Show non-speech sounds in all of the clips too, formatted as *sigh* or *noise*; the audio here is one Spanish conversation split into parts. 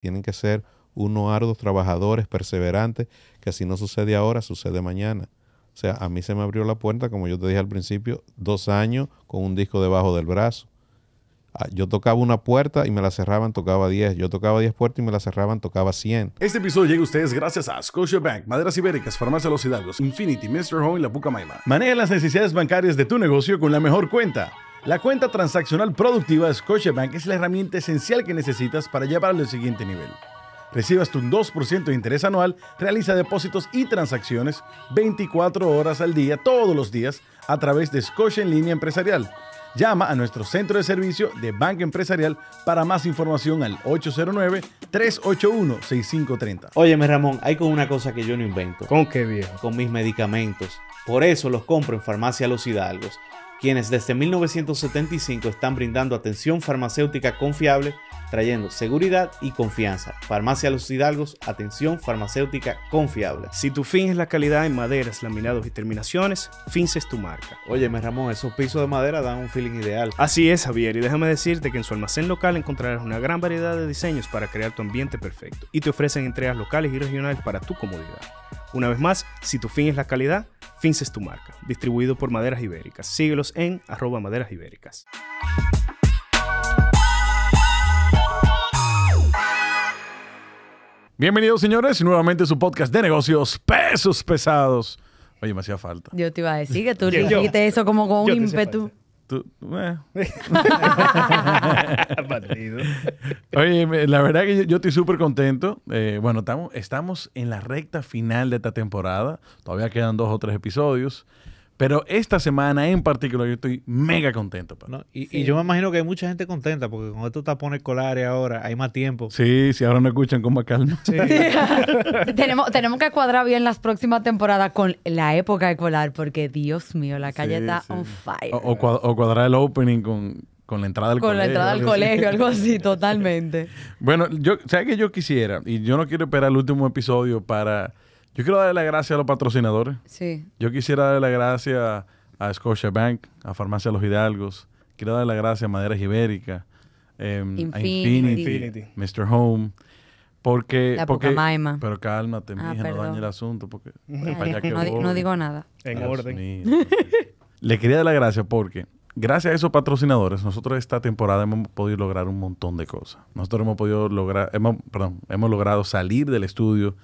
Tienen que ser unos ardos trabajadores, perseverantes, que si no sucede ahora, sucede mañana. O sea, a mí se me abrió la puerta, como yo te dije al principio, dos años con un disco debajo del brazo. Ah, yo tocaba una puerta y me la cerraban, tocaba 10. Yo tocaba 10 puertas y me la cerraban, tocaba 100. Este episodio llega a ustedes gracias a Bank, Maderas Ibéricas, Farmacia Los Hidalgos, Infinity, Mr. Home y La Pucamaima. Maneja las necesidades bancarias de tu negocio con la mejor cuenta. La cuenta transaccional productiva de Scotiabank es la herramienta esencial que necesitas para llevarlo al siguiente nivel. Recibe hasta un 2% de interés anual, realiza depósitos y transacciones 24 horas al día, todos los días, a través de Scotia en línea empresarial. Llama a nuestro centro de servicio de Banca Empresarial para más información al 809-381-6530. Óyeme, Ramón, hay con una cosa que yo no invento. ¿Con qué viejo? Con mis medicamentos. Por eso los compro en Farmacia Los Hidalgos quienes desde 1975 están brindando atención farmacéutica confiable, trayendo seguridad y confianza. Farmacia Los Hidalgos, atención farmacéutica confiable. Si tu fin es la calidad en maderas, laminados y terminaciones, finces tu marca. Óyeme Ramón, esos pisos de madera dan un feeling ideal. Así es Javier, y déjame decirte que en su almacén local encontrarás una gran variedad de diseños para crear tu ambiente perfecto y te ofrecen entregas locales y regionales para tu comodidad. Una vez más, si tu fin es la calidad, Fins es tu marca. Distribuido por Maderas Ibéricas. Síguelos en arroba Maderas Ibéricas. Bienvenidos, señores, nuevamente a su podcast de negocios Pesos Pesados. Oye, me hacía falta. Yo te iba a decir que tú dijiste eso como con un ímpetu. Eh. *laughs* Oye, la verdad que yo, estoy súper contento. Eh, bueno, estamos, estamos en la recta final de esta temporada. Todavía quedan dos o tres episodios. Pero esta semana en particular yo estoy mega contento. Y, yo me imagino que hay mucha gente contenta porque cuando tú estos tapones escolares ahora hay más tiempo. Sí, sí ahora no escuchan con más calma. *laughs* *laughs* tenemos, tenemos que cuadrar bien las próximas temporadas con la época escolar porque Dios mío, la calle está on fire. O, cuadrar el opening con, la entrada al colegio. Con la entrada al colegio, algo así, *laughs* totalmente. Bueno, yo, ¿sabes que yo quisiera? Y yo no quiero esperar el último episodio para yo quiero darle las gracias a los patrocinadores. Sí. Yo quisiera darle las gracias a Scotia Bank, a Farmacia Los Hidalgos. Quiero darle las gracias a Maderas Ibérica, em, Infinity. Infinity, Mr. Home. Porque, porque pero cálmate, ah, no dañe el asunto porque *laughs* no, digo nada. En orden. Le quería dar las gracias porque gracias a esos patrocinadores nosotros esta temporada hemos podido lograr un montón de cosas. Nosotros hemos podido lograr, hemos, perdón, hemos logrado salir del estudio,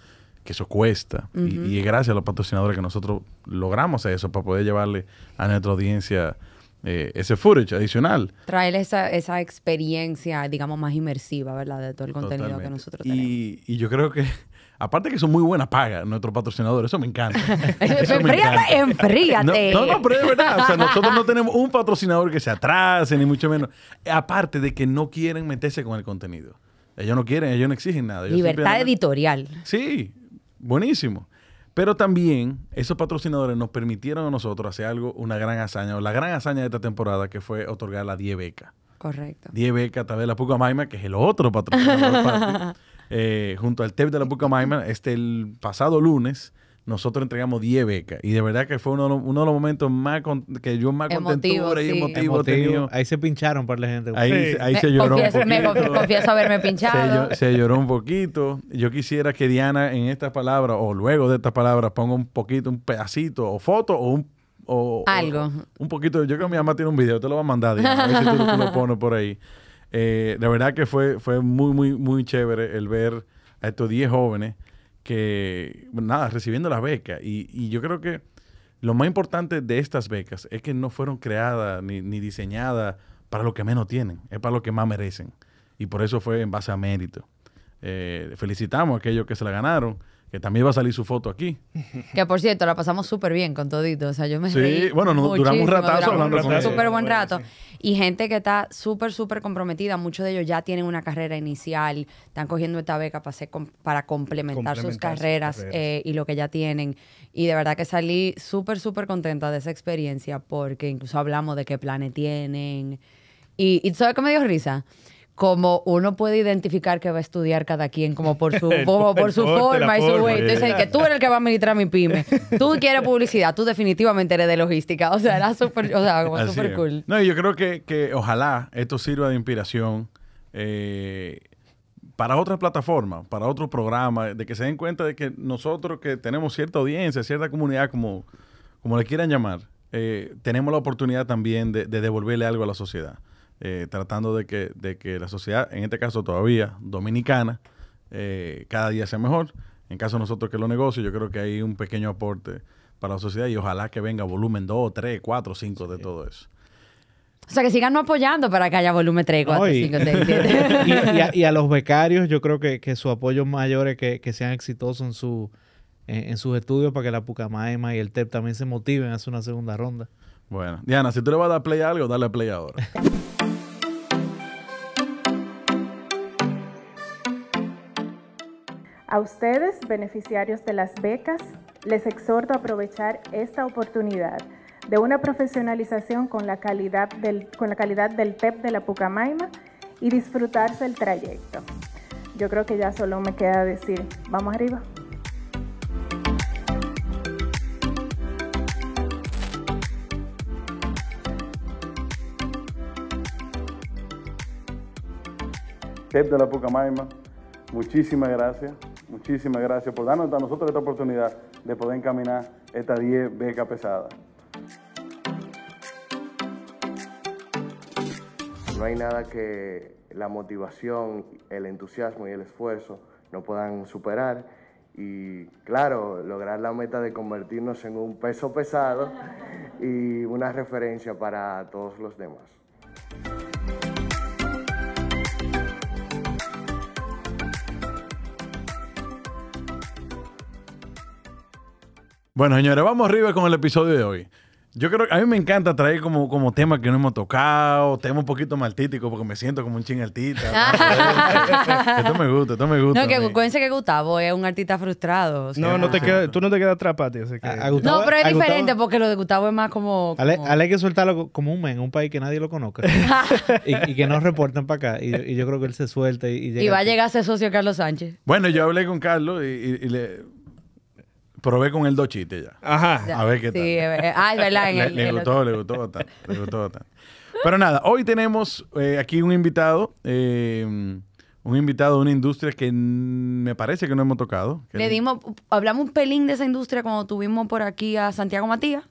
que eso cuesta. y, es gracias a los patrocinadores que nosotros logramos eso para poder llevarle a nuestra audiencia eh, ese footage adicional. traerle esa, esa experiencia, digamos, más inmersiva, ¿verdad? De todo el contenido que nosotros tenemos. Y, yo creo que *laughs* Aparte que son muy buenas pagas nuestros patrocinadores, eso me encanta. *laughs* No, no, pero es verdad. O sea, nosotros no tenemos un patrocinador que se atrase, ni mucho menos. Aparte de que no quieren meterse con el contenido. Ellos no quieren, ellos no exigen nada. Libertad editorial. Sí, Buenísimo. Pero también esos patrocinadores nos permitieron a nosotros hacer algo, una gran hazaña, o la gran hazaña de esta temporada, que fue otorgar la 10 beca Correcto. 10 a través de la Maima, que es el otro patrocinador, *laughs* eh, junto al TEP de la Pucamaima, este el pasado lunes, nosotros entregamos 10 becas. Y de verdad que fue uno de los, momentos más que yo más contento contentura y emotivo, Ahí se pincharon por la gente. Ahí, se lloró confieso, un poquito. haberme *laughs* pinchado. Se, lloró un poquito. Yo quisiera que Diana en estas palabras, o luego de estas palabras, ponga un poquito, un pedacito, o foto, o un algo. un poquito. Yo creo que mi mamá tiene un video, te lo va a mandar, Diana, lo *laughs* pones por ahí. Eh, verdad que fue, fue muy, muy, muy chévere el ver a estos 10 jóvenes que, nada, recibiendo las becas. Y, y, yo creo que lo más importante de estas becas es que no fueron creadas ni, diseñadas para lo que menos tienen, es para lo que más merecen. Y por eso fue en base a mérito. Eh, felicitamos a aquellos que se la ganaron que también va a salir su foto aquí. Que por cierto, la pasamos súper bien con todito. O sea, yo me Sí, bueno, duramos un ratazo hablando súper buen rato. Y gente que está súper, súper comprometida. Muchos de ellos ya tienen una carrera inicial, están cogiendo esta beca para, complementar, sus carreras, eh, y lo que ya tienen. Y de verdad que salí súper, súper contenta de esa experiencia porque incluso hablamos de qué planes tienen. Y, y ¿sabes qué me dio risa? como uno puede identificar que va a estudiar cada quien, como por su, *laughs* por su forma y su güey. Entonces, que tú eres el que va a administrar mi pyme, tú quieres publicidad, tú definitivamente eres de logística. O sea, era súper super cool. No, yo creo que, ojalá esto sirva de inspiración eh, para otras plataformas, para otros programas, de que se den cuenta de que nosotros que tenemos cierta audiencia, cierta comunidad, como, como le quieran llamar, eh, tenemos la oportunidad también de devolverle algo a la sociedad. Eh, tratando de que, de que la sociedad, en este caso todavía dominicana, eh, cada día sea mejor. En caso de nosotros que lo negocio, yo creo que hay un pequeño aporte para la sociedad y ojalá que venga volumen 2, 3, 4, 5 de todo eso. O sea, que sigan no apoyando para que haya volumen 3, 4, 5, 6, Y, a, los becarios, yo creo que, su apoyo mayor es que, sean exitosos en, su, en, sus estudios para que la Pucamaima y el TEP también se motiven a hacer una segunda ronda. Bueno, Diana, si tú le vas a dar play algo, dale play ahora. *laughs* A ustedes, beneficiarios de las becas, les exhorto a aprovechar esta oportunidad de una profesionalización con la calidad del, con la calidad del TEP e de la Pucamaima y disfrutarse el trayecto. Yo creo que ya solo me queda decir, vamos arriba. TEP e de la Pucamaima, muchísimas gracias. Muchísimas gracias por darnos a nosotros esta oportunidad de poder encaminar esta 10 becas pesada. No hay nada que la motivación, el entusiasmo y el esfuerzo no puedan superar. Y claro, lograr la meta de convertirnos en un peso pesado y una referencia para todos los demás. Bueno, señores, vamos arriba con el episodio de hoy. Yo creo que a mí me encanta traer como, como temas que no hemos tocado, temas un poquito más artísticos, porque me siento como un ching ¿no? *laughs* esto me gusta, esto me gusta. No, que cuídense que Gustavo es un artista frustrado. no, no te ah. queda, tú no te quedas atrapado. no, pero es diferente porque lo de Gustavo es más como. Ale, hay que soltarlo como un men en un país que nadie lo conozca *laughs* y, que no reportan para acá. Y, yo creo que él se suelta y, llega. Y va a llegar a ser socio Carlos Sánchez. Bueno, yo hablé con Carlos y le probé con el Dochite ya. Ajá. a ver qué tal. Sí, verdad. le, gustó, le, gustó, Pero nada, hoy tenemos eh, aquí un invitado, eh, un invitado de una industria que me parece que no hemos tocado. le dimos, hablamos un pelín de esa industria cuando tuvimos por aquí a Santiago Matías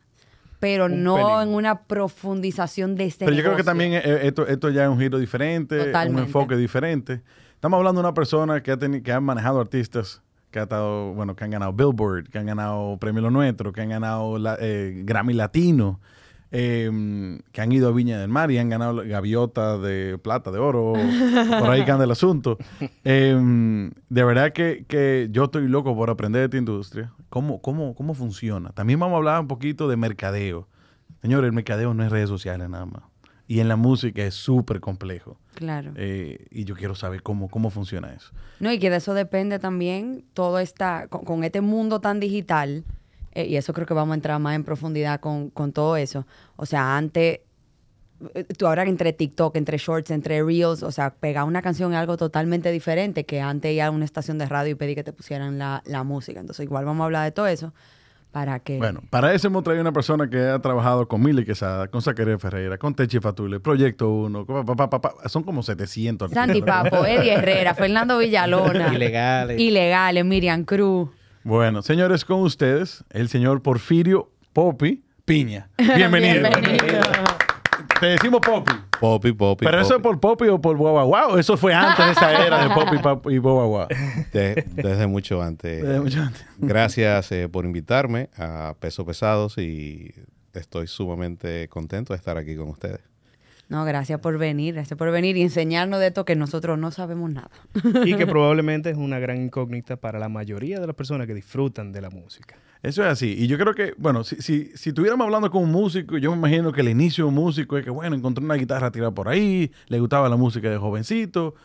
pero no en una profundización de este Pero yo creo que también eh, esto, ya es un giro diferente, un enfoque diferente. Estamos hablando de una persona que que ha manejado artistas que, bueno, que han ganado Billboard, que han ganado Premio Lo Nuestro, que han ganado eh, Grammy Latino, em, que han ido a Viña del Mar y han ganado gaviota de plata, de oro, por ahí que anda el asunto. Em, de verdad que, yo estoy loco por aprender de esta industria. ¿Cómo, cómo, ¿Cómo funciona? También vamos a hablar un poquito de mercadeo. Señores, el mercadeo no es redes sociales nada más. Y en la música es súper complejo. Claro. Eh, y yo quiero saber cómo, cómo funciona eso. No, y que de eso depende también todo esta, con, este mundo tan digital, eh, y eso creo que vamos a entrar más en profundidad con, todo eso. O sea, antes, eh, tú ahora entre TikTok, entre Shorts, entre Reels, o sea, pegar una canción es algo totalmente diferente que antes ir a una estación de radio y pedir que te pusieran la, la música. Entonces, igual vamos a hablar de todo eso para que... Bueno, para eso hemos traído una persona que ha trabajado con Mili Quesada, con Zacarías Ferreira, con Techi Fatule, Proyecto Uno, son como 700. Santi Papo, *laughs* Eddie Herrera, Fernando Villalona. Ilegales. Ilegales, Miriam Cruz. Bueno, señores, con ustedes, el señor Porfirio Popi Piña. *laughs* Bienvenido. Bienvenido. Te decimos Popi. Poppy, Poppy. Pero eso es por Poppy o por boba Guau. Eso fue antes de esa era de Poppy *laughs* pop y boba Guau. desde mucho antes. Desde mucho antes. Gracias eh, por invitarme a Peso Pesados y estoy sumamente contento de estar aquí con ustedes. No, gracias por venir, gracias por venir y enseñarnos de esto que nosotros no sabemos nada. Y que *laughs* probablemente es una gran incógnita para la mayoría de las personas que disfrutan de la música. Eso es así. Y yo creo que, bueno, si, si, si estuviéramos hablando con un músico, yo me imagino que el inicio de un músico es que, bueno, encontró una guitarra tirada por ahí, le gustaba la música de jovencito,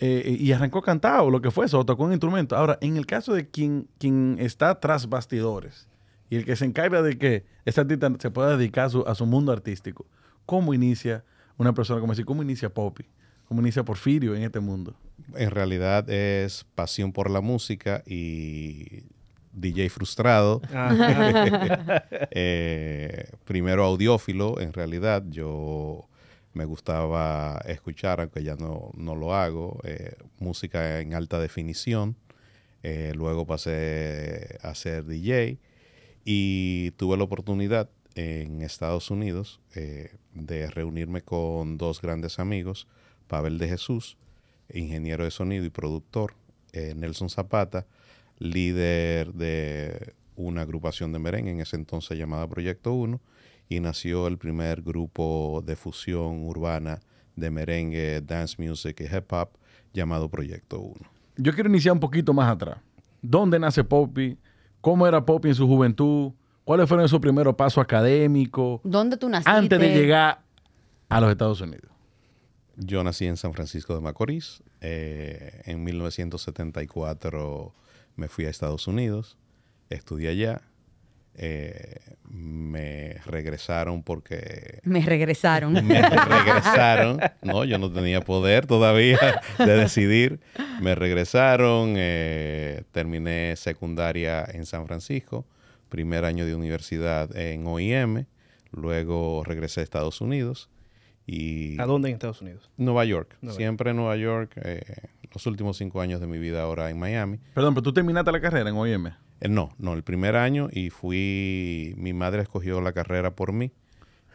eh, y arrancó cantado, lo que fue eso, tocó un instrumento. Ahora, en el caso de quien, quien está tras bastidores y el que se encarga de que ese artista se pueda dedicar a su mundo artístico, cómo inicia una persona, como decir, cómo inicia Poppy, cómo inicia Porfirio en este mundo. En realidad es pasión por la música y DJ frustrado. Ah. *laughs* Eh, primero audiófilo, en realidad yo me gustaba escuchar, aunque ya no, lo hago, eh, música en alta definición. Eh, luego pasé a ser DJ y tuve la oportunidad en Estados Unidos, de reunirme con dos grandes amigos, Pavel de Jesús, ingeniero de sonido y productor, eh, Nelson Zapata, líder de una agrupación de merengue en ese entonces llamada Proyecto 1, y nació el primer grupo de fusión urbana de merengue, dance music y hip hop llamado Proyecto 1. Yo quiero iniciar un poquito más atrás. ¿Dónde nace Poppy? ¿Cómo era Poppy en su juventud? ¿Cuáles fueron esos primeros pasos académicos? ¿Dónde tú naciste? Antes de llegar a los Estados Unidos. Yo nací en San Francisco de Macorís. Eh, en 1974 me fui a Estados Unidos, estudié allá. Eh, me regresaron porque... Me regresaron. Me regresaron. No, yo no tenía poder todavía *laughs* de decidir. Me regresaron, eh, terminé secundaria en San Francisco primer año de universidad en OIM, luego regresé a Estados Unidos. Y ¿A dónde en Estados Unidos? Nueva York. Siempre Nueva York. Eh, los últimos cinco años de mi vida ahora en Miami. Perdón, pero tú terminaste la carrera en OIM. Eh, no, no, el primer año y fui, mi madre escogió la carrera por mí.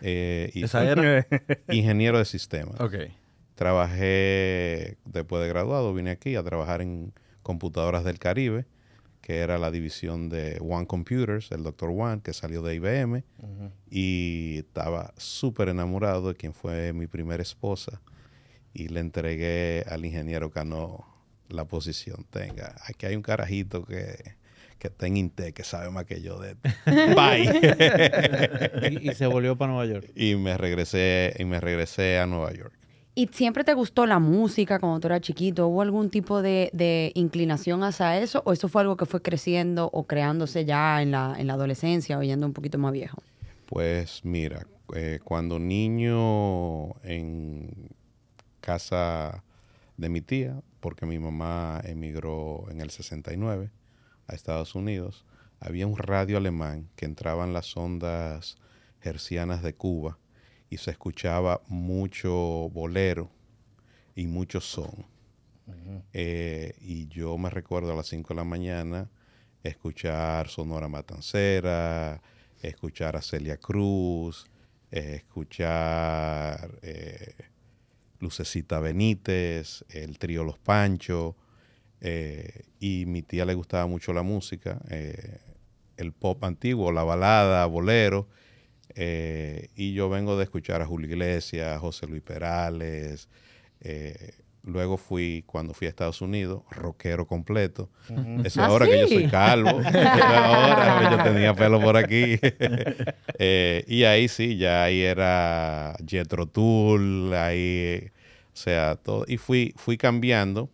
Eh, ¿Esa era? *laughs* Ingeniero de sistemas. Ok. Trabajé, después de graduado, vine aquí a trabajar en computadoras del Caribe que era la división de One Computers, el Dr. One, que salió de IBM, y estaba súper enamorado de quien fue mi primera esposa, y le entregué al ingeniero Cano la posición. Tenga, aquí hay un carajito que, que está en Intel que sabe más que yo de *laughs* Bye. y, se volvió para Nueva York. Y me regresé, y me regresé a Nueva York. ¿Y siempre te gustó la música cuando tú eras chiquito? ¿Hubo algún tipo de, inclinación hacia eso? ¿O eso fue algo que fue creciendo o creándose ya en la, en la adolescencia o yendo un poquito más viejo? Pues mira, eh, cuando niño en casa de mi tía, porque mi mamá emigró en el 69 a Estados Unidos, había un radio alemán que entraban las ondas hercianas de Cuba y se escuchaba mucho bolero y mucho son. Eh, y yo me recuerdo a las 5 de la mañana escuchar Sonora Matancera, escuchar a Celia Cruz, escuchar eh, Lucecita Benítez, el trío Los Panchos. Eh, y mi tía le gustaba mucho la música, el pop antiguo, la balada, bolero eh, y yo vengo de escuchar a Julio Iglesias, José Luis Perales. Eh, luego fui, cuando fui a Estados Unidos, rockero completo. es ¿Ah, ahora que yo soy calvo. *laughs* es ahora que yo tenía pelo por aquí. *laughs* Eh, y ahí sí, ya ahí era Jetro Tool, ahí, o sea, todo. Y fui, fui cambiando.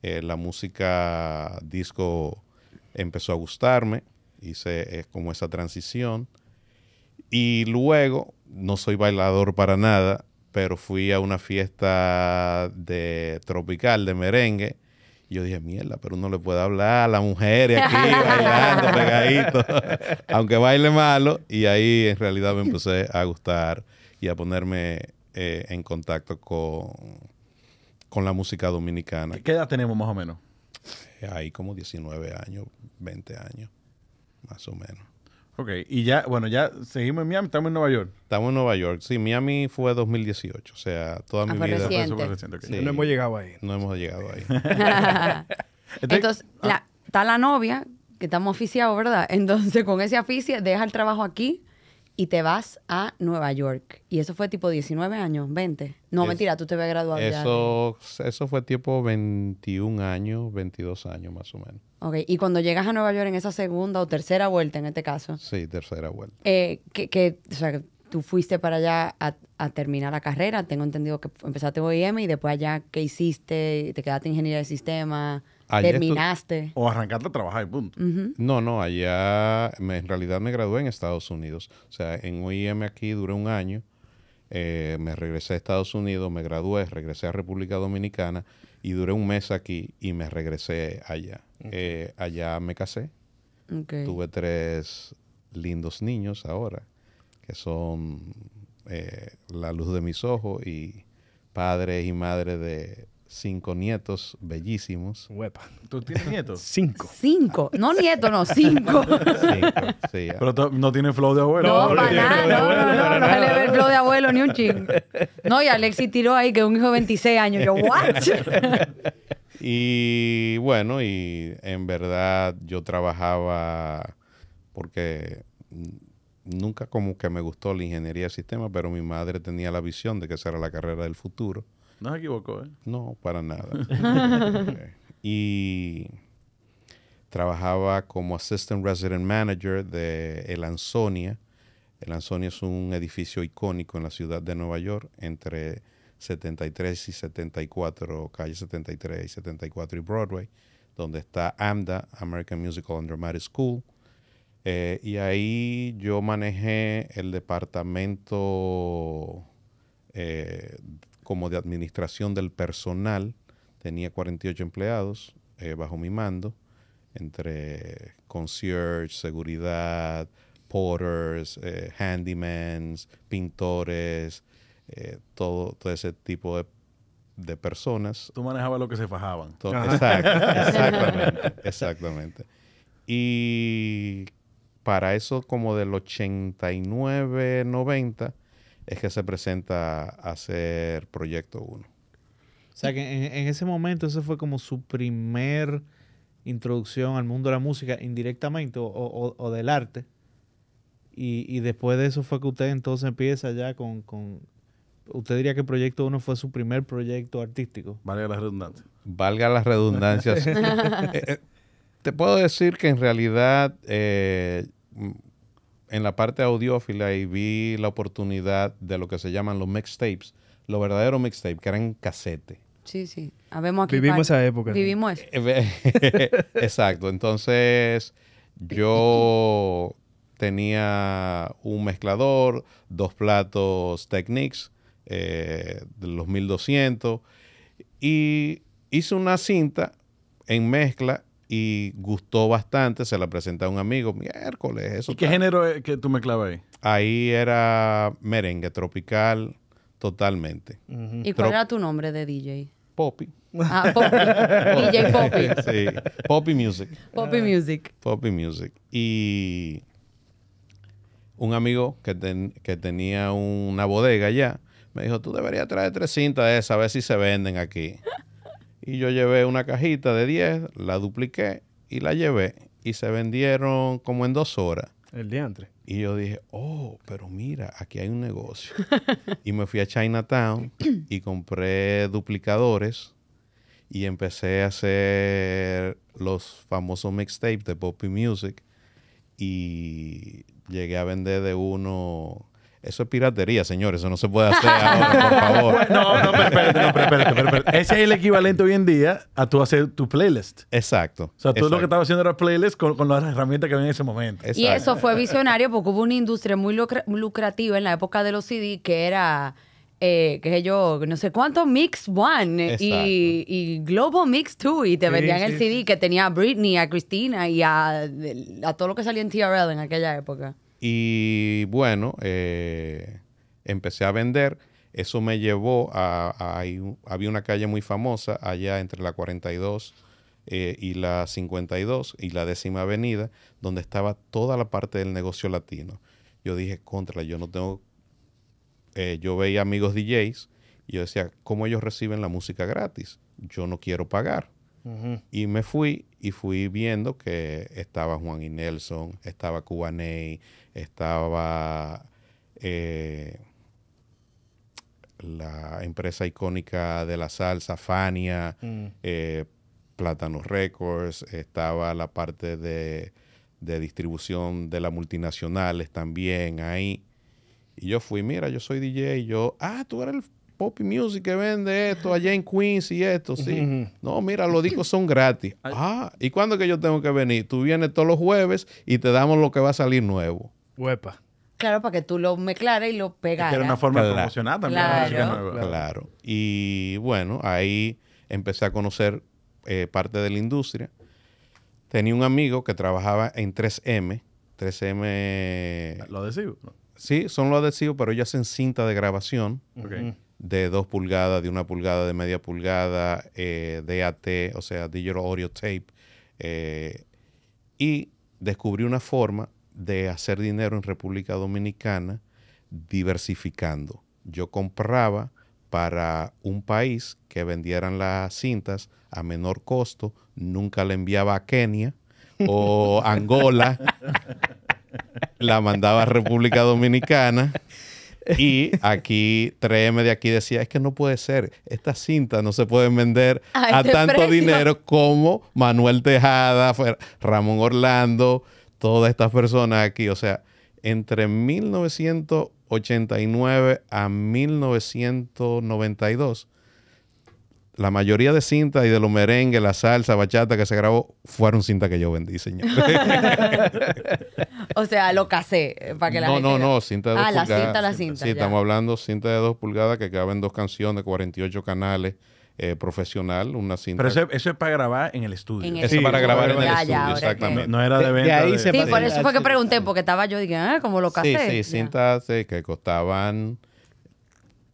la música disco empezó a gustarme. Hice como esa transición. Y luego, no soy bailador para nada, pero fui a una fiesta de tropical, de merengue. Y yo dije, mierda, pero uno le puede hablar a la mujer y aquí *laughs* bailando, pegadito, *laughs* aunque baile malo. Y ahí en realidad me empecé a gustar y a ponerme eh, en contacto con, con la música dominicana. ¿Qué edad tenemos más o menos? Eh, ahí como 19 años, 20 años, más o menos. Ok, y ya, bueno, ya seguimos en Miami, estamos en Nueva York. Estamos en Nueva York, sí, Miami fue 2018, o sea, toda ah, mi vida. Fue súper No hemos llegado ahí. No hemos llegado ahí. *laughs* Entonces, la, ah. está la novia, que estamos oficiados, ¿verdad? Entonces, con ese oficio, deja el trabajo aquí y te vas a Nueva York. Y eso fue tipo 19 años, 20. No, mentira, tú te habías graduado eso, ya. Eso fue tipo 21 años, 22 años más o menos. Ok, y cuando llegas a Nueva York en esa segunda o tercera vuelta en este caso. Sí, tercera vuelta. que, eh, que, o sea, tú fuiste para allá a, terminar la carrera, tengo entendido que empezaste OIM y después allá, ¿qué hiciste? ¿Te quedaste ingeniería de Sistemas? terminaste. O arrancaste a trabajar, punto. No, no, allá en realidad me gradué en Estados Unidos. O sea, en OIM aquí duré un año, eh, me regresé a Estados Unidos, me gradué, regresé a República Dominicana y duré un mes aquí y me regresé allá. Eh, allá me casé. Tuve tres lindos niños ahora, que son eh, la luz de mis ojos y padres y madres de cinco nietos bellísimos. ¡Huepa! ¿Tú tienes nietos? *laughs* cinco. Cinco. No nietos, no, cinco. *laughs* cinco sí, Pero no tiene flow de abuelo. No, para nada, no, no, no, no, no, le ve el flow de abuelo ni un ching. No, y Alexis tiró ahí que un hijo de 26 años. Yo, ¿what? *laughs* y bueno, y en verdad yo trabajaba porque nunca como que me gustó la ingeniería de sistemas, pero mi madre tenía la visión de que esa era la carrera del futuro. No se equivocó, ¿eh? No, para nada. *laughs* y trabajaba como Assistant Resident Manager de El Ansonia. El Ansonia es un edificio icónico en la ciudad de Nueva York, entre 73 y 74, calle 73 y 74 y Broadway, donde está AMDA, American Musical and Dramatic School. Eh, y ahí yo manejé el departamento eh, como de administración del personal. Tenía 48 empleados eh, bajo mi mando, entre concierge, seguridad, porters, eh, handymans, pintores, eh, todo, todo ese tipo de, personas. Tú manejabas lo que se fajaban. *laughs* exactamente, exactamente. Y para eso como del 89, 90, es que se presenta a hacer Proyecto 1. O sea que en, ese momento ese fue como su primer introducción al mundo de la música indirectamente o, del arte. Y, después de eso fue que usted entonces empieza ya con, usted diría que Proyecto 1 fue su primer proyecto artístico. Valga la redundancia. Valga las redundancias. *laughs* Eh, eh, te puedo decir que en realidad eh, en la parte audiófila y vi la oportunidad de lo que se llaman los mixtapes, los verdaderos mixtapes, que eran casete. Sí, sí. Vivimos esa época. Vivimos eso. Eh, *laughs* exacto. Entonces, yo tenía un mezclador, dos platos Technics, eh, de los 1200, y hice una cinta en mezcla y gustó bastante. Se la presenté a un amigo, miércoles, eso. ¿Y qué género que tú me ahí? Ahí era merengue tropical, totalmente. ¿Y cuál era tu nombre de DJ? Poppy. Ah, DJ Poppy. *laughs* sí, Poppy Music. Poppy ah. Music. Poppy Music. Y un amigo que, que tenía una bodega allá me dijo, tú deberías traer tres cintas de esas, a ver si se venden aquí. Y yo llevé una cajita de 10, la dupliqué y la llevé. Y se vendieron como en dos horas. El diantre. Y yo dije, oh, pero mira, aquí hay un negocio. y me fui a Chinatown *coughs* y compré duplicadores y empecé a hacer los famosos mixtapes de Poppy Music. Y llegué a vender de uno eso es piratería, señores. Eso no se puede hacer ahora, por favor. *laughs* No, no, espérate, no, espérate, Ese es el equivalente hoy en día a tú hacer tu playlist. Exacto. O sea, tú lo que estabas haciendo era playlist con, las herramientas que había en ese momento. Y eso fue visionario porque hubo una industria muy lucrativa en la época de los CD que era... Eh, qué sé yo, no sé cuánto Mix One eh, y, Global Mix Two y te vendían el CD que tenía a Britney, a Christina y a, a todo lo que salía en TRL en aquella época. Y bueno, eh, empecé a vender. Eso me llevó a, Había una calle muy famosa allá entre la 42 eh, y la 52 y la décima avenida, donde estaba toda la parte del negocio latino. Yo dije, contra, yo no tengo... Eh, yo veía amigos DJs y yo decía, ¿cómo ellos reciben la música gratis? Yo no quiero pagar. Y me fui y fui viendo que estaba Juan y Nelson, estaba Cubaney, estaba eh, la empresa icónica de la salsa, Fania, mm. eh, Plátanos Records, estaba la parte de, distribución de las multinacionales también ahí. Y yo fui, mira, yo soy DJ, y yo, ah, tú eres el pop Music que vende esto allá en Queens y esto, sí. *laughs* No, mira, los discos son gratis. Ah, ¿y cuándo que yo tengo que venir? Tú vienes todos los jueves y te damos lo que va a salir nuevo. Huepa. Claro, para que tú lo mezclares y lo pegaras. era una forma claro. de promocionar también claro. Claro. Y bueno, ahí empecé a conocer eh, parte de la industria. Tenía un amigo que trabajaba en 3M. 3M. Lo adhesivos? Sí, son los adhesivos, pero ellos hacen cinta de grabación. De dos pulgadas, de una pulgada, de media pulgada, eh, de DAT, o sea, Digital Audio Tape. Eh, y descubrí una forma de hacer dinero en República Dominicana diversificando. Yo compraba para un país que vendieran las cintas a menor costo, nunca la enviaba a Kenia o *laughs* Angola, la mandaba a República Dominicana. Y aquí 3M de aquí decía, es que no puede ser, estas cintas no se pueden vender a, este tanto dinero como Manuel Tejada, Ramón Orlando, todas estas personas aquí. O sea, entre 1989 a 1992, la mayoría de cintas y de los merengues, la salsa, bachata que se grabó fueron cintas que yo vendí, señor. *laughs* o sea, lo casé eh, para que No, no, no, cinta de dos pulgadas. Ah, la cinta, la cinta. Sí, estamos hablando cinta de dos pulgadas que caben dos canciones, 48 canales. Eh, profesional, una cinta. Pero eso, es para grabar en el estudio. eso es para grabar en el estudio, exactamente. No, era de venta. y sí, por eso fue que pregunté, porque estaba yo, dije, ah, como lo casé. Sí, sí, cintas eh, que costaban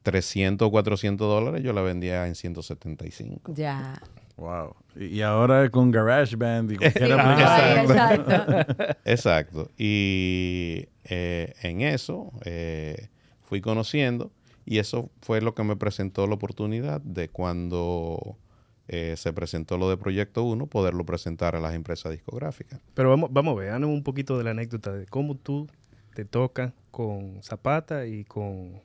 300 o 400 dólares, yo la vendía en 175. Ya. Wow. Y ahora con GarageBand y cualquier *laughs* aplicación. Exacto. Exacto. *laughs* Exacto. Y eh, en eso fui conociendo y eso fue lo que me presentó la oportunidad de cuando eh, se presentó lo de Proyecto 1, poderlo presentar a las empresas discográficas. Pero vamos, vamos a ver, un poquito de la anécdota de cómo tú te tocas con Zapata y con...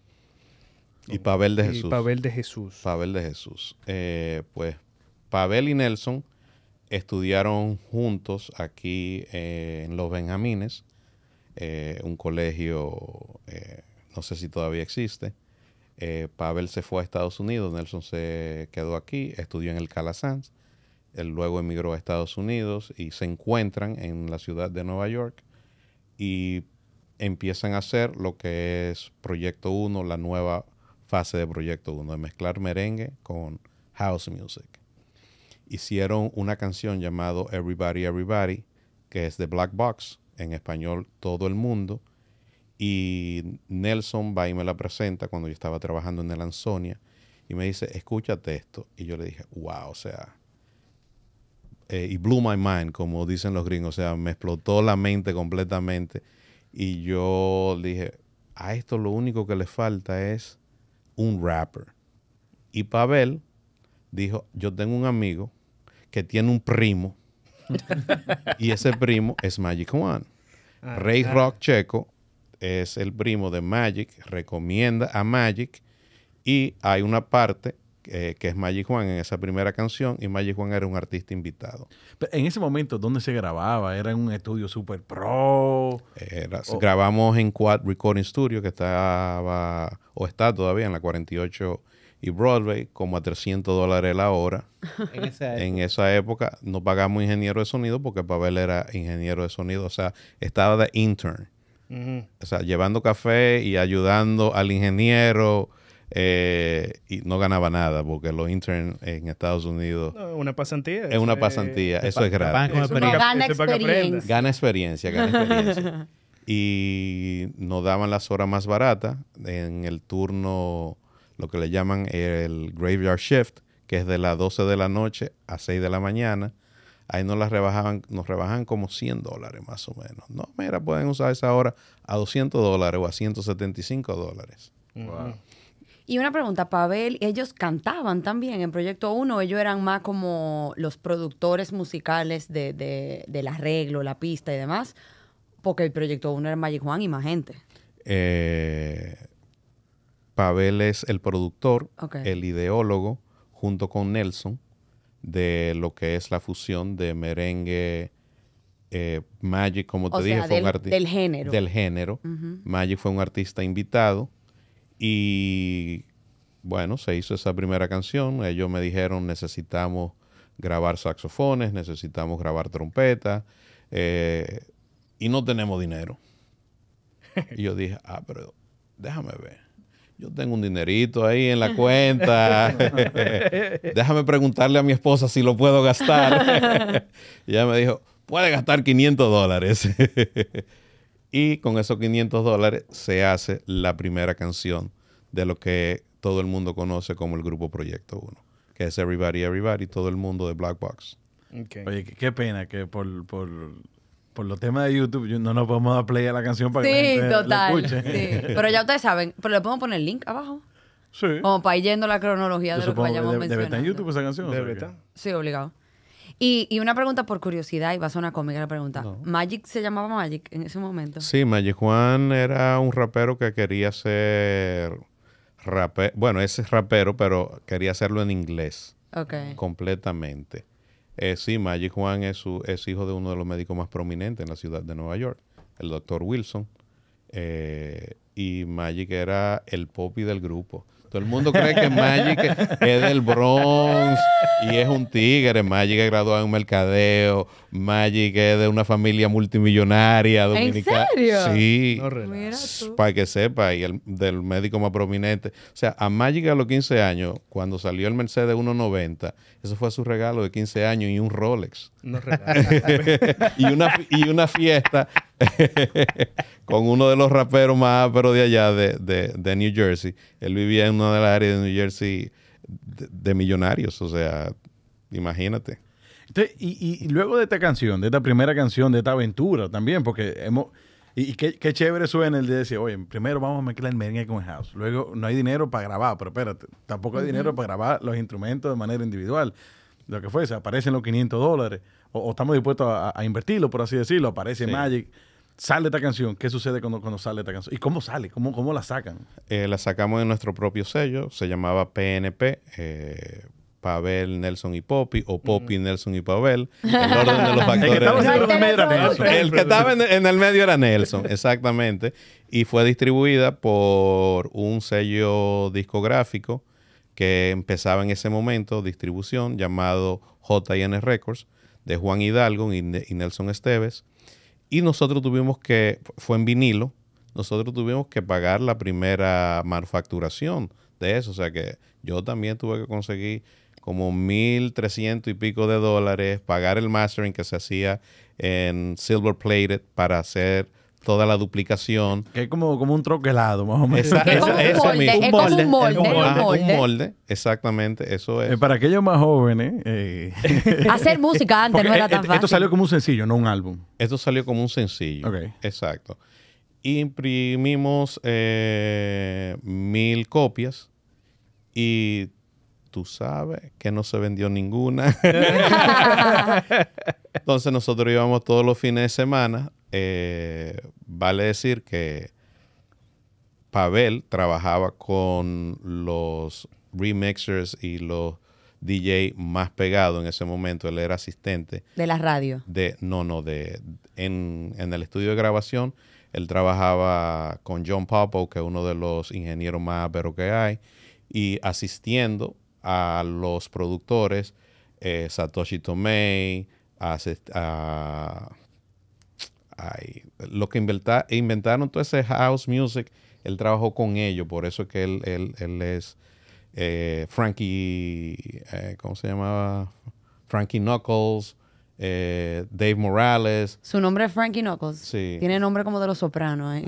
Y Pavel de y Pavel de Jesús. Pavel de Jesús. Eh, pues Pavel y Nelson estudiaron juntos aquí eh, en Los Benjamines, un colegio, no sé si todavía existe, eh, Pavel se fue a Estados Unidos, Nelson se quedó aquí, estudió en el Calasanz, él luego emigró a Estados Unidos y se encuentran en la ciudad de Nueva York y empiezan a hacer lo que es Proyecto 1, la nueva fase de Proyecto 1, de mezclar merengue con house music. Hicieron una canción llamada Everybody Everybody, que es de Black Box, en español Todo el Mundo, y Nelson va y me la presenta cuando yo estaba trabajando en el Ansonia y me dice, escúchate esto. Y yo le dije, wow, o sea, eh, y blew my mind, como dicen los gringos, o sea, me explotó la mente completamente. Y yo dije, a esto lo único que le falta es un rapper. Y Pavel dijo, yo tengo un amigo que tiene un primo *laughs* y ese primo es Magic One. Ah, Rey Rock Checo es el primo de Magic, recomienda a Magic y hay una parte eh, que es Magic Juan en esa primera canción y Magic Juan era un artista invitado. Pero en ese momento, ¿dónde se grababa? ¿Era en un estudio super pro? Grabamos en Quad Recording Studio que estaba o está todavía en la 48 y Broadway como a 300 dólares la hora. *laughs* En esa, época no pagamos ingeniero de sonido porque Pavel era ingeniero de sonido, o sea, estaba de intern. O sea, llevando café y ayudando al ingeniero. Eh, y no ganaba nada porque los interns en Estados Unidos. una pasantía. Es una eh, pasantía, eso es grave. gana, experiencia. gana experiencia. Gana experiencia, *laughs* y nos daban las horas más baratas en el turno, lo que le llaman el graveyard shift, que es de las 12 de la noche a 6 de la mañana ahí nos las rebajaban, nos rebajan como 100 dólares más o menos. No, mira, pueden usar esa hora a 200 dólares o a 175 dólares. Y una pregunta, Pavel, ellos cantaban también en Proyecto 1, ellos eran más como los productores musicales del arreglo, la pista y demás, porque el Proyecto 1 era Magic Juan y más gente. Eh, Pavel es el productor, el ideólogo, junto con Nelson, de lo que es la fusión de merengue. Eh, Magic, como te dije, fue del, un artista. Del género. Del género. Magic fue un artista invitado. Y bueno, se hizo esa primera canción. Ellos me dijeron: necesitamos grabar saxofones, necesitamos grabar trompetas. Eh, y no tenemos dinero. *laughs* y yo dije: ah, pero déjame ver yo tengo un dinerito ahí en la cuenta. *laughs* Déjame preguntarle a mi esposa si lo puedo gastar. y *laughs* ella me dijo, puede gastar 500 dólares. *laughs* y con esos 500 dólares se hace la primera canción de lo que todo el mundo conoce como el grupo Proyecto 1, que es Everybody, Everybody, todo el mundo de Black Box. Oye, qué pena que por por los temas de YouTube, no nos podemos dar play a la canción para que la gente total, Pero ya ustedes saben, pero le podemos poner el link abajo. Sí. Como para ir yendo la cronología de lo que vayamos mencionando. Debe en YouTube esa canción. Debe estar. Sí, obligado. Y, y, una pregunta por curiosidad, y va a una cómica la pregunta. ¿Magic se llamaba Magic en ese momento? Sí, Magic Juan era un rapero que quería ser rapero. Bueno, es rapero, pero quería hacerlo en inglés. Ok. Completamente. Eh, sí, Magic Juan es, su, es hijo de uno de los médicos más prominentes en la ciudad de Nueva York, el doctor Wilson. Eh, y Magic era el popi del grupo. Todo el mundo cree que Magic es del Bronx y es un tigre. Magic es graduado en mercadeo. Magic es de una familia multimillonaria dominicana. Sí. Para que sepa, y el, del médico más prominente. O sea, a Magic a los 15 años, cuando salió el Mercedes 190, eso fue su regalo de 15 años y un Rolex. *laughs* y, una, y una fiesta *laughs* con uno de los raperos más pero de allá de, New Jersey. Él vivía en una una de las áreas de New Jersey de, millonarios, o sea, imagínate. y, luego de esta canción, de esta primera canción, de esta aventura también, porque hemos... Y, qué, chévere suena el de decir, oye, primero vamos a mezclar el merengue con el house. Luego no hay dinero para grabar, pero espérate, tampoco hay dinero para grabar los instrumentos de manera individual. Lo que fuese, aparecen los 500 dólares. O, estamos dispuestos a, invertirlo, por así decirlo. Aparece Magic sale esta canción, ¿qué sucede cuando, sale esta canción? ¿Y cómo sale? ¿Cómo, la sacan? Eh, la sacamos en nuestro propio sello, se llamaba PNP, eh, Pavel, Nelson y Poppy, o Poppy, Nelson y Pavel. El orden que estaba, en el, medio era Nelson. El en el medio era Nelson, *laughs* exactamente. Y fue distribuida por un sello discográfico que empezaba en ese momento distribución llamado JN Records de Juan Hidalgo y, Nelson Esteves. Y nosotros tuvimos que, fue en vinilo, nosotros tuvimos que pagar la primera manufacturación de eso. O sea que yo también tuve que conseguir como 1.300 y pico de dólares, pagar el mastering que se hacía en silver plated para hacer toda la duplicación. Que es como, como un troquelado, más o menos. es, molde, es, como un molde. Un molde, exactamente, eso es. Eh, para aquellos más jóvenes... Eh, *laughs* Hacer música antes no era eh, tan fácil. Esto salió como un sencillo, no un álbum. Esto salió como un sencillo, exacto. Imprimimos mil copias y tú sabes que no se vendió ninguna. *laughs* Entonces nosotros íbamos todos los fines de semana eh, vale decir que Pavel trabajaba con los remixers y los DJ más pegados en ese momento. Él era asistente. De la radio. De, no, no, de en, el estudio de grabación. Él trabajaba con John Popo, que es uno de los ingenieros más pero que hay, y asistiendo a los productores, eh, Satoshi Tomei, a Ay, lo que inventa, inventaron todo ese house music, él trabajó con ellos, por eso es que él, él, es eh, Frankie, eh, ¿cómo se llamaba? Frankie Knuckles, eh, Dave Morales. Su nombre es Frankie Knuckles. Tiene nombre como de los sopranos. ¿eh?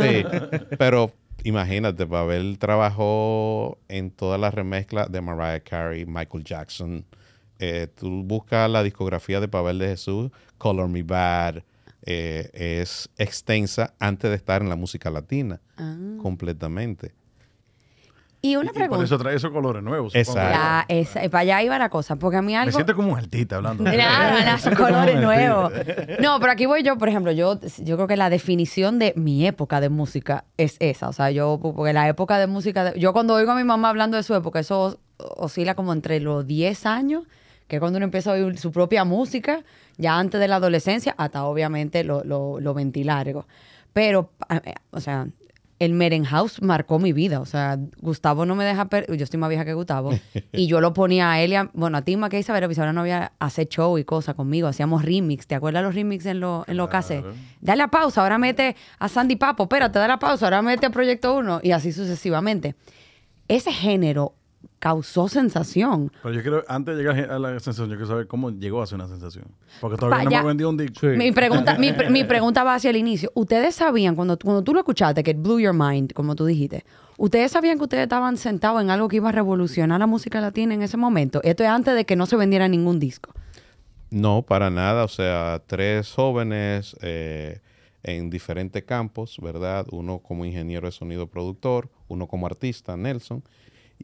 sí. *laughs* Pero imagínate, Pavel trabajó en todas las remezclas de Mariah Carey, Michael Jackson. tú buscas la discografía de Pavel de Jesús, Color Me Bad, eh, es extensa antes de estar en la música latina ah. completamente. Y una pregunta. por eso trae esos colores nuevos. Exacto. Eh, para allá iba la cosa, porque a mí algo... Me siento como un altita hablando. Nada, *laughs* esos colores nuevos. No, pero aquí voy yo, por ejemplo, yo, yo creo que la definición de mi época de música es esa. O sea, yo, porque la época de música... yo cuando oigo a mi mamá hablando de su época, eso oscila como entre los 10 años, que es cuando uno empieza a oír su propia música, ya antes de la adolescencia hasta obviamente lo, lo, ventilargo. Pero, eh, o sea, el Merenhouse marcó mi vida. O sea, Gustavo no me deja perder. Yo estoy más vieja que Gustavo. *laughs* y yo lo ponía a él bueno, a ti más que a Isabel, ahora no había hacer show y cosas conmigo. Hacíamos remix. ¿Te acuerdas los remix en lo, que hace? Dale a pausa, ahora mete a Sandy Papo. Espérate, dale la pausa, ahora mete a Proyecto 1. Y así sucesivamente. Ese género causó sensación. Pero yo quiero, antes de llegar a la sensación, yo quiero saber cómo llegó a ser una sensación. Porque todavía no me vendido un disco. Mi, pregunta, mi, pregunta va hacia el inicio. ¿Ustedes sabían, cuando, cuando tú lo escuchaste, que it blew your mind, como tú dijiste, ¿ustedes sabían que ustedes estaban sentados en algo que iba a revolucionar la música latina en ese momento? Esto es antes de que no se vendiera ningún disco. No, para nada. O sea, tres jóvenes eh, en diferentes campos, ¿verdad? Uno como ingeniero de sonido productor, uno como artista, Nelson,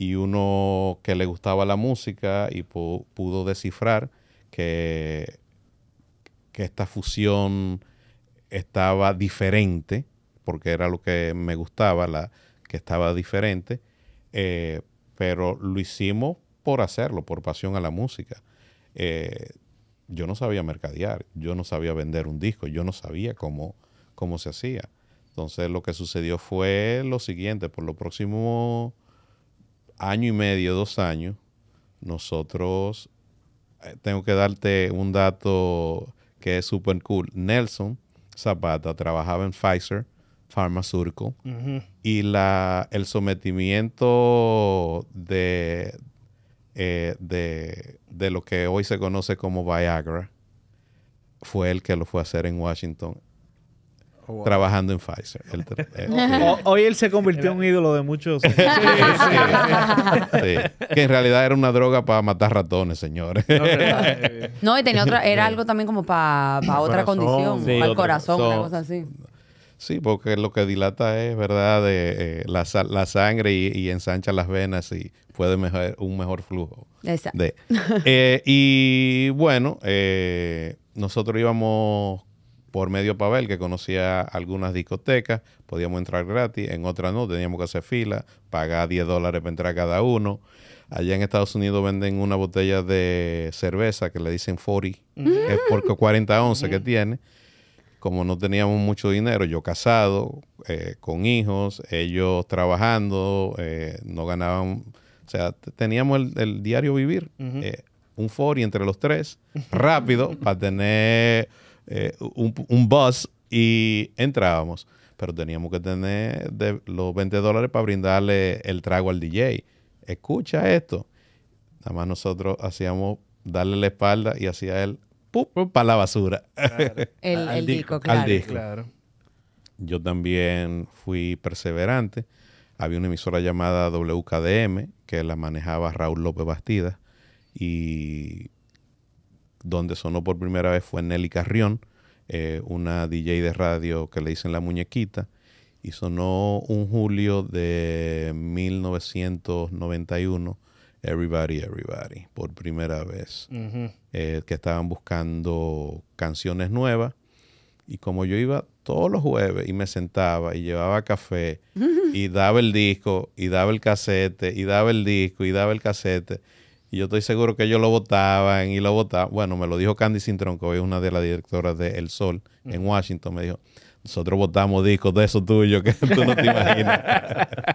y uno que le gustaba la música y pudo descifrar que, que esta fusión estaba diferente, porque era lo que me gustaba, la, que estaba diferente, eh, pero lo hicimos por hacerlo, por pasión a la música. Eh, yo no sabía mercadear, yo no sabía vender un disco, yo no sabía cómo, cómo se hacía. Entonces lo que sucedió fue lo siguiente, por lo próximo año y medio, dos años, nosotros, eh, tengo que darte un dato que es súper cool. Nelson Zapata trabajaba en Pfizer Pharmaceutical y la, el sometimiento de, eh, de, de, lo que hoy se conoce como Viagra fue el que lo fue a hacer en Washington Oh, trabajando en Pfizer. *laughs* Eh, hoy él se convirtió en un ídolo de muchos. *laughs* sí, sí, Que en realidad era una droga para matar ratones, señores. *laughs* no, y tenía otra, era algo también como para, otra condición, para el corazón, o una así. Sí, porque lo que dilata es, ¿verdad?, de, eh, la, sangre y, ensancha las venas y puede mejorar un mejor flujo. Exacto. Eh, y bueno, nosotros íbamos por medio Pavel, que conocía algunas discotecas, podíamos entrar gratis, en otras no, teníamos que hacer fila, pagar 10 dólares para entrar cada uno. Allá en Estados Unidos venden una botella de cerveza que le dicen 40, mm. es porque 40 once que mm. tiene. Como no teníamos mucho dinero, yo casado, eh, con hijos, ellos trabajando, eh, no ganaban, o sea, teníamos el, diario vivir, eh, un 40 entre los tres, rápido, *laughs* para tener eh, un, bus y entrábamos. Pero teníamos que tener los 20 dólares para brindarle el trago al DJ. Escucha esto. Nada más nosotros hacíamos darle la espalda y hacía él para la basura. *laughs* el, disco, claro. disco. claro. Yo también fui perseverante. Había una emisora llamada WKDM que la manejaba Raúl López Bastida y donde sonó por primera vez fue Nelly Carrión, eh, una DJ de radio que le dicen La Muñequita, y sonó un julio de 1991, Everybody, Everybody, por primera vez, eh, que estaban buscando canciones nuevas. Y como yo iba todos los jueves y me sentaba y llevaba café *laughs* y daba el disco y daba el casete y daba el disco y daba el casete, y yo estoy seguro que ellos lo votaban y lo votaban. Bueno, me lo dijo Candy Cintron, que es una de las directoras de El Sol en Washington. Me dijo, nosotros votamos discos de esos tuyos que *laughs* tú no te imaginas.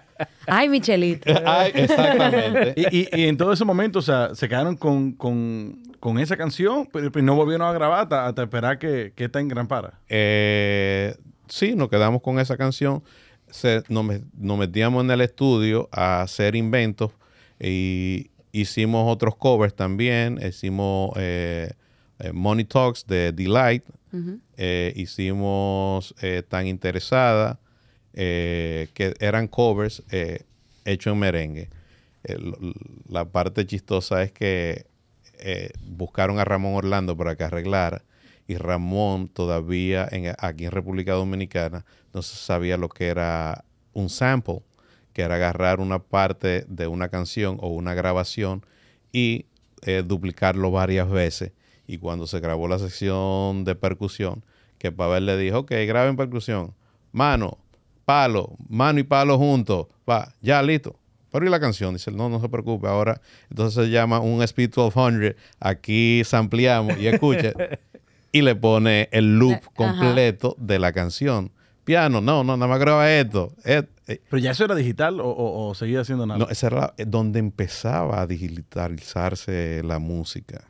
*laughs* Ay, Michelito. *laughs* Ay, exactamente. y, en todo ese momento, o sea, se quedaron con, esa canción, pero no volvieron a grabar hasta, esperar que, que en Gran Eh, sí, nos quedamos con esa canción. nos, nos metíamos en el estudio a hacer inventos y hicimos otros covers también, hicimos eh, eh Money Talks de Delight, eh, hicimos eh, Tan Interesada, que eran covers hechos en merengue. la parte chistosa es que buscaron a Ramón Orlando para que arreglara y Ramón todavía en, aquí en República Dominicana no sabía lo que era un sample que era agarrar una parte de una canción o una grabación y eh, duplicarlo varias veces. Y cuando se grabó la sección de percusión, que Pavel le dijo, ok, graben percusión, mano, palo, mano y palo juntos, va, ya listo. Pero y la canción, dice, no, no se preocupe, ahora entonces se llama un Speed 1200, aquí ampliamos y escuche, *laughs* y le pone el loop completo de la canción piano, no, no, nada más graba esto. Eh. Pero ya eso era digital o, seguía haciendo nada. No, esa era eh, donde empezaba a digitalizarse la música.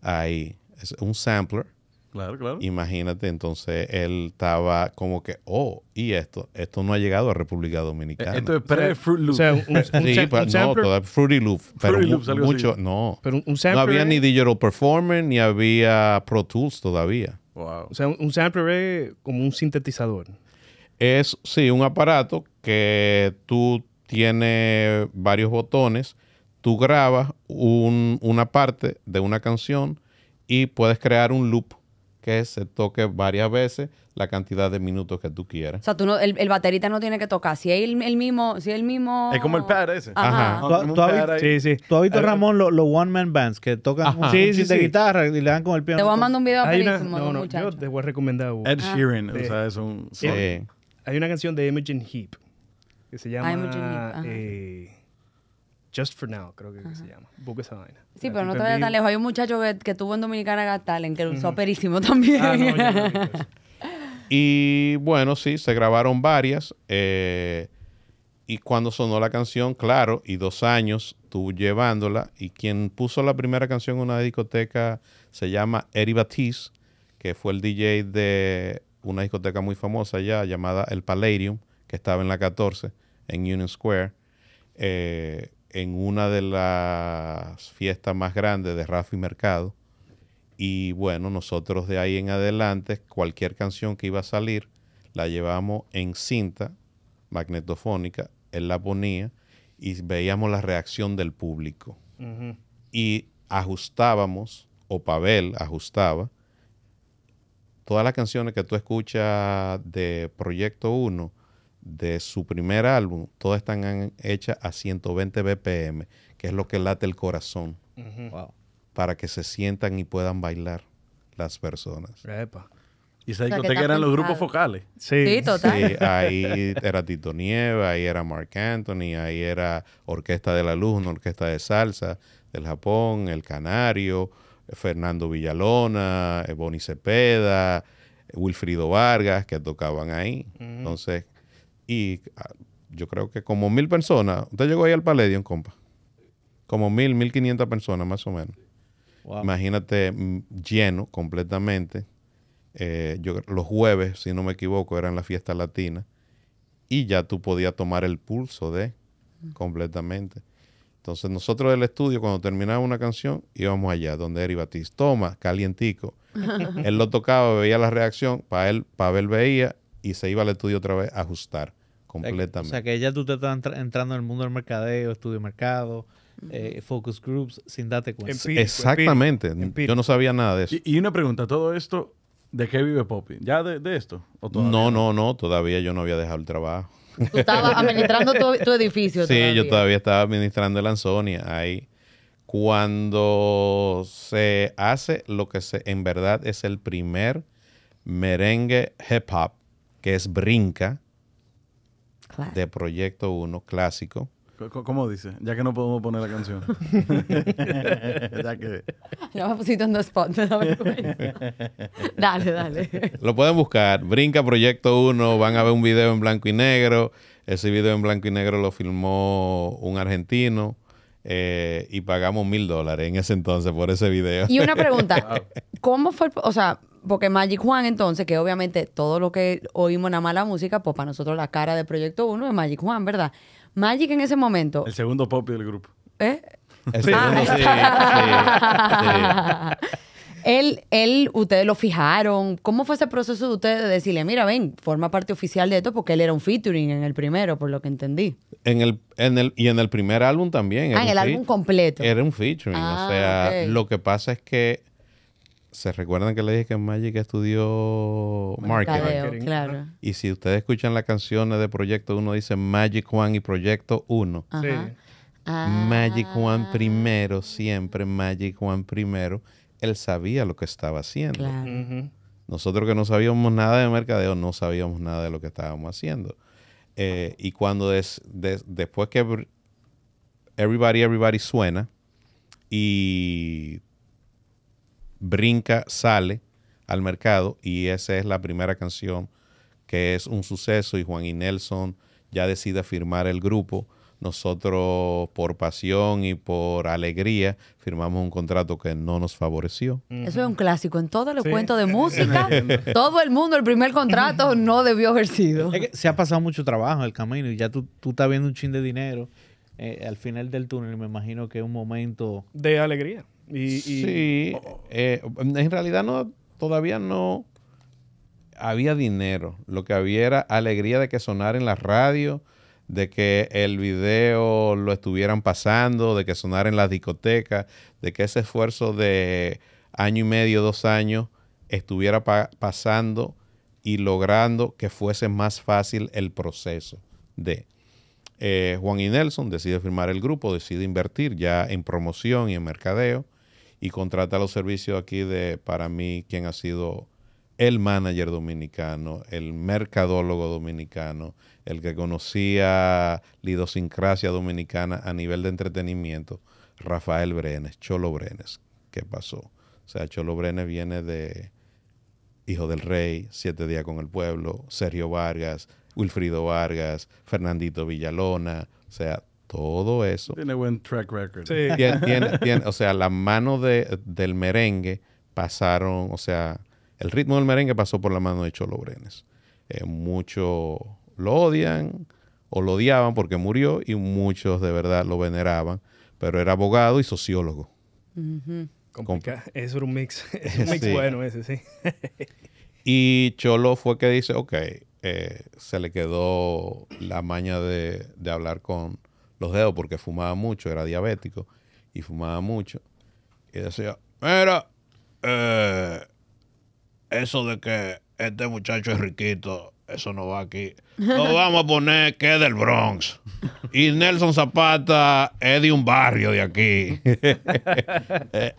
Ahí, es un sampler. Claro, claro. Imagínate, entonces él estaba como que, oh, y esto, esto no ha llegado a República Dominicana. Eh, esto es pre-Fruit Loop. O sea, un, *laughs* no, Fruity Loop. Pero no. un no había ni Digital Performer ni había Pro Tools todavía. Wow. O sea, un, sampler es como un sintetizador. Es, sí, un aparato que tú tienes varios botones, tú grabas un, una parte de una canción y puedes crear un loop que se toque varias veces la cantidad de minutos que tú quieras. O sea, tú no, el, el, baterita no tiene que tocar. Si es el, mismo, si es el mismo. Es como el padre ese. Ajá. ¿Tú, sí, sí. ¿Tú has visto, Ramón, los one man bands que tocan un sí, sí, de guitarra y le dan con el piano? Te voy a mandar un video a no, no, Yo te voy a recomendar. Ed Sheeran, o sea, es un. Sí hay una canción de Imogen Heap que se ah, llama eh, Just for Now, creo que, se llama. Book esa vaina. Sí, pero no te vayas tan lejos. Hay un muchacho que, estuvo tuvo en Dominicana Gatalen, que lo usó perísimo *laughs* también. Ah, y bueno, sí, se grabaron varias. Eh, y cuando sonó la canción, claro, y dos años tú llevándola. Y quien puso la primera canción en una discoteca se llama Eri Batiz, que fue el DJ de una discoteca muy famosa ya llamada El Palladium, que estaba en la 14, en Union Square, eh, en una de las fiestas más grandes de Rafi Mercado. Y bueno, nosotros de ahí en adelante, cualquier canción que iba a salir, la llevamos en cinta magnetofónica, él la ponía y veíamos la reacción del público. Y ajustábamos, o Pavel ajustaba, todas las canciones que tú escuchas de Proyecto 1, de su primer álbum, todas están hechas a 120 BPM, que es lo que late el corazón, para que se sientan y puedan bailar las personas. Y se que eran los grupos focales. Sí, total. ahí era Tito Nieve, ahí era Mark Anthony, ahí era Orquesta de la Luz, una orquesta de salsa del Japón, El Canario, Fernando Villalona, eh, Bonnie Cepeda, Wilfrido Vargas, que tocaban ahí. Entonces, y ah, yo creo que como mil personas. Usted llegó ahí al Palladium, compa. Como mil, mil quinientas personas más o menos. Imagínate mm, lleno completamente. Eh, los jueves, si no me equivoco, eran la fiesta latina. Y ya tú podías tomar el pulso de mm. completamente. Entonces nosotros del estudio, cuando terminaba una canción, íbamos allá, donde Eri Batista toma, calientico. *laughs* él lo tocaba, veía la reacción, para él, para veía y se iba al estudio otra vez a ajustar completamente. O sea que ya tú te estás entrando en el mundo del mercadeo, estudio de mercado, eh, focus groups, sin darte cuenta. Exactamente, yo no sabía nada de eso. Y, una pregunta, todo esto, ¿de qué vive Poppy? ¿Ya de, esto? no, no, no, todavía yo no había dejado el trabajo. Tú estabas administrando tu, edificio. Sí, yo todavía estaba administrando el Ansonia ahí. Cuando se hace lo que se, en verdad es el primer merengue hip hop, que es Brinca, de Proyecto 1 clásico. ¿Cómo dice? Ya que no podemos poner la canción. *laughs* ya que... Ya me pusiste en dos spot, dale, dale. Lo pueden buscar. Brinca Proyecto 1. Van a ver un video en blanco y negro. Ese video en blanco y negro lo filmó un argentino. Eh, y pagamos mil dólares en ese entonces por ese video. Y una pregunta, *laughs* ¿cómo fue, o sea, porque Magic Juan entonces, que obviamente todo lo que oímos nada mala música, pues para nosotros la cara de Proyecto 1 es Magic Juan, ¿verdad? Magic en ese momento. El segundo pop del grupo. ¿Eh? El sí, *laughs* Él, él, ustedes lo fijaron. ¿Cómo fue ese proceso de ustedes de decirle, mira, ven, forma parte oficial de esto? Porque él era un featuring en el primero, por lo que entendí. En el, en el, y en el primer álbum también. Ah, en el álbum completo. Era un featuring. o sea, ah, lo que pasa es que se recuerdan que le dije que Magic estudió marketing. Claro. Y si ustedes escuchan las canciones de Proyecto 1, dice Magic One y Proyecto 1. Magic One ah. primero, siempre Magic One primero. Él sabía lo que estaba haciendo. Nosotros que no sabíamos nada de mercadeo, no sabíamos nada de lo que estábamos haciendo. Eh, y cuando después que Everybody, Everybody suena y brinca, sale al mercado y esa es la primera canción que es un suceso y Juan y Nelson ya deciden firmar el grupo. Nosotros por pasión y por alegría firmamos un contrato que no nos favoreció. Eso es un clásico en todos los cuentos de *laughs* música. todo el mundo el primer contrato *laughs* no debió haber sido. se ha pasado mucho trabajo en el camino y ya tú, tú estás viendo un chin de dinero eh, al final del túnel. Me imagino que es un momento... De alegría sí, eh, en realidad no, todavía no había dinero. Lo que había era alegría de que sonara en la radio, de que el video lo estuvieran pasando, de que sonara en las discotecas, de que ese esfuerzo de año y medio, dos años, estuviera pasando y logrando que fuese más fácil el proceso de... Eh, Juan y Nelson decide firmar el grupo, decide invertir ya en promoción y en mercadeo y contrata los servicios aquí de, para mí, quien ha sido el manager dominicano, el mercadólogo dominicano, el que conocía la idiosincrasia dominicana a nivel de entretenimiento, Rafael Brenes, Cholo Brenes, ¿qué pasó? O sea, Cholo Brenes viene de Hijo del Rey, Siete Días con el Pueblo, Sergio Vargas, Wilfrido Vargas, Fernandito Villalona, o sea, todo eso. Tiene buen track record. Sí. o sea, la mano del merengue pasaron, o sea, el ritmo del merengue pasó por la mano de Cholo Brenes. Eh, muchos lo odian o lo odiaban porque murió y muchos de verdad lo veneraban, pero era abogado y sociólogo. Complicado. Eso era un mix. Es un mix *laughs* bueno ese, sí. y Cholo fue que dice, ok, eh, se le quedó la maña de hablar con los dedos porque fumaba mucho, era diabético y fumaba mucho. Y decía, mira, eh, eso de que este muchacho es riquito, eso no va aquí. Lo *laughs* vamos a poner que es del Bronx. Y Nelson Zapata es de un barrio de aquí. *laughs* Eh,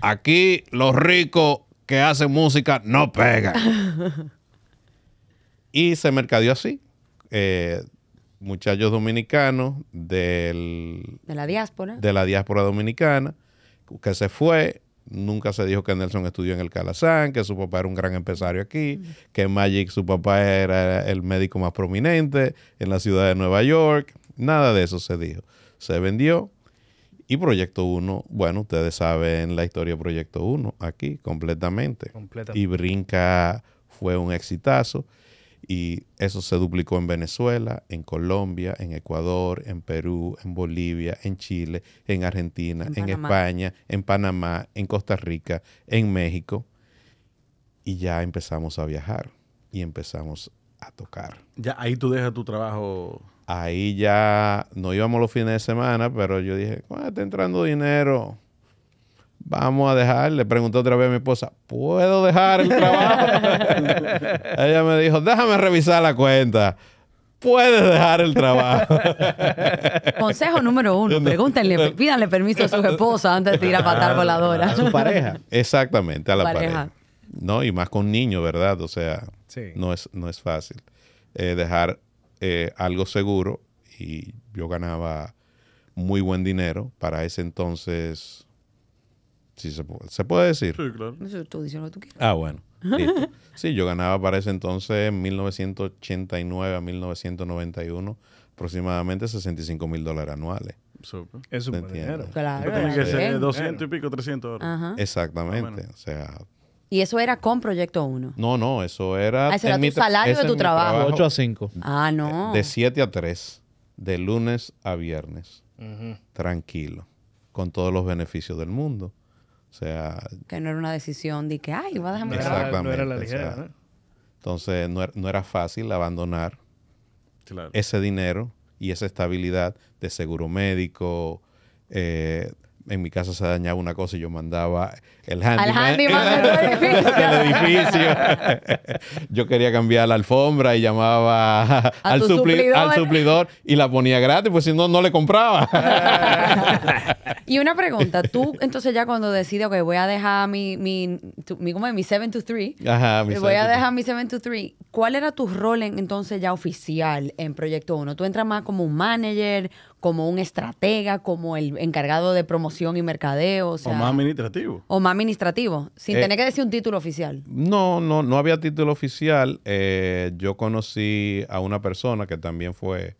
aquí los ricos que hacen música no pegan. *laughs* Y se mercadeó así. Eh, muchachos dominicanos del, de la diáspora. De la diáspora dominicana, que se fue. Nunca se dijo que Nelson estudió en el Calazán, que su papá era un gran empresario aquí, mm. que Magic, su papá, era el médico más prominente en la ciudad de Nueva York. Nada de eso se dijo. Se vendió. Y Proyecto 1, bueno, ustedes saben la historia de Proyecto 1 aquí completamente. Y Brinca fue un exitazo. Y eso se duplicó en Venezuela, en Colombia, en Ecuador, en Perú, en Bolivia, en Chile, en Argentina, en, España, en Panamá, en Costa Rica, en México. Y ya empezamos a viajar y empezamos a tocar. Ya ahí tú dejas tu trabajo. Ahí ya no íbamos los fines de semana, pero yo dije, cuando está entrando dinero vamos a dejar. Le pregunté otra vez a mi esposa, ¿puedo dejar el trabajo? *laughs* Ella me dijo, déjame revisar la cuenta. Puedes dejar el trabajo. *laughs* Consejo número uno, pregúntenle, *laughs* pídanle permiso a su esposa antes de ir a patar voladora. A su pareja. Exactamente, a la pareja. No, y más con niños, ¿verdad? O sea, no, es, no es fácil eh, dejar eh, algo seguro. Y yo ganaba muy buen dinero. Para ese entonces, Sí, se, puede decir. Sí, claro. Tú dices lo que tú quieras. Ah, bueno. *laughs* sí, yo ganaba para ese entonces, 1989 a 1991, aproximadamente 65 mil dólares anuales. Super. Es un dinero. Claro. Tiene que ser 200 y pico, 300 dólares. Ajá. Exactamente. O sea, ¿Y eso era con Proyecto 1? No, no, eso era... Ah, ese era tu salario de tu trabajo. De 8 a 5. Ah, no. Eh, de 7 a 3, de lunes a viernes. Uh Tranquilo, con todos los beneficios del mundo. O sea... Que no era una decisión de que, ay, voy a dejarme No era la Entonces, no, era fácil abandonar ese dinero y esa estabilidad de seguro médico, eh, en mi casa se dañaba una cosa y yo mandaba el handyman, Al handyman del edificio. *laughs* yo quería cambiar la alfombra y llamaba al, suplidor. al suplidor y la ponía gratis, pues si no, no le compraba. *laughs* y una pregunta, tú entonces ya cuando decido que voy a dejar mi, mi, tu, mi, ¿cómo es? mi 7 to Ajá, voy a dejar mi 723. to ¿cuál era tu rol en, entonces ya oficial en Proyecto 1? ¿Tú entras más como un manager? como un estratega, como el encargado de promoción y mercadeo. O, más administrativo. O más administrativo, sin eh, tener que decir un título oficial. No, no, no había título oficial. Eh, yo conocí a una persona que también fue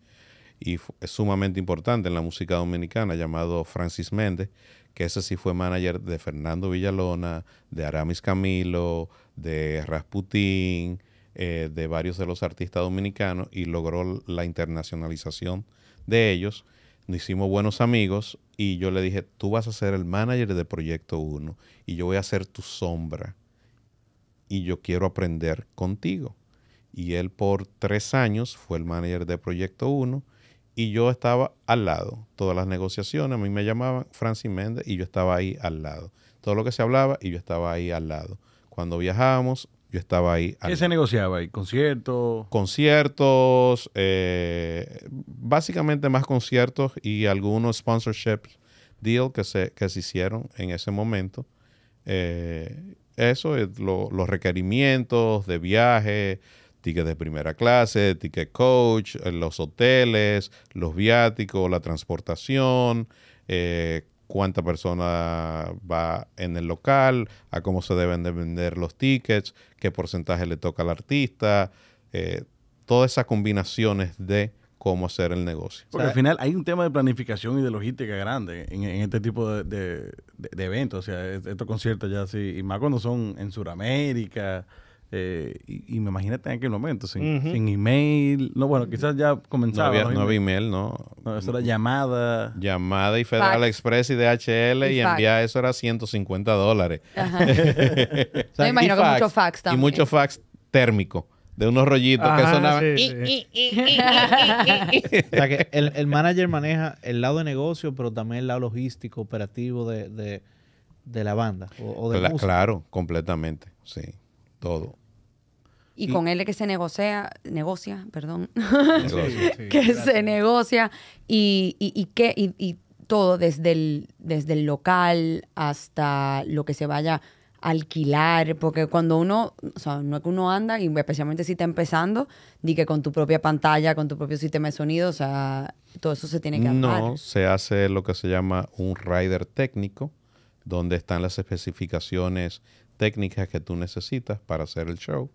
y es sumamente importante en la música dominicana, llamado Francis Méndez, que ese sí fue manager de Fernando Villalona, de Aramis Camilo, de Rasputín, eh, de varios de los artistas dominicanos y logró la internacionalización de ellos, nos hicimos buenos amigos y yo le dije, tú vas a ser el manager de Proyecto 1 y yo voy a ser tu sombra y yo quiero aprender contigo. Y él por tres años fue el manager de Proyecto 1 y yo estaba al lado. Todas las negociaciones, a mí me llamaban Francis Méndez y yo estaba ahí al lado. Todo lo que se hablaba y yo estaba ahí al lado. Cuando viajábamos, yo estaba ahí. ¿Qué se negociaba ahí? ¿Conciertos? Conciertos, eh, básicamente más conciertos y algunos sponsorship deals que se, que se hicieron en ese momento. Eh, eso, es los requerimientos de viaje, tickets de primera clase, ticket coach, eh, los hoteles, los viáticos, la transportación, eh, cuánta persona va en el local, a cómo se deben de vender los tickets, qué porcentaje le toca al artista, eh, todas esas combinaciones de cómo hacer el negocio. Porque al final hay un tema de planificación y de logística grande en, este tipo de, eventos, o sea, estos conciertos ya sí, y más cuando son en Sudamérica eh, y, me imagínate en aquel momento, sin, email. No, bueno, quizás ya comenzaba. No había, email, ¿no? eso era llamada. Llamada y Federal Express y DHL y, y enviar eso era 150 dólares. *laughs* me imagino que mucho fax Y mucho fax térmico de unos rollitos o sea que el, manager maneja el lado de negocio, pero también el lado logístico, operativo de, la banda o, de Claro, completamente, sí, todo y, con él es que se negocia, negocia, perdón, *laughs* que se negocia y, y, que, todo desde el, desde el local hasta lo que se vaya a alquilar, porque cuando uno, o sea, no es que uno anda, y especialmente si está empezando, di que con tu propia pantalla, con tu propio sistema de sonido, o sea, todo eso se tiene que hacer. No, se hace lo que se llama un rider técnico, donde están las especificaciones técnicas que tú necesitas para hacer el show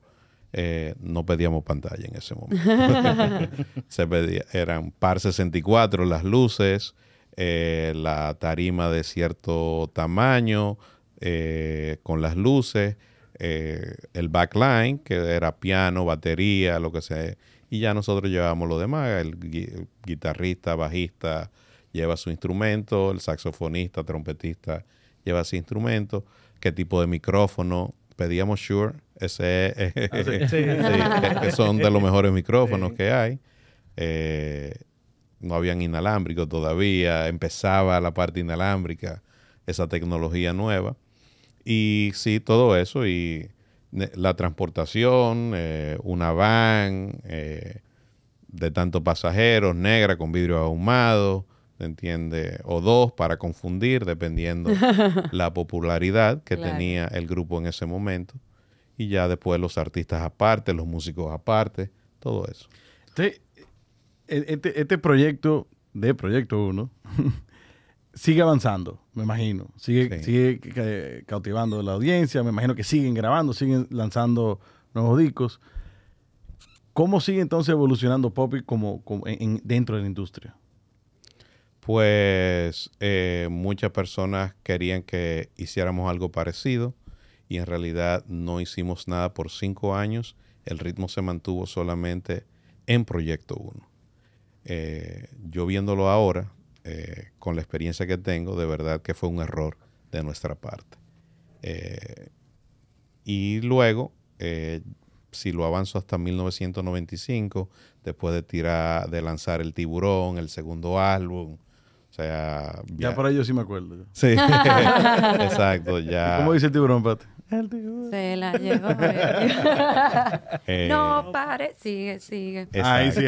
eh, no pedíamos pantalla en ese momento. *laughs* Se pedía, eran par 64 las luces, eh, la tarima de cierto tamaño eh, con las luces, el backline que era piano, batería, lo que sea. Y ya nosotros llevábamos lo demás, el, el guitarrista, bajista lleva su instrumento, el saxofonista, trompetista lleva su instrumento, qué tipo de micrófono, pedíamos sure ese, eh, *laughs* son de los mejores micrófonos que hay. Eh, no habían inalámbricos todavía, empezaba la parte inalámbrica, esa tecnología nueva. Y sí, todo eso y la transportación, eh, una van eh, de tantos pasajeros, negra con vidrio ahumado, entiende? O dos para confundir, dependiendo *laughs* la popularidad que tenía el grupo en ese momento y ya después los artistas aparte, los músicos aparte, todo eso. Este, e, este, este proyecto de Proyecto 1 *laughs* sigue avanzando, me imagino. Sigue, sigue cautivando la audiencia, me imagino que siguen grabando, siguen lanzando nuevos discos. ¿Cómo sigue entonces evolucionando Poppy como, como dentro de la industria? Pues eh, muchas personas querían que hiciéramos algo parecido y en realidad no hicimos nada por cinco años. El ritmo se mantuvo solamente en Proyecto 1. Eh, yo viéndolo ahora, eh, con la experiencia que tengo, de verdad que fue un error de nuestra parte. Eh, y luego, si lo avanzo hasta 1995, después de tirar, de lanzar El Tiburón, el segundo álbum, o sea, ya, para ello sí me acuerdo. Sí, *laughs* exacto, ¿Cómo dice el tiburón, Pate? Se la llevó. *laughs* no eh, pare, sigue, sigue. Ahí sí. *laughs*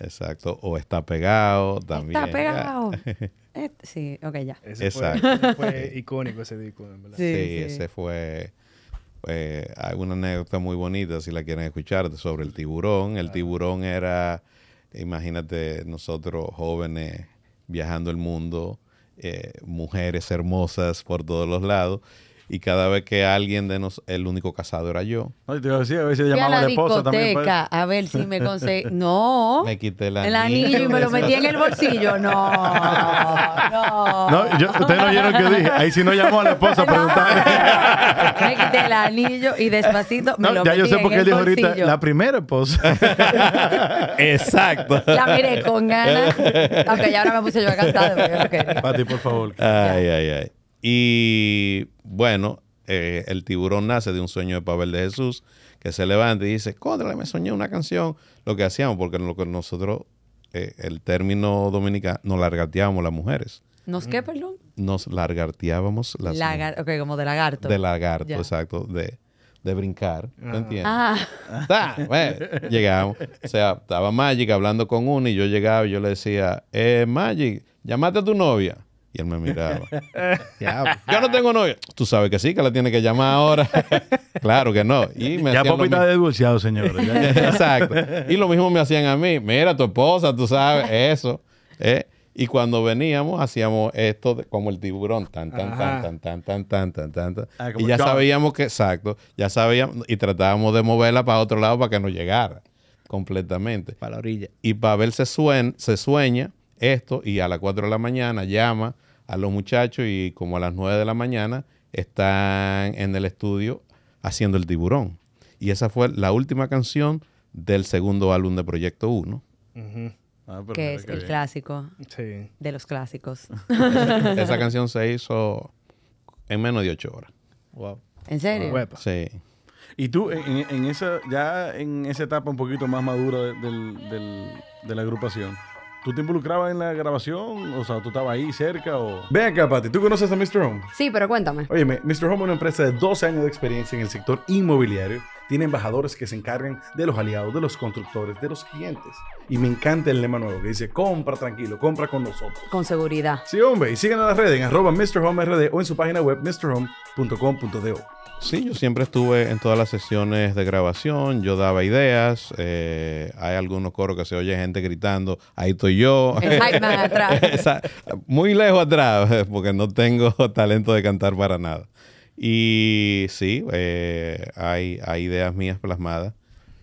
Exacto. O está pegado también. Está pegado. sí, ok, ya. Ese Exacto. Fue, icónico ese disco, ¿verdad? Sí, ese fue. hay una anécdota muy bonita, si la quieren escuchar, sobre el tiburón. El ah. tiburón era, imagínate, nosotros jóvenes viajando el mundo eh, mujeres hermosas por todos los lados. Y cada vez que alguien de nos, el único casado era yo. no te decía, a veces llamaba a la, esposa también. Pues. A ver si me conseguí. *laughs* No. Me quité el anillo. El anillo y me lo metí en el bolsillo. No. No. no ustedes no oyeron que dije. Ahí sí no llamó a la esposa a me quité el anillo y despacito me no, lo ya yo sé por qué dijo ahorita la primera esposa. *laughs* Exacto. La miré con ganas. Aunque ya ahora me puse yo a cantar. Pati, por favor. Ay, ay, ay. Y bueno, eh, el tiburón nace de un sueño de Pavel de Jesús, que se levanta y dice, contra, me soñé una canción. Lo que hacíamos, porque lo que nosotros, eh, el término dominicano, nos largateábamos las mujeres. ¿Nos qué, perdón? Nos largarteábamos las mujeres. Ok, como de lagarto. De lagarto, exacto, de, brincar, me ah. entiendes? Ah. *laughs* o sea, estaba Magic hablando con uno y yo llegaba y yo le decía, eh, Magic, llámate a tu novia él me miraba. *laughs* yo *laughs* no tengo novia. Tú sabes que sí, que la tiene que llamar ahora. *laughs* claro que no. Y me ya está señor. Exacto. Y lo mismo me hacían a mí. Mira, tu esposa, tú sabes, eso. Eh. Y cuando veníamos, hacíamos esto como el tiburón, tan, tan, tan, tan, tan, tan, tan, tan, ah, tan. y ya sabíamos que, exacto, ya sabíamos, y tratábamos de moverla para otro lado para que no llegara completamente. Para la orilla. Y para se, se sueña esto y a las 4 de la mañana llama a los muchachos y como a las 9 de la mañana están en el estudio haciendo el tiburón. Y esa fue la última canción del segundo álbum de Proyecto 1. Ah, que es el clásico de los clásicos. Esa, canción se hizo en menos de 8 horas. ¿En serio? Sí. Y tú, en, esa, ya en esa etapa un poquito más madura de la agrupación, ¿Tú te involucrabas en la grabación? O sea, ¿tú estabas ahí cerca o...? Ven acá, Pati. ¿Tú conoces a Mr. Home? Sí, pero cuéntame. Oye, Mr. Home es una empresa de 12 años de experiencia en el sector inmobiliario. Tiene embajadores que se encargan de los aliados, de los constructores, de los clientes. Y me encanta el lema nuevo que dice, compra tranquilo, compra con nosotros. Con seguridad. Sí, hombre. Y sigan a las redes en arroba Mr. Home o en su página web mrhome.com.do. Sí, yo siempre estuve en todas las sesiones de grabación, yo daba ideas, eh, hay algunos coros que se oye gente gritando, ahí estoy yo. El atrás. *laughs* muy lejos atrás, *laughs* porque no tengo *laughs* talento de cantar para nada. Y sí, eh, hay, ideas mías plasmadas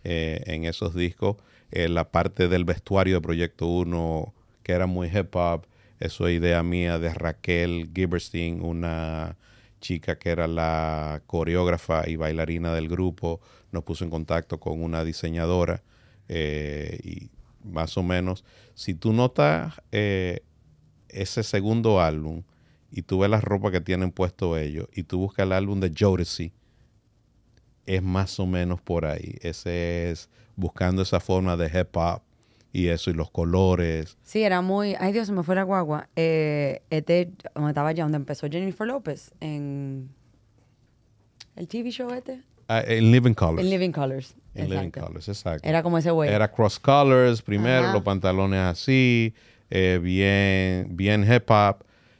eh, en esos discos. la parte del vestuario de Proyecto 1, que era muy hip hop, eso es idea mía de Raquel Gibberstein, una chica que era la coreógrafa y bailarina del grupo, nos puso en contacto con una diseñadora eh, y más o menos, si tú notas eh, ese segundo álbum y tú ves la ropa que tienen puesto ellos y tú buscas el álbum de Jodeci, es más o menos por ahí. Ese es buscando esa forma de hip hop y eso, y los colores. Sí, era muy. Ay, Dios, se me fue la guagua. Eh, este, donde estaba ya, donde empezó Jennifer López en. El TV show este. Ah, en Living Colors. En Living Colors. exacto. Era como ese güey. Era cross colors primero, los pantalones así, eh, bien, bien hip hop.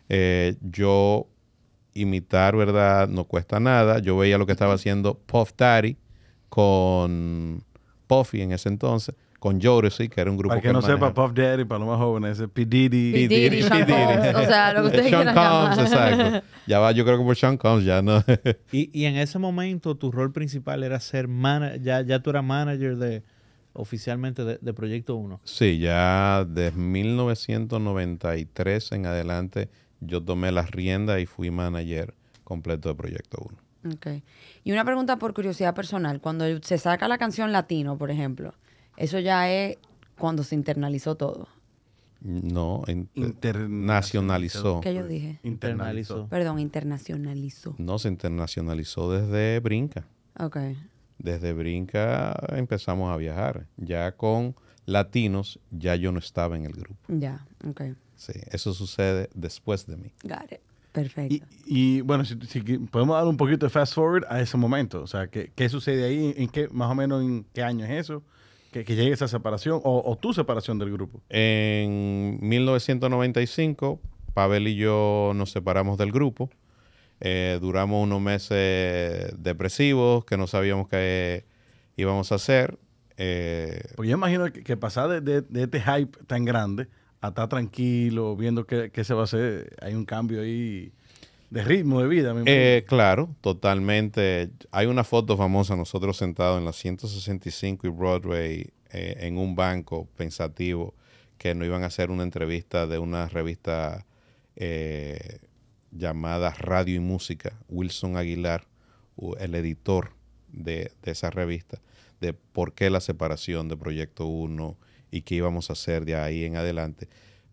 Eh, yo imitar, ¿verdad? No cuesta nada. Yo veía lo que estaba haciendo Puff Daddy con Puffy en ese entonces con sí que era un grupo para que, que no sepa Puff Daddy, para los más jóvenes, es P. Diddy. P. Diddy, Sean Combs, o sea, lo que ustedes Sean Combs, exacto. Ya va, yo creo que por Sean Combs, ya no. *laughs* y, y en ese momento tu rol principal era ser manager, ya, ya tú eras manager de oficialmente de, de Proyecto 1. Sí, ya desde 1993 en adelante yo tomé las riendas y fui manager completo de Proyecto 1. Ok. Y una pregunta por curiosidad personal. Cuando se saca la canción Latino, por ejemplo, eso ya es cuando se internalizó todo. No, internacionalizó. ¿Qué yo dije? Internalizó. Perdón, internacionalizó. No, se internacionalizó desde Brinca. Ok. Desde Brinca empezamos a viajar. Ya con latinos, ya yo no estaba en el grupo. Ya, ok. Sí, eso sucede después de mí. Got it. Perfecto. Y, bueno, si, podemos dar un poquito de fast forward a ese momento. O sea, ¿qué, qué sucede ahí? ¿En qué, más o menos en qué año es eso? que, llegue esa separación o, tu separación del grupo? En 1995, Pavel y yo nos separamos del grupo. Eh, duramos unos meses depresivos que no sabíamos qué íbamos a hacer. Pues yo imagino que, pasar de, este hype tan grande a estar tranquilo, viendo qué, se va a hacer, hay un cambio ahí. De ritmo de vida, eh, Claro, totalmente. Hay una foto famosa, nosotros sentados en la 165 y Broadway, eh, en un banco pensativo, que nos iban a hacer una entrevista de una revista eh, llamada Radio y Música. Wilson Aguilar, el editor de, de esa revista, de por qué la separación de Proyecto 1 y qué íbamos a hacer de ahí en adelante.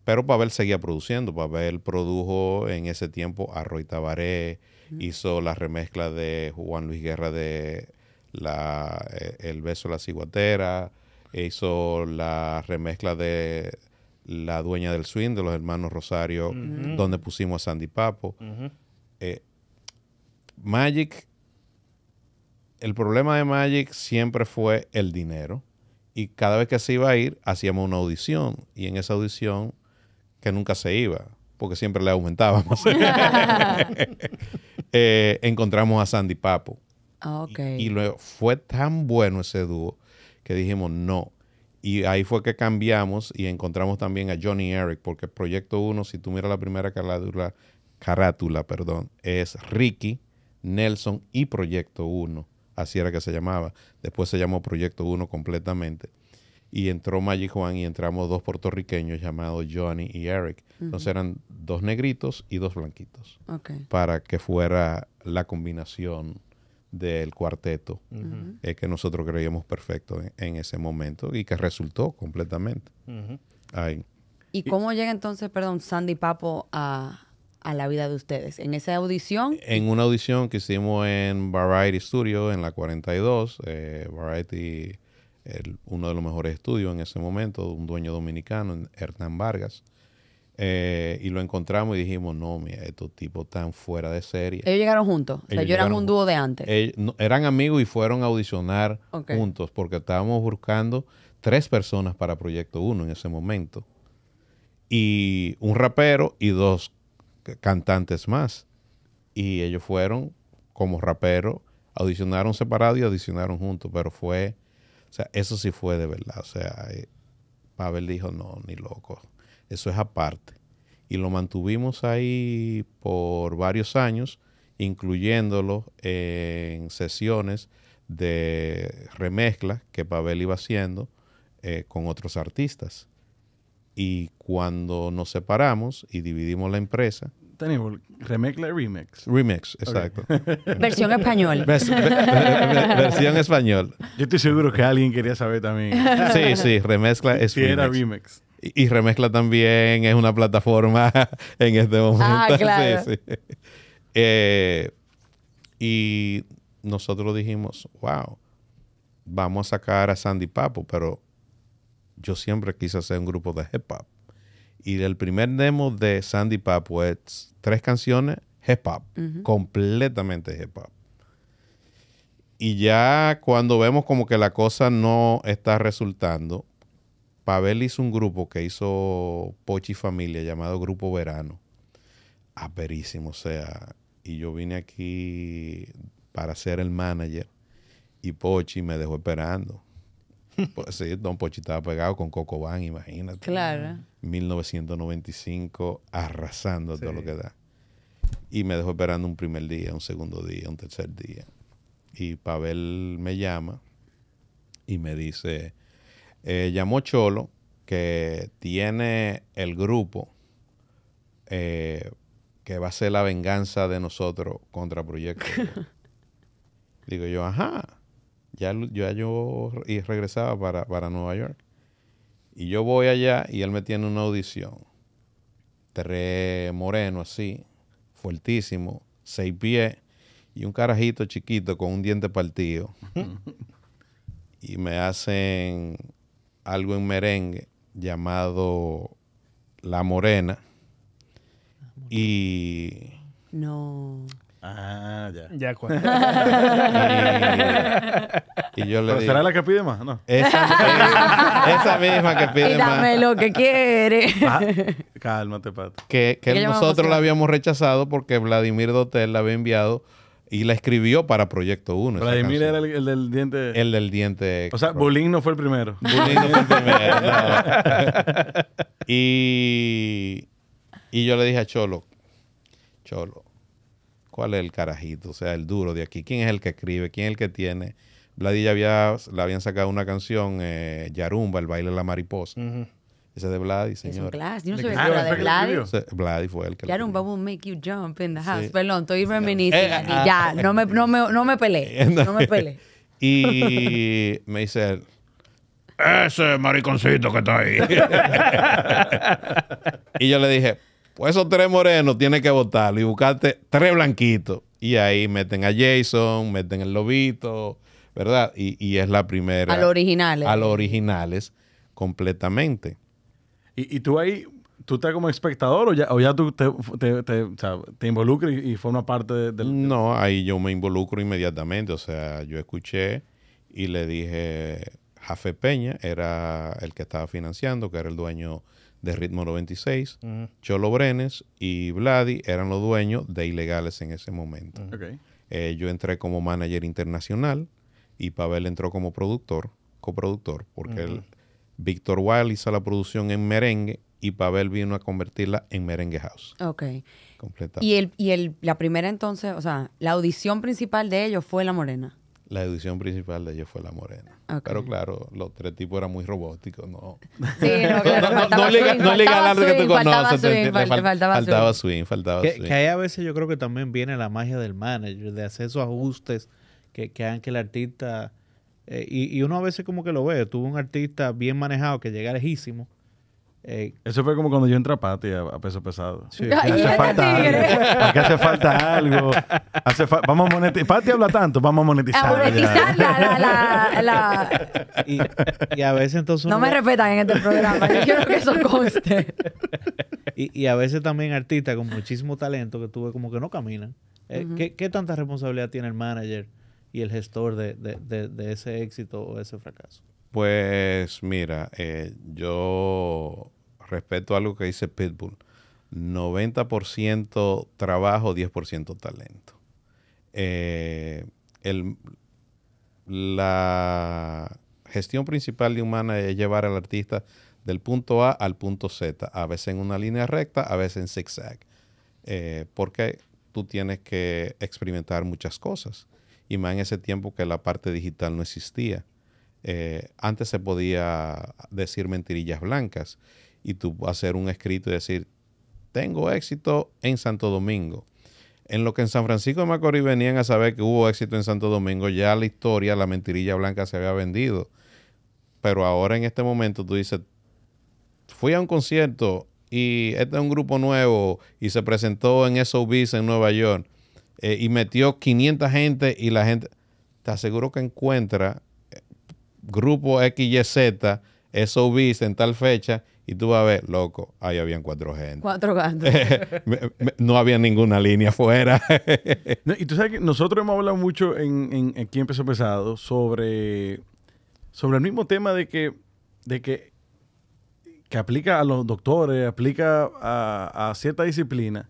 Pero Pavel seguía produciendo. Pavel produjo en ese tiempo a Roy Tabaré, hizo la remezcla de Juan Luis Guerra de la, eh, El beso de la ciguatera, e hizo la remezcla de La dueña del swing de los hermanos Rosario, donde pusimos a Sandy Papo. Eh, Magic, el problema de Magic siempre fue el dinero. Y cada vez que se iba a ir, hacíamos una audición. Y en esa audición que nunca se iba, porque siempre le aumentábamos. *laughs* Eh, encontramos a Sandy Papo. Ah, y, luego fue tan bueno ese dúo que dijimos no. Y ahí fue que cambiamos y encontramos también a Johnny Eric, porque Proyecto 1, si tú miras la primera carátula, carátula perdón, es Ricky, Nelson y Proyecto 1. Así era que se llamaba. Después se llamó Proyecto 1 completamente y entró Magic Juan y entramos dos puertorriqueños llamados Johnny y Eric. Entonces eran dos negritos y dos blanquitos. Para que fuera la combinación del cuarteto eh, que nosotros creíamos perfecto en, ese momento y que resultó completamente. ¿Y cómo llega entonces, perdón, Sandy Papo a, la vida de ustedes? ¿En esa audición? En una audición que hicimos en Variety Studio en la 42, eh, Variety uno de los mejores estudios en ese momento, un dueño dominicano, Hernán Vargas. Eh, y lo encontramos y dijimos, no, mira, estos tipos están fuera de serie. Ellos llegaron juntos, o sea, eran un dúo de antes. eran amigos y fueron a audicionar juntos porque estábamos buscando tres personas para Proyecto 1 en ese momento. Y un rapero y dos cantantes más. Y ellos fueron como rapero, audicionaron separado y audicionaron juntos, pero fue o sea, eso sí fue de verdad. O sea, Pavel eh, dijo, no, ni loco. Eso es aparte. Y lo mantuvimos ahí por varios años, incluyéndolo en sesiones de remezcla que Pavel iba haciendo eh, con otros artistas. Y cuando nos separamos y dividimos la empresa, sostenible, remezcla remix. Remix, exacto. *laughs* versión español. versión español. Yo estoy seguro que alguien quería saber también. Sí, sí, remezcla es remix. era Y, remezcla también es una plataforma *laughs* en este momento. Ah, claro. Sí, sí. Eh, y nosotros dijimos, wow, vamos a sacar a Sandy Papo, pero yo siempre quise hacer un grupo de hip hop. Y del primer demo de Sandy pues tres canciones hip hop, completamente hip hop. Y ya cuando vemos como que la cosa no está resultando, Pavel hizo un grupo que hizo Pochi Familia llamado Grupo Verano. Aperísimo, ah, o sea, y yo vine aquí para ser el manager y Pochi me dejó esperando. *laughs* pues, sí, Don Pochi estaba pegado con Coco Van, imagínate. Claro. 1995 arrasando todo lo que da. Y me dejó esperando un primer día, un segundo día, un tercer día. Y Pavel me llama y me dice, eh, llamó Cholo, que tiene el grupo eh, que va a ser la venganza de nosotros contra Proyecto. *laughs* Digo yo, ajá, ya, yo y regresaba para Nueva York. Y yo voy allá y él me tiene una audición. tres moreno así, fuertísimo, seis pies y un carajito chiquito con un diente partido. *laughs* y me hacen algo en merengue llamado La Morena. Y... No. Ah, *laughs* ya. Ya y, yo le será la que pide más? No. Esa, misma que pide y dame más. lo que quiere. Ah, cálmate, Pato. Que, nosotros la habíamos rechazado porque Vladimir Dotel la había enviado y la escribió para Proyecto 1. Vladimir era el, del diente. El del diente. O sea, Bulín no fue el primero. Bulín no fue el primero. *laughs* Y, y yo le dije a Cholo, Cholo, ¿Cuál es el carajito? O sea, el duro de aquí. ¿Quién es el que escribe? ¿Quién es el que tiene? Vladilla había, le habían sacado una canción, eh, Yarumba, el baile de la mariposa. Ese es Ese de Vladi, señor. Es un Yo no sabía de Vladi. Vladi fue el que Yarumba will make you jump in the house. Perdón, estoy reminiscing eh, ya, ah, no me, no me, no me peleé. *laughs* No me peleé. y me dice él, ese mariconcito que está ahí. *laughs* y yo le dije, pues esos tres morenos tienes que votar y buscarte tres blanquitos. Y ahí meten a Jason, meten el lobito, ¿verdad? Y, y es la primera. A los originales. A los originales, completamente. Y, y tú ahí, ¿Tú estás como espectador o ya, o ya tú te, te, involucras y, formas parte del... No, ahí yo me involucro inmediatamente. O sea, yo escuché y le dije, Jafe Peña era el que estaba financiando, que era el dueño de Ritmo 96. Cholo Brenes y Vladi eran los dueños de Ilegales en ese momento. Eh, yo entré como manager internacional y Pavel entró como productor, coproductor, porque Víctor Wild hizo la producción en merengue y Pavel vino a convertirla en Merengue House. Ok. Y, el, y el, la primera entonces, o sea, la audición principal de ellos fue La Morena la edición principal de ellos fue La Morena. Pero claro, los tres tipos eran muy robóticos, no. Sí, no, *laughs* le que tú conoces. faltaba, swing, faltaba que, swing. Que a veces yo creo que también viene la magia del manager, de hacer esos ajustes que, que hagan que el artista. Eh, y, y, uno a veces como que lo ve, tuvo un artista bien manejado que llega lejísimo eh, eso fue como cuando yo entré a Pati a, peso pesado. Sí, qué hace, falta algo, hace vamos monetizar. Pati habla tanto, vamos a monetizar. y, a veces entonces. No me respetan en este programa. Yo quiero que eso conste. Y, a veces también artistas con muchísimo talento que tuve como que no caminan. Eh, ¿qué, tanta responsabilidad tiene el manager y el gestor de ese éxito o ese fracaso? Pues mira, eh, yo respeto algo que dice Pitbull, 90% trabajo, 10% talento. Eh, la gestión principal de humana es llevar al artista del punto A al punto Z, a veces en una línea recta, a veces en zigzag, eh, porque tú tienes que experimentar muchas cosas, y más en ese tiempo que la parte digital no existía. Eh, antes se podía decir mentirillas blancas y tú hacer un escrito y decir, tengo éxito en Santo Domingo. En lo que en San Francisco de Macorís venían a saber que hubo éxito en Santo Domingo, ya la historia, la mentirilla blanca se había vendido. Pero ahora en este momento tú dices, fui a un concierto y este es un grupo nuevo y se presentó en SOBs en Nueva York eh, y metió 500 gente y la gente, te aseguro que encuentra grupo XYZ eso vi en tal fecha y tú vas a ver, loco, ahí habían cuatro gente. Cuatro gentes. *laughs* no había ninguna línea afuera. *laughs* y tú sabes que nosotros hemos hablado mucho en, en, aquí en Peso Pesado sobre, sobre el mismo tema de que, de que, que aplica a los doctores, aplica a, cierta disciplina.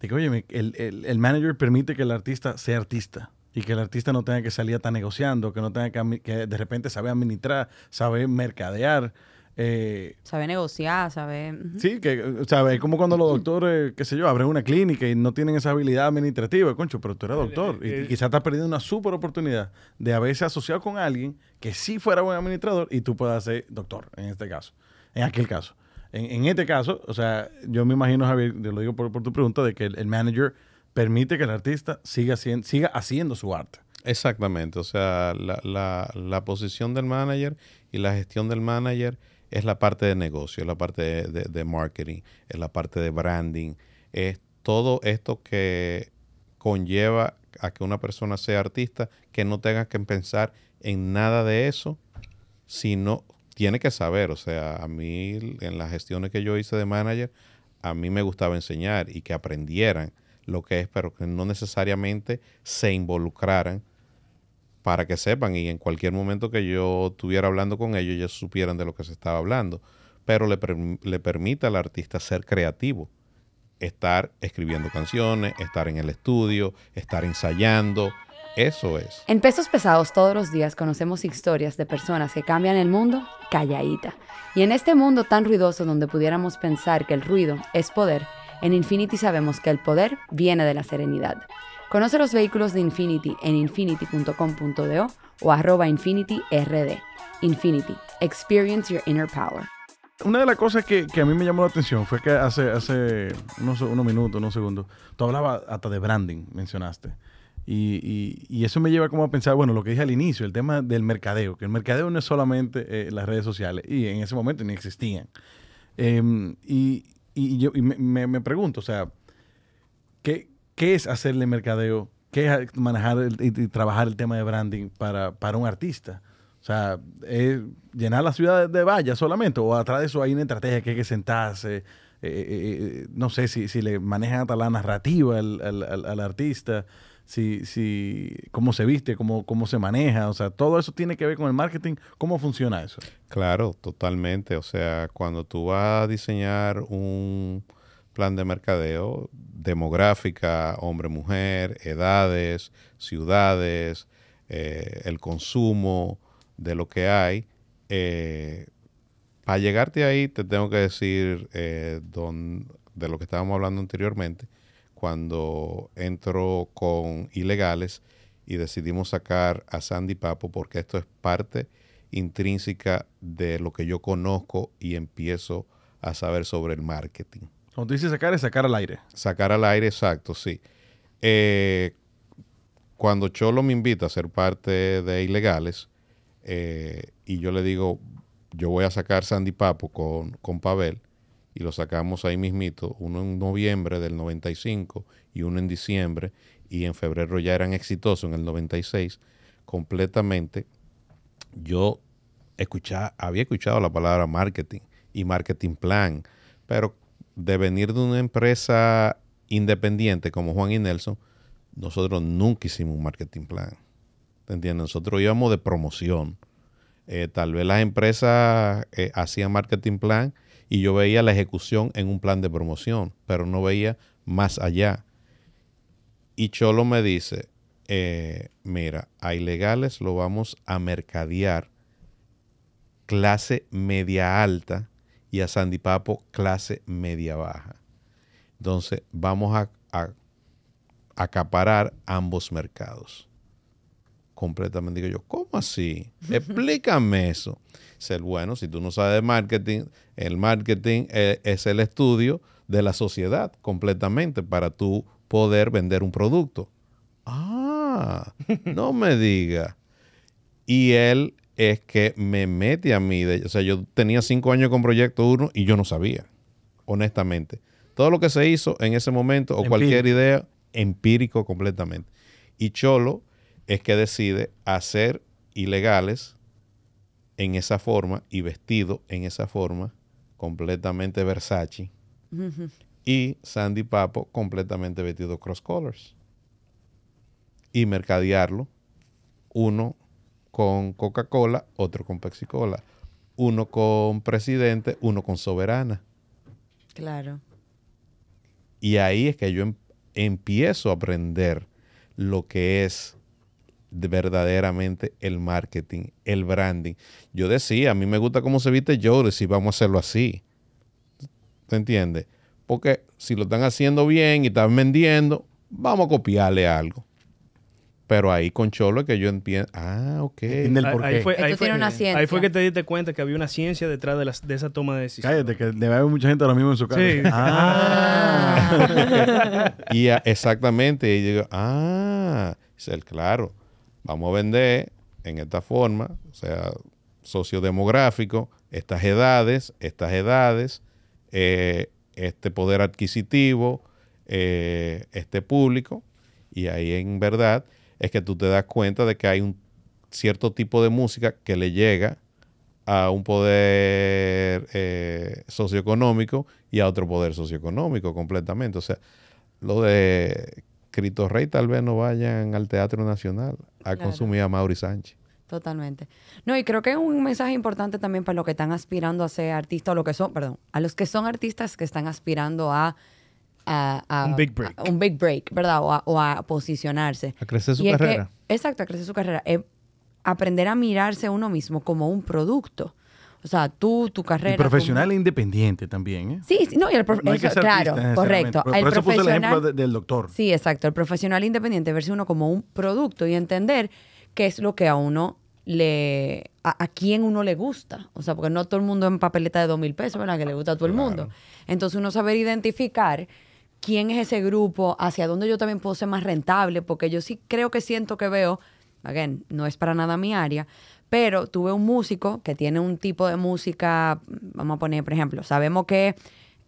De que, oye, el, el manager permite que el artista sea artista y que el artista no tenga que salir a estar negociando, que no tenga que, de repente sabe administrar, sabe mercadear. Eh, sabe negociar, sabe. Sí, que, sabe es como cuando los *clears throat* doctores, qué sé yo, abren una clínica y no tienen esa habilidad administrativa, concho, pero tú eres doctor y, quizás estás perdiendo una súper oportunidad de haberse asociado con alguien que sí fuera buen administrador y tú puedas ser doctor, en este caso, en aquel caso. En, este caso, o sea, yo me imagino, Javier, te lo digo por, tu pregunta, de que el manager permite que el artista siga, haciendo, siga haciendo su arte. Exactamente, o sea, la, posición del manager y la gestión del manager es la parte de negocio, es la parte de, de marketing, es la parte de branding, es todo esto que conlleva a que una persona sea artista, que no tenga que pensar en nada de eso, sino tiene que saber, o sea, a mí en las gestiones que yo hice de manager, a mí me gustaba enseñar y que aprendieran lo que es, pero que no necesariamente se involucraran para que sepan y en cualquier momento que yo estuviera hablando con ellos, ya supieran de lo que se estaba hablando. Pero le, le permite al artista ser creativo, estar escribiendo canciones, estar en el estudio, estar ensayando. Eso es. En Pesos Pesados todos los días conocemos historias de personas que cambian el mundo calladita. Y en este mundo tan ruidoso donde pudiéramos pensar que el ruido es poder, en Infinity sabemos que el poder viene de la serenidad. Conoce los vehículos de Infinity en infinity.com.do o arroba infinityrd. Infinity, experience your inner power. Una de las cosas que, que, a mí me llamó la atención fue que hace, hace unos, minutos, unos segundos, tú hablabas hasta de branding, mencionaste. Y, y, eso me lleva como a pensar, bueno, lo que dije al inicio, el tema del mercadeo, que el mercadeo no es solamente eh, las redes sociales, y en ese momento ni existían. Em, y, y, yo me, me, pregunto, o sea, ¿qué, es hacerle mercadeo? ¿Qué es manejar y, trabajar el tema de branding para, para un artista? O sea, ¿es llenar la ciudad de vallas solamente? ¿O atrás de eso hay una estrategia que hay que sentarse? Eh, eh, eh, no sé si, le manejan hasta la narrativa al, al, al, al artista si, si, cómo se viste, cómo, cómo se maneja, o sea, todo eso tiene que ver con el marketing. ¿Cómo funciona eso? Claro, totalmente. O sea, cuando tú vas a diseñar un plan de mercadeo, demográfica, hombre-mujer, edades, ciudades, eh, el consumo de lo que hay, al eh, para llegarte ahí te tengo que decir eh, de lo que estábamos hablando anteriormente, cuando entro con ilegales y decidimos sacar a Sandy Papo porque esto es parte intrínseca de lo que yo conozco y empiezo a saber sobre el marketing. Cuando dices sacar es sacar al aire. Sacar al aire, exacto, sí. Eh, cuando Cholo me invita a ser parte de Ilegales eh, y yo le digo, yo voy a sacar Sandy Papo con, con Pavel, y lo sacamos ahí mismito, uno en noviembre del 95 y uno en diciembre, y en febrero ya eran exitosos en el 96, completamente. Yo había escuchado la palabra marketing y marketing plan, pero de venir de una empresa independiente como Juan y Nelson, nosotros nunca hicimos un marketing plan. entiendes? Nosotros íbamos de promoción. Eh, tal vez las empresas eh, hacían marketing plan y yo veía la ejecución en un plan de promoción, pero no veía más allá. Y Cholo me dice, eh, mira, a ilegales lo vamos a mercadear clase media alta y a sandipapo clase media baja. Entonces vamos a acaparar ambos mercados completamente. Digo yo, ¿cómo así? Explícame eso. Ser bueno, si tú no sabes de marketing, el marketing eh, es el estudio de la sociedad completamente para tú poder vender un producto. Ah, no me diga. Y él es que me mete a mí. De, o sea, yo tenía cinco años con Proyecto Uno y yo no sabía, honestamente. Todo lo que se hizo en ese momento o cualquier idea, empírico completamente. Y Cholo es que decide hacer ilegales en esa forma y vestido en esa forma, completamente Versace. Y Sandy Papo completamente vestido cross colors. Y mercadearlo, uno con Coca-Cola, otro con Pepsi-Cola, uno con Presidente, uno con Soberana. Claro. Y ahí es que yo em-, empiezo a aprender lo que es verdaderamente el marketing, el branding. Yo decía, a mí me gusta cómo se viste yo y vamos a hacerlo así. ¿Te entiendes? Porque si lo están haciendo bien y están vendiendo, vamos a copiarle algo. Pero ahí con Cholo que yo entiendo Ah, ok. ahí, Fue, ahí, fue, que te diste cuenta que había una ciencia detrás de, de esa toma de decisiones. Cállate, que debe haber mucha gente ahora mismo en su casa. Sí. Ah. *laughs* y exactamente. Y digo, ah, el claro vamos a vender en esta forma, o sea, sociodemográfico, estas edades, estas edades, eh, este poder adquisitivo, eh, este público, y ahí en verdad es que tú te das cuenta de que hay un cierto tipo de música que le llega a un poder eh, socioeconómico y a otro poder socioeconómico completamente. O sea, lo de Rey tal vez no vayan al Teatro Nacional a consumir a Mauri Sánchez. Totalmente. No, y creo que es un mensaje importante también para los que están aspirando a ser artistas, o lo que son, perdón, a los que son artistas que están aspirando a un big break. un big break, ¿verdad? O a, posicionarse. A crecer su carrera. exacto, a crecer su carrera. Es aprender a mirarse uno mismo como un producto. O sea, tú, tu carrera. Y profesional e independiente también, ¿eh? Sí, sí no, claro, correcto. Por, puse el ejemplo del doctor. Sí, exacto. El profesional independiente verse uno como un producto y entender qué es lo que a uno le. a, quién uno le gusta. O sea, porque no todo el mundo en papeleta de dos mil pesos, ¿verdad? Que le gusta a todo el mundo. Entonces, uno saber identificar quién es ese grupo, hacia dónde yo también puedo ser más rentable, porque yo sí creo que siento que veo. Again, no es para nada mi área, pero tuve un músico que tiene un tipo de música, vamos a poner, por ejemplo, sabemos que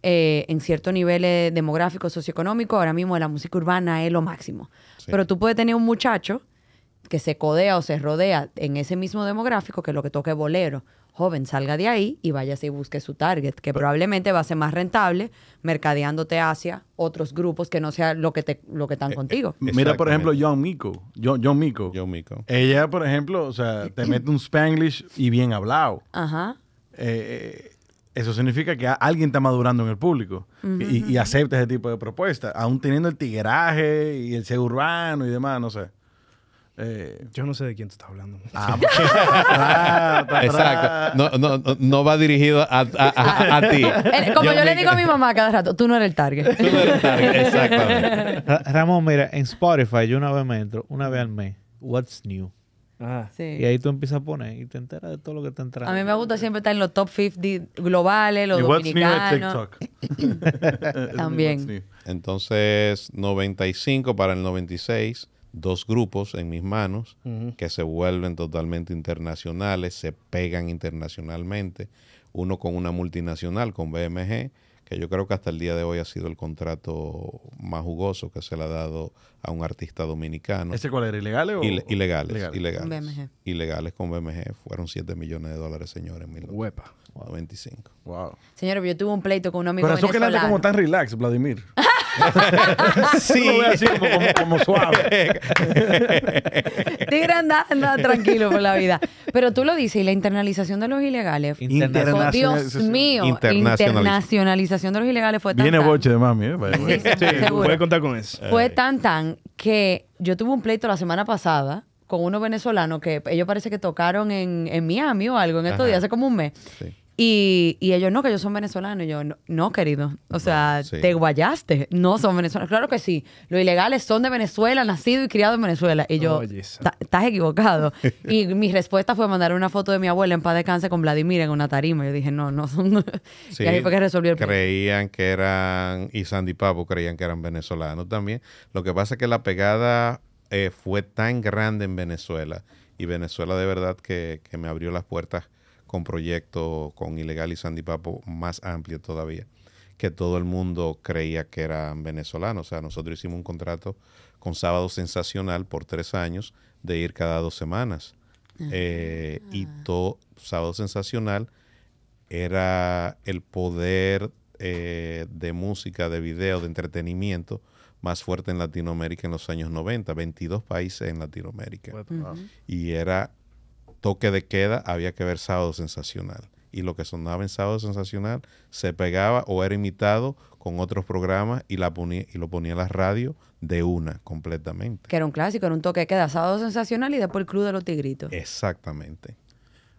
eh, en ciertos niveles eh, demográficos, socioeconómicos, ahora mismo la música urbana es lo máximo. Pero tú puedes tener un muchacho que se codea o se rodea en ese mismo demográfico que lo que toca bolero joven, salga de ahí y váyase y busque su target, que probablemente va a ser más rentable mercadeándote hacia otros grupos que no sea lo que te lo que están eh, eh, contigo. Mira, por ejemplo, John Mico. John, Mico. John Ella, por ejemplo, o sea, te mete un spanglish y bien hablado. Ajá. Eh, eso significa que alguien está madurando en el público y, acepta ese tipo de propuestas, aún teniendo el tigueraje y el ser urbano y demás, no sé. Eh, yo no sé de quién te estás hablando. Ah, ah Exacto. No, no, no, va dirigido a, a, ti. Eh, como yo, le digo a mi mamá cada rato, tú no eres el target. Tú no eres el target, exactamente. Ramón, mira, en Spotify yo una vez me entro, una vez al mes, What's New. Ah, sí. Y ahí tú empiezas a poner y te enteras de todo lo que te entra. A mí me gusta siempre estar en los top 50 globales, los y dominicanos. *laughs* new TikTok. También. Entonces, 95 para el 96 dos grupos en mis manos que se vuelven totalmente internacionales, se pegan internacionalmente, uno con una multinacional, con BMG, que yo creo que hasta el día de hoy ha sido el contrato más jugoso que se le ha dado a un artista dominicano. ¿Ese cuál era? ¿Ilegales o? ilegales, ilegales. BMG. Ilegales con BMG. Fueron 7 millones de dólares, señores, en 25 Wow. wow. Señores, yo tuve un pleito con un amigo Pero eso que le como tan relax, Vladimir. *laughs* sí. como, como suave. Tigre anda, anda, tranquilo por la vida. Pero tú lo dices, y la internalización de los ilegales. Internacionalización. Dios mío. Internacionalización. internacionalización de los ilegales fue tan. Viene boche de mami, ¿eh? *laughs* Sí, sí, contar con eso. Fue tan tan que yo tuve un pleito la semana pasada con uno venezolano que ellos parece que tocaron en, Miami o algo en estos días, hace como un mes. Y, ellos, no, que ellos son venezolanos. Y yo, no, no querido. O sea, te guayaste. No son venezolanos. Claro que sí. Los ilegales son de Venezuela, nacido y criado en Venezuela. Y yo, estás equivocado. y mi respuesta fue mandar una foto de mi abuela en paz de cáncer con Vladimir en una tarima. Yo dije, no, no son. *laughs* y ahí fue que resolvió el Creían que eran, y Sandy Papo creían que eran venezolanos también. Lo que pasa es que la pegada eh, fue tan grande en Venezuela. Y Venezuela de verdad que, que me abrió las puertas con proyectos con Ilegal y Sandy Papo más amplio todavía, que todo el mundo creía que eran venezolanos. O sea, nosotros hicimos un contrato con Sábado Sensacional por tres años de ir cada dos semanas. Ah. Eh, y todo Sábado Sensacional era el poder eh, de música, de video, de entretenimiento más fuerte en Latinoamérica en los años 90, 22 países en Latinoamérica. Y era toque de queda, había que ver sábado sensacional. Y lo que sonaba en sábado sensacional se pegaba o era imitado con otros programas y, la ponía, y lo ponía en la radio de una completamente. Que era un clásico, era un toque de queda, sábado sensacional y después el Club de los Tigritos. Exactamente.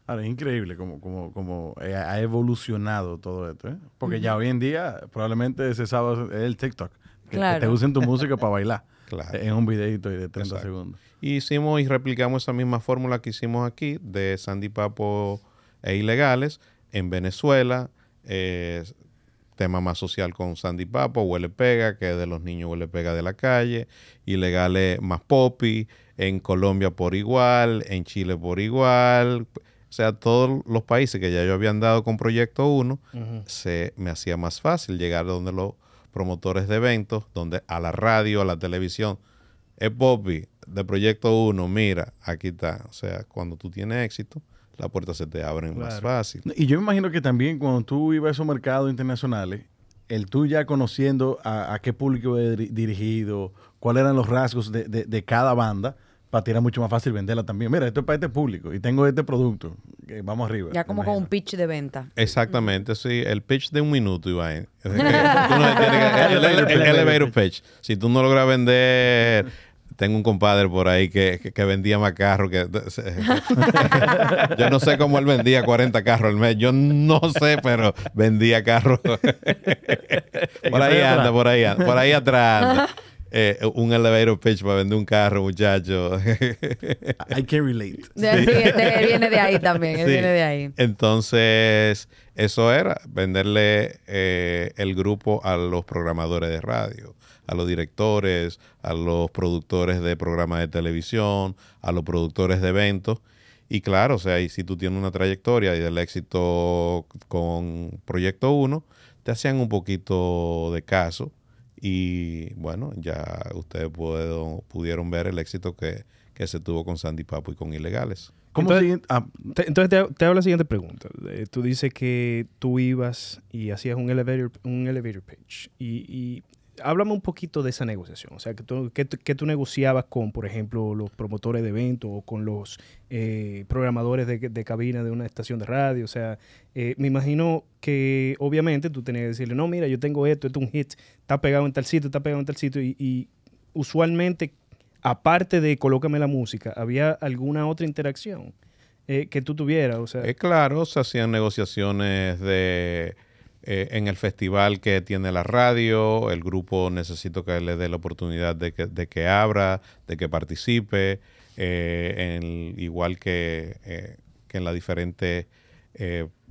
Ahora, es increíble cómo, como, eh, ha evolucionado todo esto. ¿eh? Porque ya hoy en día probablemente ese sábado es el TikTok. que te usen tu música para bailar. En un videito y de 30 segundos. Hicimos y replicamos esa misma fórmula que hicimos aquí de Sandy Papo e Ilegales en Venezuela. tema más social con Sandy Papo, Huele Pega, que es de los niños Huele Pega de la calle, Ilegales más popi, en Colombia por igual, en Chile por igual. O sea, todos los países que ya yo había andado con Proyecto 1, se me hacía más fácil llegar a donde lo promotores de eventos, donde a la radio, a la televisión, es Bobby de Proyecto 1, mira, aquí está. O sea, cuando tú tienes éxito, las puertas se te abren más fácil. Y yo me imagino que también cuando tú ibas a esos mercados internacionales, el tú ya conociendo a, qué público dirigido, cuáles eran los rasgos de, de, de cada banda, para ti mucho más fácil venderla también. Mira, esto es para este público y tengo este producto. Eh, vamos arriba. Ya como con un pitch de venta. Exactamente, sí. El pitch de un minuto, Iván. *laughs* el, elevator pitch. Si tú no logras vender... Tengo un compadre por ahí que, vendía más carros que... *laughs* yo no sé cómo él vendía 40 carros al mes. Yo no sé, pero vendía carros. *laughs* por ahí anda, por ahí Por ahí atrás anda eh, un elevator pitch para vender un carro, muchacho. I can relate. *laughs* Este sí, viene de ahí también, Entonces, eso era, venderle eh, el grupo a los programadores de radio a los directores, a los productores de programas de televisión, a los productores de eventos. Y claro, o sea, y si tú tienes una trayectoria y del éxito con Proyecto 1, te hacían un poquito de caso y bueno, ya ustedes puedo, pudieron ver el éxito que, se tuvo con Sandy Papo y con Ilegales. entonces, ah, te, hago la siguiente pregunta. Eh, tú dices que tú ibas y hacías un elevator, un elevator pitch. Y, y háblame un poquito de esa negociación. O sea, que tú, que, tú negociabas con, por ejemplo, los promotores de eventos o con los eh, programadores de, cabina de una estación de radio? O sea, eh, me imagino que obviamente tú tenías que decirle, no, mira, yo tengo esto, esto es un hit, está pegado en tal sitio, está pegado en tal sitio. Y, usualmente, aparte de colócame la música, ¿había alguna otra interacción eh, que tú tuvieras? O sea, claro, se hacían negociaciones de eh, en el festival que tiene la radio, el grupo necesito que le dé la oportunidad de que, de que abra, de que participe, eh, igual eh, que, en las diferentes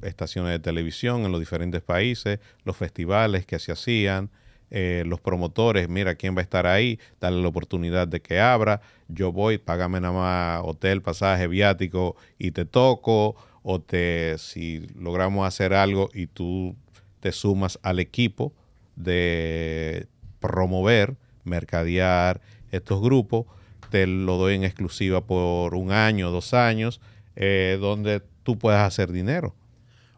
estaciones de televisión, en los diferentes países, los festivales que se hacían. los promotores, mira quién va a estar ahí, dale la oportunidad de que abra, yo voy, págame nada más hotel, pasaje, viático y te toco, o te, si logramos hacer algo y tú te sumas al equipo de promover, mercadear estos grupos. Te lo doy en exclusiva por un año, dos años, eh, donde tú puedas hacer dinero.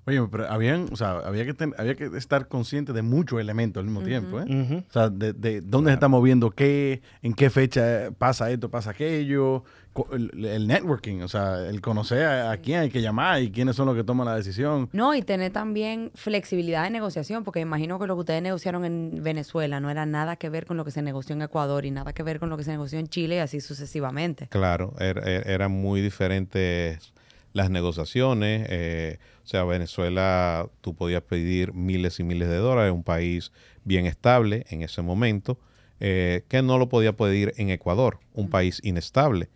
Oye, pero habían, había, que había que estar consciente de muchos elementos al mismo tiempo. ¿eh? O sea, de, de dónde se está moviendo qué, en qué fecha pasa esto, pasa aquello, el, networking, o sea, el conocer a, quién hay que llamar y quiénes son los que toman la decisión. No, y tener también flexibilidad de negociación, porque imagino que lo que ustedes negociaron en Venezuela no era nada que ver con lo que se negoció en Ecuador y nada que ver con lo que se negoció en Chile y así sucesivamente. Claro, eran muy diferentes las negociaciones. Eh, o sea, Venezuela, tú podías pedir miles y miles de dólares, un país bien estable en ese momento, eh, que no lo podía pedir en Ecuador, un país inestable.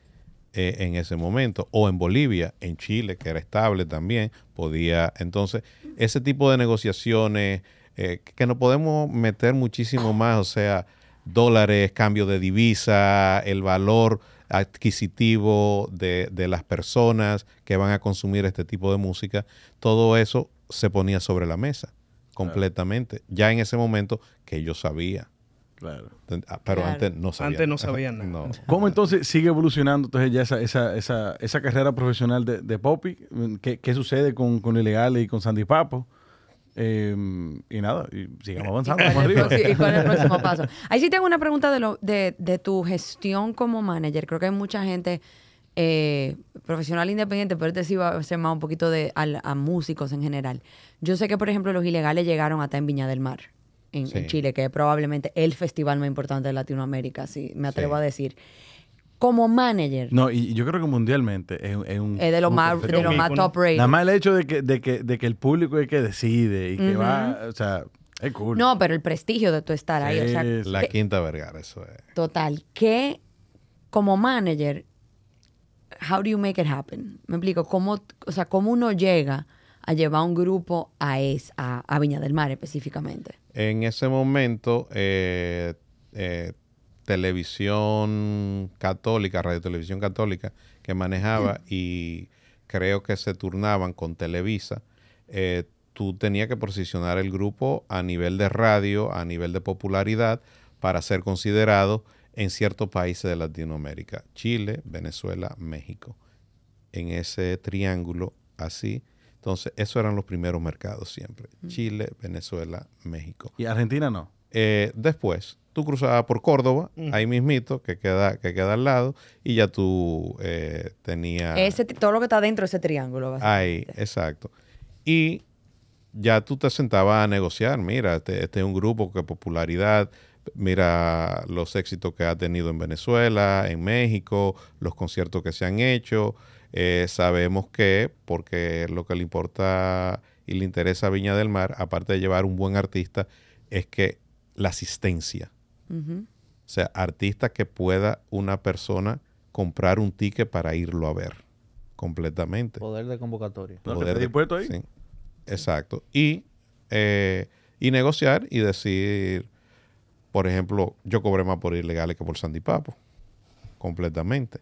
Eh, en ese momento, o en Bolivia, en Chile, que era estable también, podía. Entonces, ese tipo de negociaciones eh, que no podemos meter muchísimo más, o sea, dólares, cambio de divisa, el valor adquisitivo de, de las personas que van a consumir este tipo de música, todo eso se ponía sobre la mesa completamente, ya en ese momento que yo sabía. Claro. Ah, pero antes no sabían. Antes no *laughs* sabían nada. ¿Cómo entonces sigue evolucionando entonces ya esa, esa, esa, esa carrera profesional de, de Poppy? ¿Qué, sucede con, con Ilegales y con Sandy Papo? Eh, y nada, y sigamos avanzando. ¿Y el *laughs* próximo paso? Ahí sí tengo una pregunta de, lo, de, de tu gestión como manager. Creo que hay mucha gente eh, profesional independiente, pero este sí va a ser más un poquito de, a, a músicos en general. Yo sé que, por ejemplo, los ilegales llegaron hasta en Viña del Mar en, Chile, que es probablemente el festival más importante de Latinoamérica, si me atrevo a decir. Como manager. No, y yo creo que mundialmente es, un. Es de lo más, top rated. Nada más el hecho de que, el público es que decide y que va. O sea, es cool. No, pero el prestigio de tu estar ahí. O la quinta vergara, eso es. Total. Que como manager, how do you make it happen? Me explico, ¿cómo, o sea, cómo uno llega a llevar un grupo a, a, a Viña del Mar específicamente? en ese momento eh, eh, televisión católica, radio televisión católica que manejaba y creo que se turnaban con Televisa, eh, tú tenías que posicionar el grupo a nivel de radio, a nivel de popularidad, para ser considerado en ciertos países de Latinoamérica, Chile, Venezuela, México. En ese triángulo así entonces, esos eran los primeros mercados siempre. Mm. Chile, Venezuela, México. ¿Y Argentina no? Eh, después, tú cruzabas por Córdoba, mm. ahí mismito, que queda, que queda al lado, y ya tú eh, tenías... Ese, todo lo que está dentro de ese triángulo. Ahí, exacto. Y ya tú te sentabas a negociar, mira, este, este es un grupo que popularidad, mira los éxitos que ha tenido en Venezuela, en México, los conciertos que se han hecho. Eh, sabemos que, porque lo que le importa y le interesa a Viña del Mar, aparte de llevar un buen artista, es que la asistencia. O sea, artista que pueda una persona comprar un ticket para irlo a ver completamente. Poder de convocatoria. Poder dispuesto ahí. exacto. Y, eh, y negociar y decir, por ejemplo, yo cobré más por ilegales que por Sandy Papo. Completamente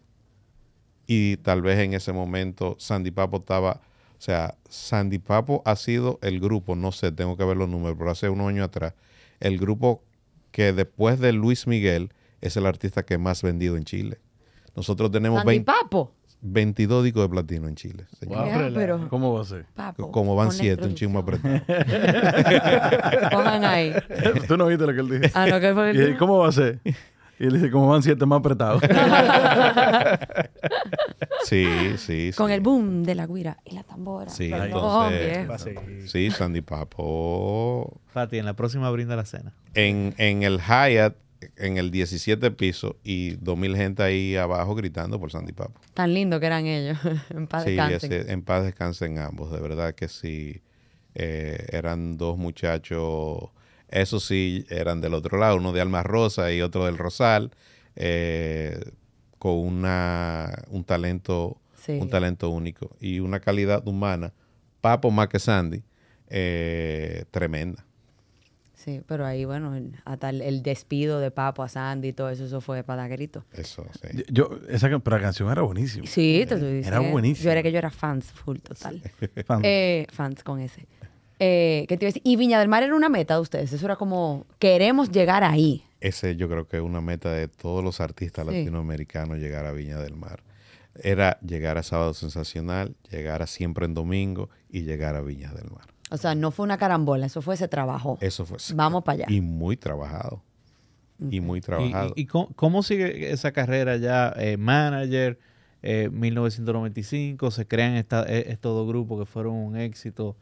y tal vez en ese momento Sandy Papo estaba, o sea, Sandy Papo ha sido el grupo, no sé, tengo que ver los números, pero hace unos años atrás, el grupo que después de Luis Miguel es el artista que más vendido en Chile. Nosotros tenemos Sandy Papo. 22 discos de platino en Chile. Señor, ¿Cómo va a ser? Como van siete, un chingo apretado. *laughs* ahí. Tú no viste lo que él Ah, no, ¿Cómo va a ser? Y él dice, ¿cómo van siete más apretados? sí, *laughs* sí, sí. Con el boom de la guira y la tambora. Sí, oh, sí. Sandy Papo. Fati, en la próxima brinda la cena. En, el Hyatt, en el 17 piso, y 2.000 gente ahí abajo gritando por Sandy Papo. Tan lindo que eran ellos. *laughs* en paz sí, descansen. en paz descansen ambos. De verdad que sí. Eh, eran dos muchachos eso sí, eran del otro lado, uno de Alma Rosa y otro del Rosal, eh, con una, un, talento, un talento único y una calidad humana, Papo más que Sandy, eh, tremenda. Sí, pero ahí, bueno, hasta el, despido de Papo a Sandy y todo eso, eso fue para dar grito. Eso, sí. pero la canción era buenísima. Sí, te lo dije, Era buenísima. Yo era que yo era fans full total. *laughs* Eh, fans con ese. Eh, y Viña del Mar era una meta de ustedes. Eso era como, queremos llegar ahí. Ese yo creo que es una meta de todos los artistas latinoamericanos llegar a Viña del Mar. Era llegar a Sábado Sensacional, llegar a Siempre en Domingo y llegar a Viña del Mar. O sea, no fue una carambola, eso fue ese trabajo. Eso fue. Vamos para allá. Y muy trabajado. Y muy trabajado. ¿Y, cómo, sigue esa carrera ya, eh, manager? 1995, eh, se crean e-, estos dos grupos que fueron un éxito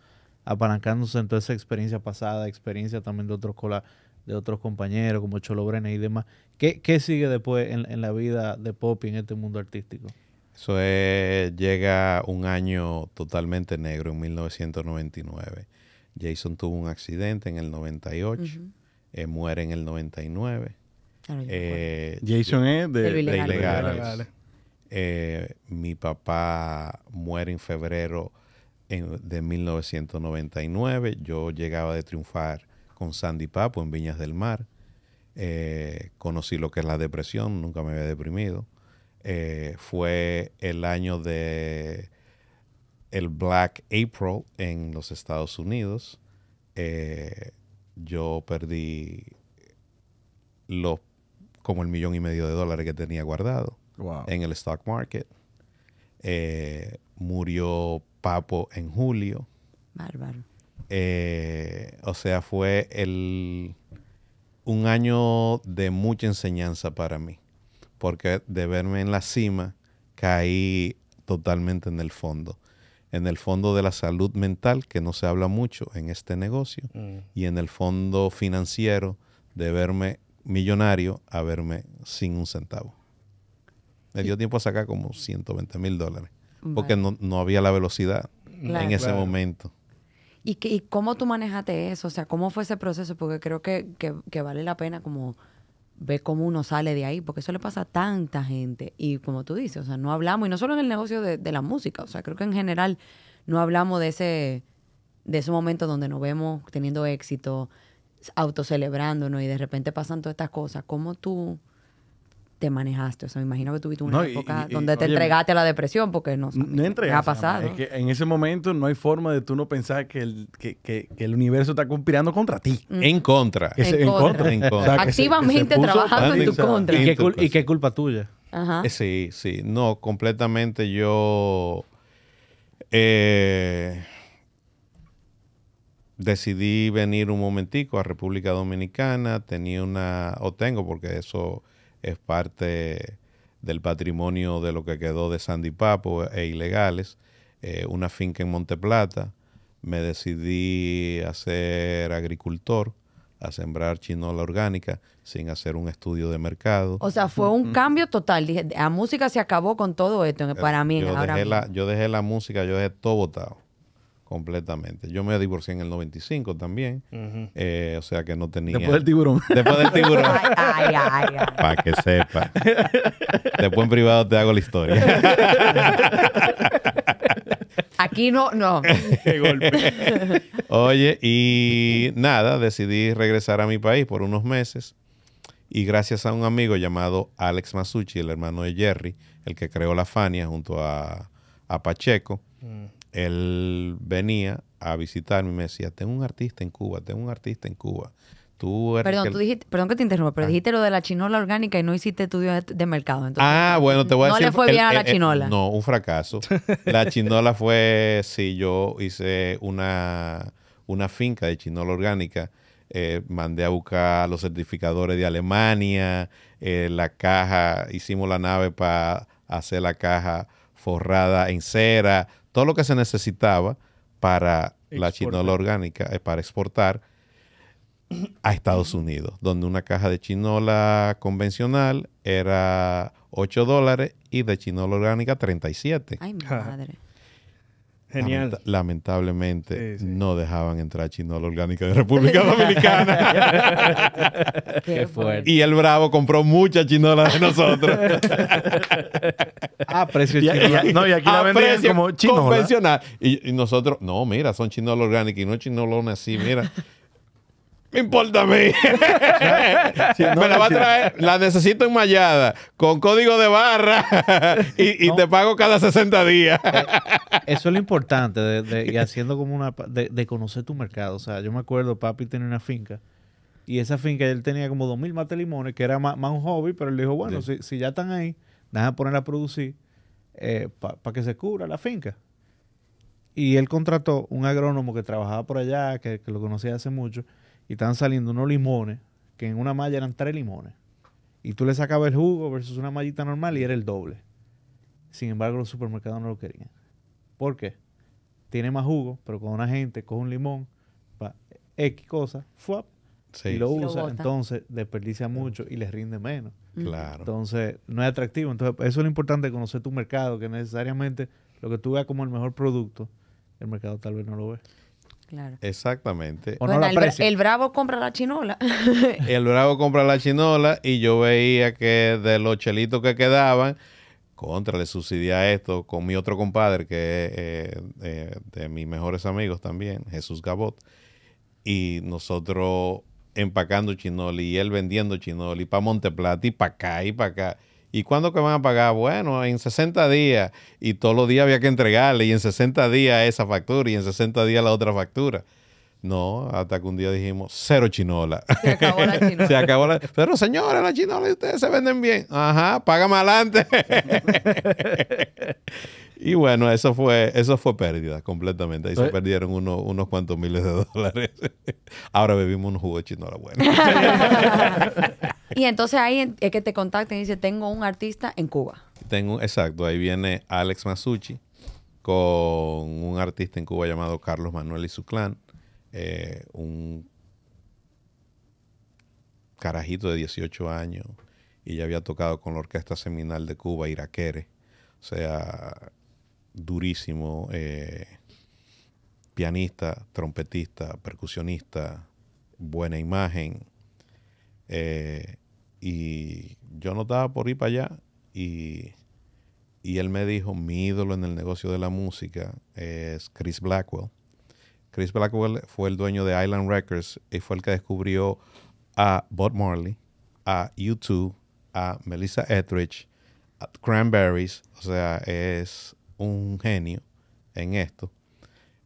apalancándose en toda esa experiencia pasada, experiencia también de otros, de otros compañeros como Cholo Brena y demás. ¿Qué, sigue después en, la vida de Poppy en este mundo artístico? Eso llega un año totalmente negro, en 1999. Jason tuvo un accidente en el 98, eh, muere en el 99. Eh, Jason es de, ilegales. Eh, mi papá muere en febrero de 1999. Yo llegaba de triunfar con Sandy Papo en Viñas del Mar. Eh, conocí lo que es la depresión, nunca me había deprimido. Eh, fue el año de el Black April en los Estados Unidos. Eh, yo perdí los como el millón y medio de dólares que tenía guardado en el stock market murió Papo en julio. Bárbaro. Eh, o sea, fue el, un año de mucha enseñanza para mí, porque de verme en la cima, caí totalmente en el fondo. En el fondo de la salud mental, que no se habla mucho en este negocio, mm. y en el fondo financiero de verme millonario a verme sin un centavo. Me dio tiempo a sacar como 120 mil dólares porque no, había la velocidad en ese momento. ¿Y, cómo tú manejaste eso? O sea, ¿cómo fue ese proceso? Porque creo que, vale la pena como ver cómo uno sale de ahí, porque eso le pasa a tanta gente. Y como tú dices, o sea, no hablamos, y no solo en el negocio de, de la música, o sea, creo que en general no hablamos de ese, de ese momento donde nos vemos teniendo éxito, autocelebrándonos y de repente pasan todas estas cosas. ¿Cómo tú manejaste? O sea, me imagino que tuviste una época donde te entregaste a la depresión porque no, no entregas, ha pasado. Es que en ese momento no hay forma de tú no pensar que el, el universo está conspirando contra ti. Mm. En contra. en, contra. Activamente trabajando en tu contra. ¿Y qué, culpa tuya? Eh, sí, sí. No, completamente yo eh, decidí venir un momentico a República Dominicana. Tenía una, o tengo, porque eso es parte del patrimonio de lo que quedó de Sandy Papo e ilegales, eh, una finca en Monteplata. Me decidí a ser agricultor, a sembrar chinola orgánica sin hacer un estudio de mercado. O sea, fue un cambio total. la música se acabó con todo esto eh, para mí. Yo, dejé, yo dejé la música, yo dejé todo votado completamente. Yo me divorcié en el 95 también, eh, o sea que no tenía... Después del tiburón. Después del tiburón. ay, ay, Para que sepa. Después en privado te hago la historia. Aquí no, no. *laughs* Oye, y nada, decidí regresar a mi país por unos meses y gracias a un amigo llamado Alex Masucci, el hermano de Jerry, el que creó la Fania junto a, Pacheco, mm él venía a visitarme y me decía, tengo un artista en Cuba, tengo un artista en Cuba. Tú perdón, que... Tú dijiste, te interrumpa, pero ah. dijiste lo de la chinola orgánica y no hiciste estudio de mercado. Entonces, ah, bueno, te voy a decir. No le fue bien a la chinola. no, un fracaso. La chinola fue, si yo hice una, una finca de chinola orgánica. Eh, mandé a buscar los certificadores de Alemania, eh, la caja, hicimos la nave para hacer la caja forrada en cera todo lo que se necesitaba para la chinola orgánica, es eh, para exportar a Estados Unidos, donde una caja de chinola convencional era 8 dólares y de chinola orgánica 37. Ay, mi madre. Genial. lamentablemente no dejaban entrar chinola orgánica de República *laughs* Dominicana. *laughs* Qué fuerte. Y el Bravo compró mucha chinola de nosotros. *laughs* ah, precio chinola. no, y aquí la venden como chinola. Convencional. Y, nosotros, no, mira, son chinola orgánica y no chinolona así, mira. Me importa a mí. *laughs* me la va a traer, la necesito enmayada, con código de barra *laughs* y, te pago cada 60 días. Eh, eso es lo importante, de, y *laughs* haciendo como una. De, conocer tu mercado. O sea, yo me acuerdo, papi tenía una finca. Y esa finca él tenía como 2.000 mate limones, que era más, un hobby, pero él dijo: bueno, si, ya están ahí, déjame poner a producir eh, para que se cubra la finca. Y él contrató un agrónomo que trabajaba por allá, que lo conocía hace mucho y estaban saliendo unos limones, que en una malla eran tres limones. Y tú le sacabas el jugo versus una mallita normal y era el doble. Sin embargo, los supermercados no lo querían. ¿Por qué? Tiene más jugo, pero con una gente coge un limón, para X cosa, fuap, y lo usa, entonces desperdicia mucho y les rinde menos. Claro. Entonces, no es atractivo. Entonces, eso es lo importante conocer tu mercado, que necesariamente lo que tú veas como el mejor producto, el mercado tal vez no lo ve. Exactamente. el, Bravo compra la chinola. *laughs* el Bravo compra la chinola y yo veía que de los chelitos que quedaban, contra, le subsidia esto con mi otro compadre que es eh, eh, de mis mejores amigos también, Jesús Gabot. Y nosotros empacando chinoli y él vendiendo chinoli para Monteplata y para acá y para acá. ¿Y cuándo que van a pagar? Bueno, en 60 días. Y todos los días había que entregarle. Y en 60 días esa factura. Y en 60 días la otra factura. No, hasta que un día dijimos, cero chinola. Se acabó la *laughs* chinola. se acabó la... Pero señores, la chinola y ustedes se venden bien. Ajá, paga adelante. *laughs* Y bueno, eso fue, eso fue pérdida completamente. Ahí se perdieron unos cuantos miles de *laughs* dólares. Ahora bebimos un jugo chino la buena. *laughs* y entonces ahí es que te contactan y dice, tengo un artista en Cuba. Tengo, exacto, ahí viene Alex Masucci con un artista en Cuba llamado Carlos Manuel y su clan. Eh, un carajito de 18 años y ya había tocado con la Orquesta Seminal de Cuba, Iraquere. O sea, durísimo, eh, pianista, trompetista, percusionista, buena imagen. Eh, y yo notaba por ir para allá y, y, él me dijo, mi ídolo en el negocio de la música es Chris Blackwell. Chris Blackwell fue el dueño de Island Records y fue el que descubrió a Bob Marley, a U2, a Melissa Etheridge, a Cranberries. O sea, es un genio en esto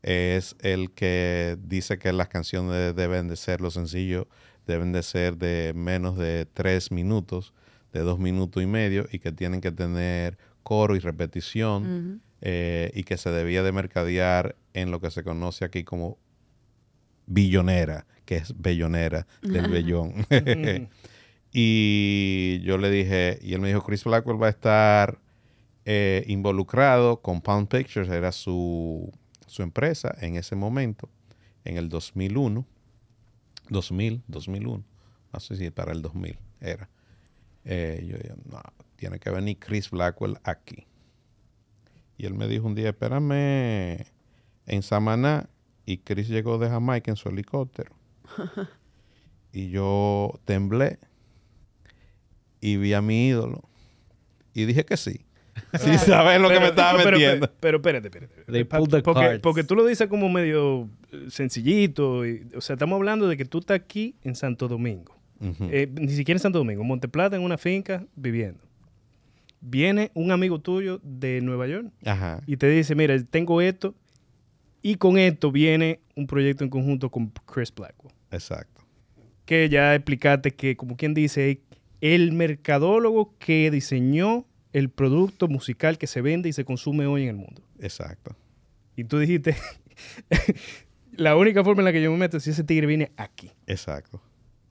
es el que dice que las canciones deben de ser, lo sencillo, deben de ser de menos de tres minutos, de dos minutos y medio, y que tienen que tener coro y repetición, eh, y que se debía de mercadear en lo que se conoce aquí como billonera, que es bellonera del bellón. *laughs* *laughs* y yo le dije, y él me dijo, Chris Blackwell va a estar eh, involucrado con Pound Pictures, era su, empresa en ese momento, en el 2001, 2000, 2001, no sé si para el 2000 era. Eh, yo dije, no, tiene que venir Chris Blackwell aquí. Y él me dijo un día, espérame en Samaná, y Chris llegó de Jamaica en su helicóptero. *laughs* y yo temblé y vi a mi ídolo. Y dije que sí. *laughs* Si sabes lo que me estaba Pero, espérate, espérate. porque, tú lo dices como medio eh, sencillito. o sea, estamos hablando de que tú estás aquí en Santo Domingo. Eh, ni siquiera en Santo Domingo, En Monteplata, en una finca, viviendo. Viene un amigo tuyo de Nueva York y te dice, mira, tengo esto y con esto viene un proyecto en conjunto con Chris Blackwell. Exacto. Que ya explicaste que, como quien dice, el mercadólogo que diseñó el producto musical que se vende y se consume hoy en el mundo. Exacto. Y tú dijiste, *laughs* la única forma en la que yo me meto es si ese tigre viene aquí. Exacto.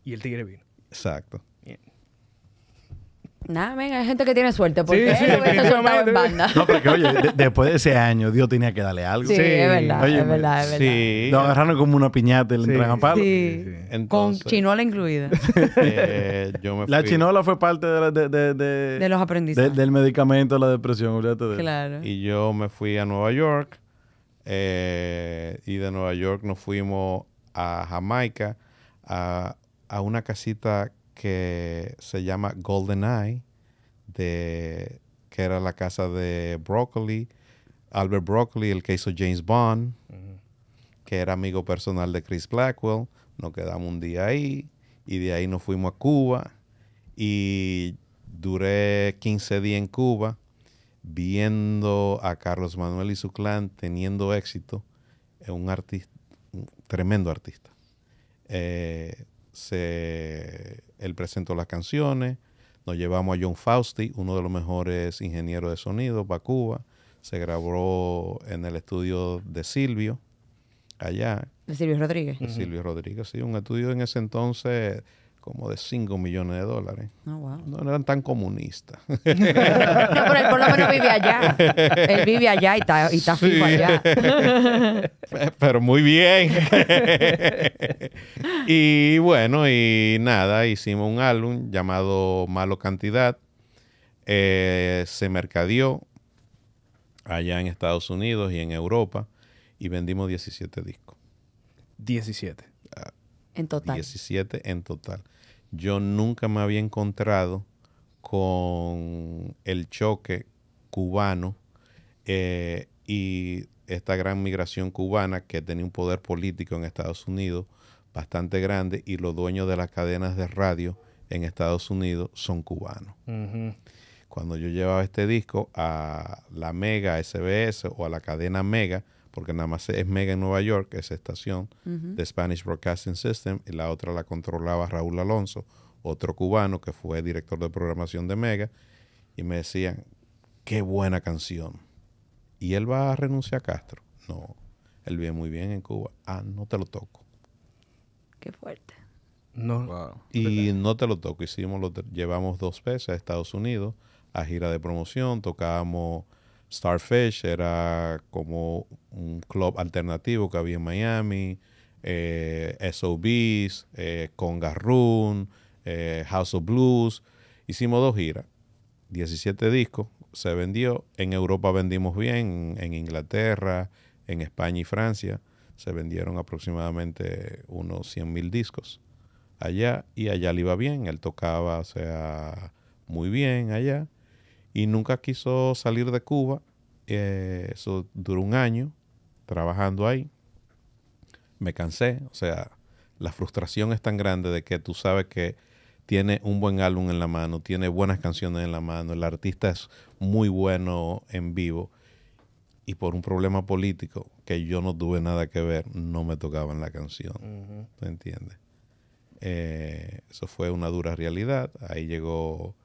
Y el tigre vino. Exacto. Nada, venga, hay gente que tiene suerte porque sí, en banda. No, porque oye, después de ese año, Dios tenía que darle algo. Sí, es verdad, es verdad, es verdad. Sí. Lo agarraron como una piñata y le Sí. palo. Entonces, Con chinola incluida. *laughs* Eh, yo me La chinola fue parte de, de, de, de, los aprendizajes. del medicamento, la depresión, Claro. Y yo me fui a Nueva York eh, y de Nueva York nos fuimos a Jamaica a, a una casita que se llama Golden Eye, de, que era la casa de Broccoli, Albert Broccoli, el que hizo James Bond, que era amigo personal de Chris Blackwell. Nos quedamos un día ahí y de ahí nos fuimos a Cuba y duré 15 días en Cuba viendo a Carlos Manuel y su clan teniendo éxito. Es un artista, un tremendo artista. Eh, se él presentó las canciones, nos llevamos a John Fausti, uno de los mejores ingenieros de sonido para Cuba, se grabó en el estudio de Silvio, allá. De Silvio Rodríguez. De Silvio Rodríguez, sí, un estudio en ese entonces como de 5 millones de dólares. Oh, no eran tan comunistas. *laughs* no, pero él por lo menos vive allá. Él vive allá y está, y fijo allá. *laughs* pero muy bien. *laughs* y bueno, y nada, hicimos un álbum llamado Malo Cantidad. Eh, se mercadeó allá en Estados Unidos y en Europa y vendimos 17 discos. 17. en total. 17 en total yo nunca me había encontrado con el choque cubano eh, y esta gran migración cubana que tenía un poder político en Estados Unidos bastante grande y los dueños de las cadenas de radio en Estados Unidos son cubanos. Cuando yo llevaba este disco a la Mega, SBS o a la cadena Mega, porque nada más es Mega en Nueva York, esa estación de Spanish Broadcasting System, y la otra la controlaba Raúl Alonso, otro cubano que fue director de programación de Mega, y me decían, qué buena canción. ¿Y él va a renunciar a Castro? No, él viene muy bien en Cuba. Ah, no te lo toco. Qué fuerte. No. Y no te lo toco. Hicimos, lo llevamos dos veces a Estados Unidos a gira de promoción, tocábamos Starfish era como un club alternativo que había en Miami, eh, SOBs, eh, eh, House of Blues. Hicimos dos giras, 17 discos, se vendió. En Europa vendimos bien, en Inglaterra, en España y Francia. Se vendieron aproximadamente unos 100.000 mil discos allá y allá le iba bien. Él tocaba, o sea, muy bien allá y nunca quiso salir de Cuba. Eh, eso duró un año trabajando ahí. Me cansé, o sea, la frustración es tan grande de que tú sabes que tiene un buen álbum en la mano, tiene buenas canciones en la mano, el artista es muy bueno en vivo y por un problema político que yo no tuve nada que ver, no me tocaban la canción. ¿Te entiendes? Eh, eso fue una dura realidad. Ahí llegó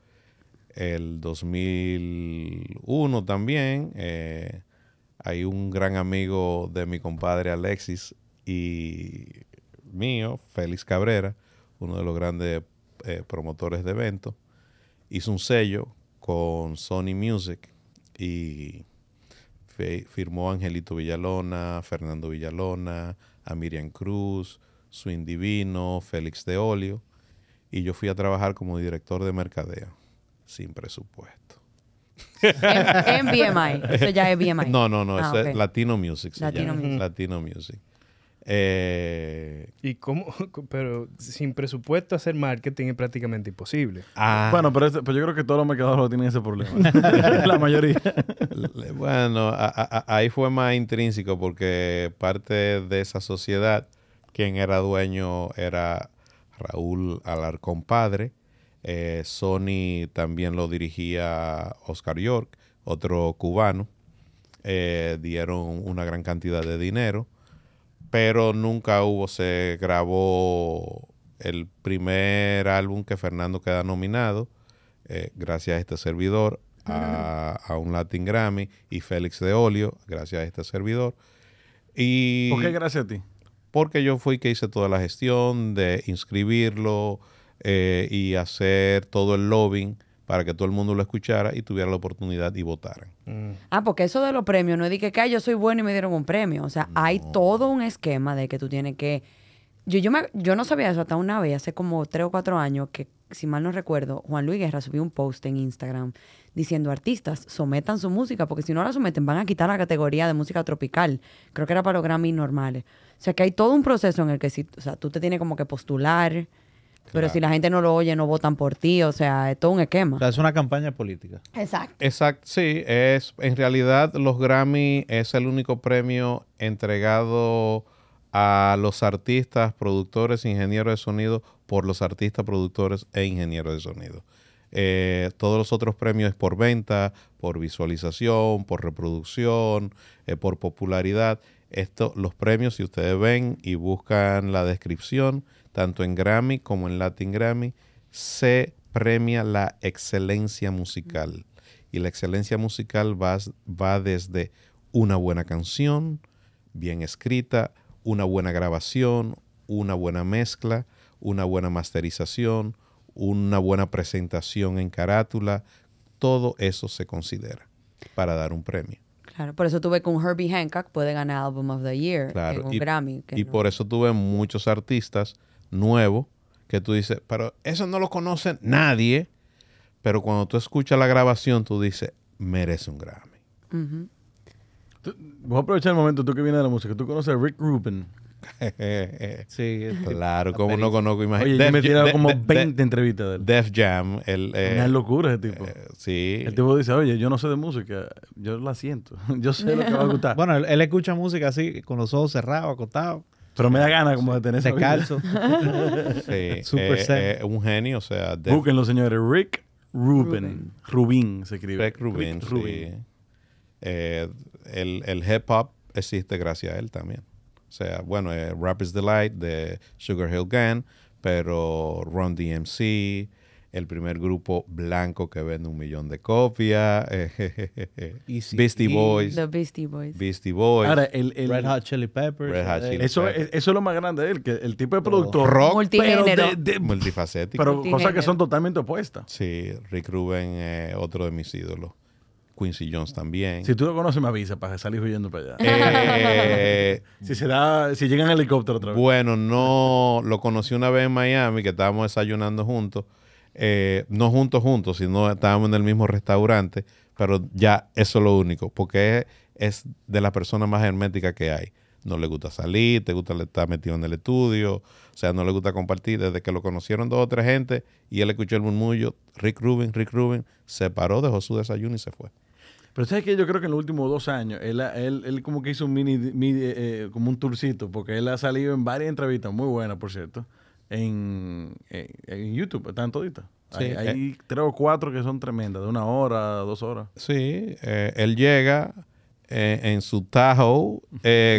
el 2001 también, eh, hay un gran amigo de mi compadre Alexis y mío, Félix Cabrera, uno de los grandes eh, promotores de eventos, hizo un sello con Sony Music y firmó Angelito Villalona, Fernando Villalona, a Miriam Cruz, Swing Divino, Félix de Olio, y yo fui a trabajar como director de mercadeo sin presupuesto. en, BMI, eso ya es BMI. No, no, no, ah, eso es Latino Music. Latino, Music. Latino eh, Music. ¿Y cómo? *laughs* Pero sin presupuesto hacer marketing es prácticamente imposible. Ah. bueno, pero, yo creo que todos los mercados tienen ese problema. *laughs* *laughs* la mayoría. bueno, ahí fue más intrínseco porque parte de esa sociedad, quien era dueño era Raúl Alarcón Padre, eh, Sony también lo dirigía Oscar York, otro cubano. Eh, dieron una gran cantidad de dinero, pero nunca hubo, se grabó el primer álbum que Fernando queda nominado, eh, gracias a este servidor, a, un Latin Grammy, y Félix de Olio, gracias a este servidor. Y ¿Por qué gracias a ti? Porque yo fui que hice toda la gestión de inscribirlo, eh, y hacer todo el lobbying para que todo el mundo lo escuchara y tuviera la oportunidad y votaran. Mm. Ah, porque eso de los premios, no es de que, yo soy bueno y me dieron un premio. O sea, hay todo un esquema de que tú tienes que... Yo, yo, yo no sabía eso hasta una vez, hace como tres o cuatro años, que si mal no recuerdo, Juan Luis Guerra subió un post en Instagram diciendo artistas sometan su música, porque si no la someten van a quitar la categoría de música tropical. Creo que era para los Grammy normales. O sea que hay todo un proceso en el que si, o sea, tú te tienes como que postular pero si la gente no lo oye, no votan por ti, o sea, es todo un esquema. O sea, es una campaña política. Exacto. Exacto, sí, es en realidad los Grammy es el único premio entregado a los artistas, productores, ingenieros de sonido por los artistas, productores e ingenieros de sonido. Eh, todos los otros premios es por venta, por visualización, por reproducción, eh, por popularidad. Esto, los premios, si ustedes ven y buscan la descripción, tanto en Grammy como en Latin Grammy, se premia la excelencia musical. Y la excelencia musical va, desde una buena canción, bien escrita, una buena grabación, una buena mezcla, una buena masterización, una buena presentación en carátula, todo eso se considera para dar un premio. Claro, por eso tuve con Herbie Hancock puede ganar Album of the Year en un y, Grammy. y por eso tuve muchos artistas nuevo, que tú dices, pero eso no lo conoce nadie, pero cuando tú escuchas la grabación, tú dices, merece un Grammy. Uh voy a aprovechar el momento, tú que vienes de la música, tú conoces a Rick Rubin. *laughs* sí, claro, como no conozco imagínate. Oye, yo me he como 20 entrevistas de él. Def Jam, el, eh, una locura ese tipo. Eh, sí. El tipo dice, oye, yo no sé de música, yo la siento, *laughs* yo sé lo que va a gustar. *laughs* Bueno, él, él escucha música así, con los ojos cerrados, acostados. Pero me da ganas como de tener calzo. *laughs* sí. *laughs* Eh, Super es eh, un genio, o sea. De... Búsquenlo, señores. Rick Rubin. Rubin se escribe. Rick Rubin. Rubin. Eh, el, el, hip hop existe gracias a él también. O sea, bueno, Rap is Delight de Sugar Hill Gang, pero Run DMC el primer grupo blanco que vende un millón de copias, *laughs* Beastie Boys. The Beastie Boys. Beastie Boys. Ahora, el, Red Hot Chili Peppers. Eh. eso, Es, eso es lo más grande de él, que el tipo de oh. productor rock, pero de, multifacético. Pero cosas que son totalmente opuestas. Sí, Rick Rubin, eh, otro de mis ídolos. Quincy Jones también. Si tú lo conoces, me avisa para salir huyendo para allá. Eh, *laughs* si se da, si llegan en helicóptero otra vez. Bueno, no, lo conocí una vez en Miami, que estábamos desayunando juntos. Eh, no juntos, juntos, sino estábamos en el mismo restaurante, pero ya eso es lo único, porque es, de las personas más herméticas que hay. No le gusta salir, te gusta estar metido en el estudio, o sea, no le gusta compartir. Desde que lo conocieron dos o tres gente y él escuchó el murmullo, Rick Rubin, Rick Rubin, se paró, dejó su desayuno y se fue. Pero sabes que yo creo que en los últimos dos años, él, él como que hizo un mini, eh, eh, como un tourcito, porque él ha salido en varias entrevistas, muy buenas, por cierto. Eh, en, YouTube, están toditas. Sí, hay, eh. tres o cuatro que son tremendas, de una hora, dos horas. Sí, eh, él llega en su Tahoe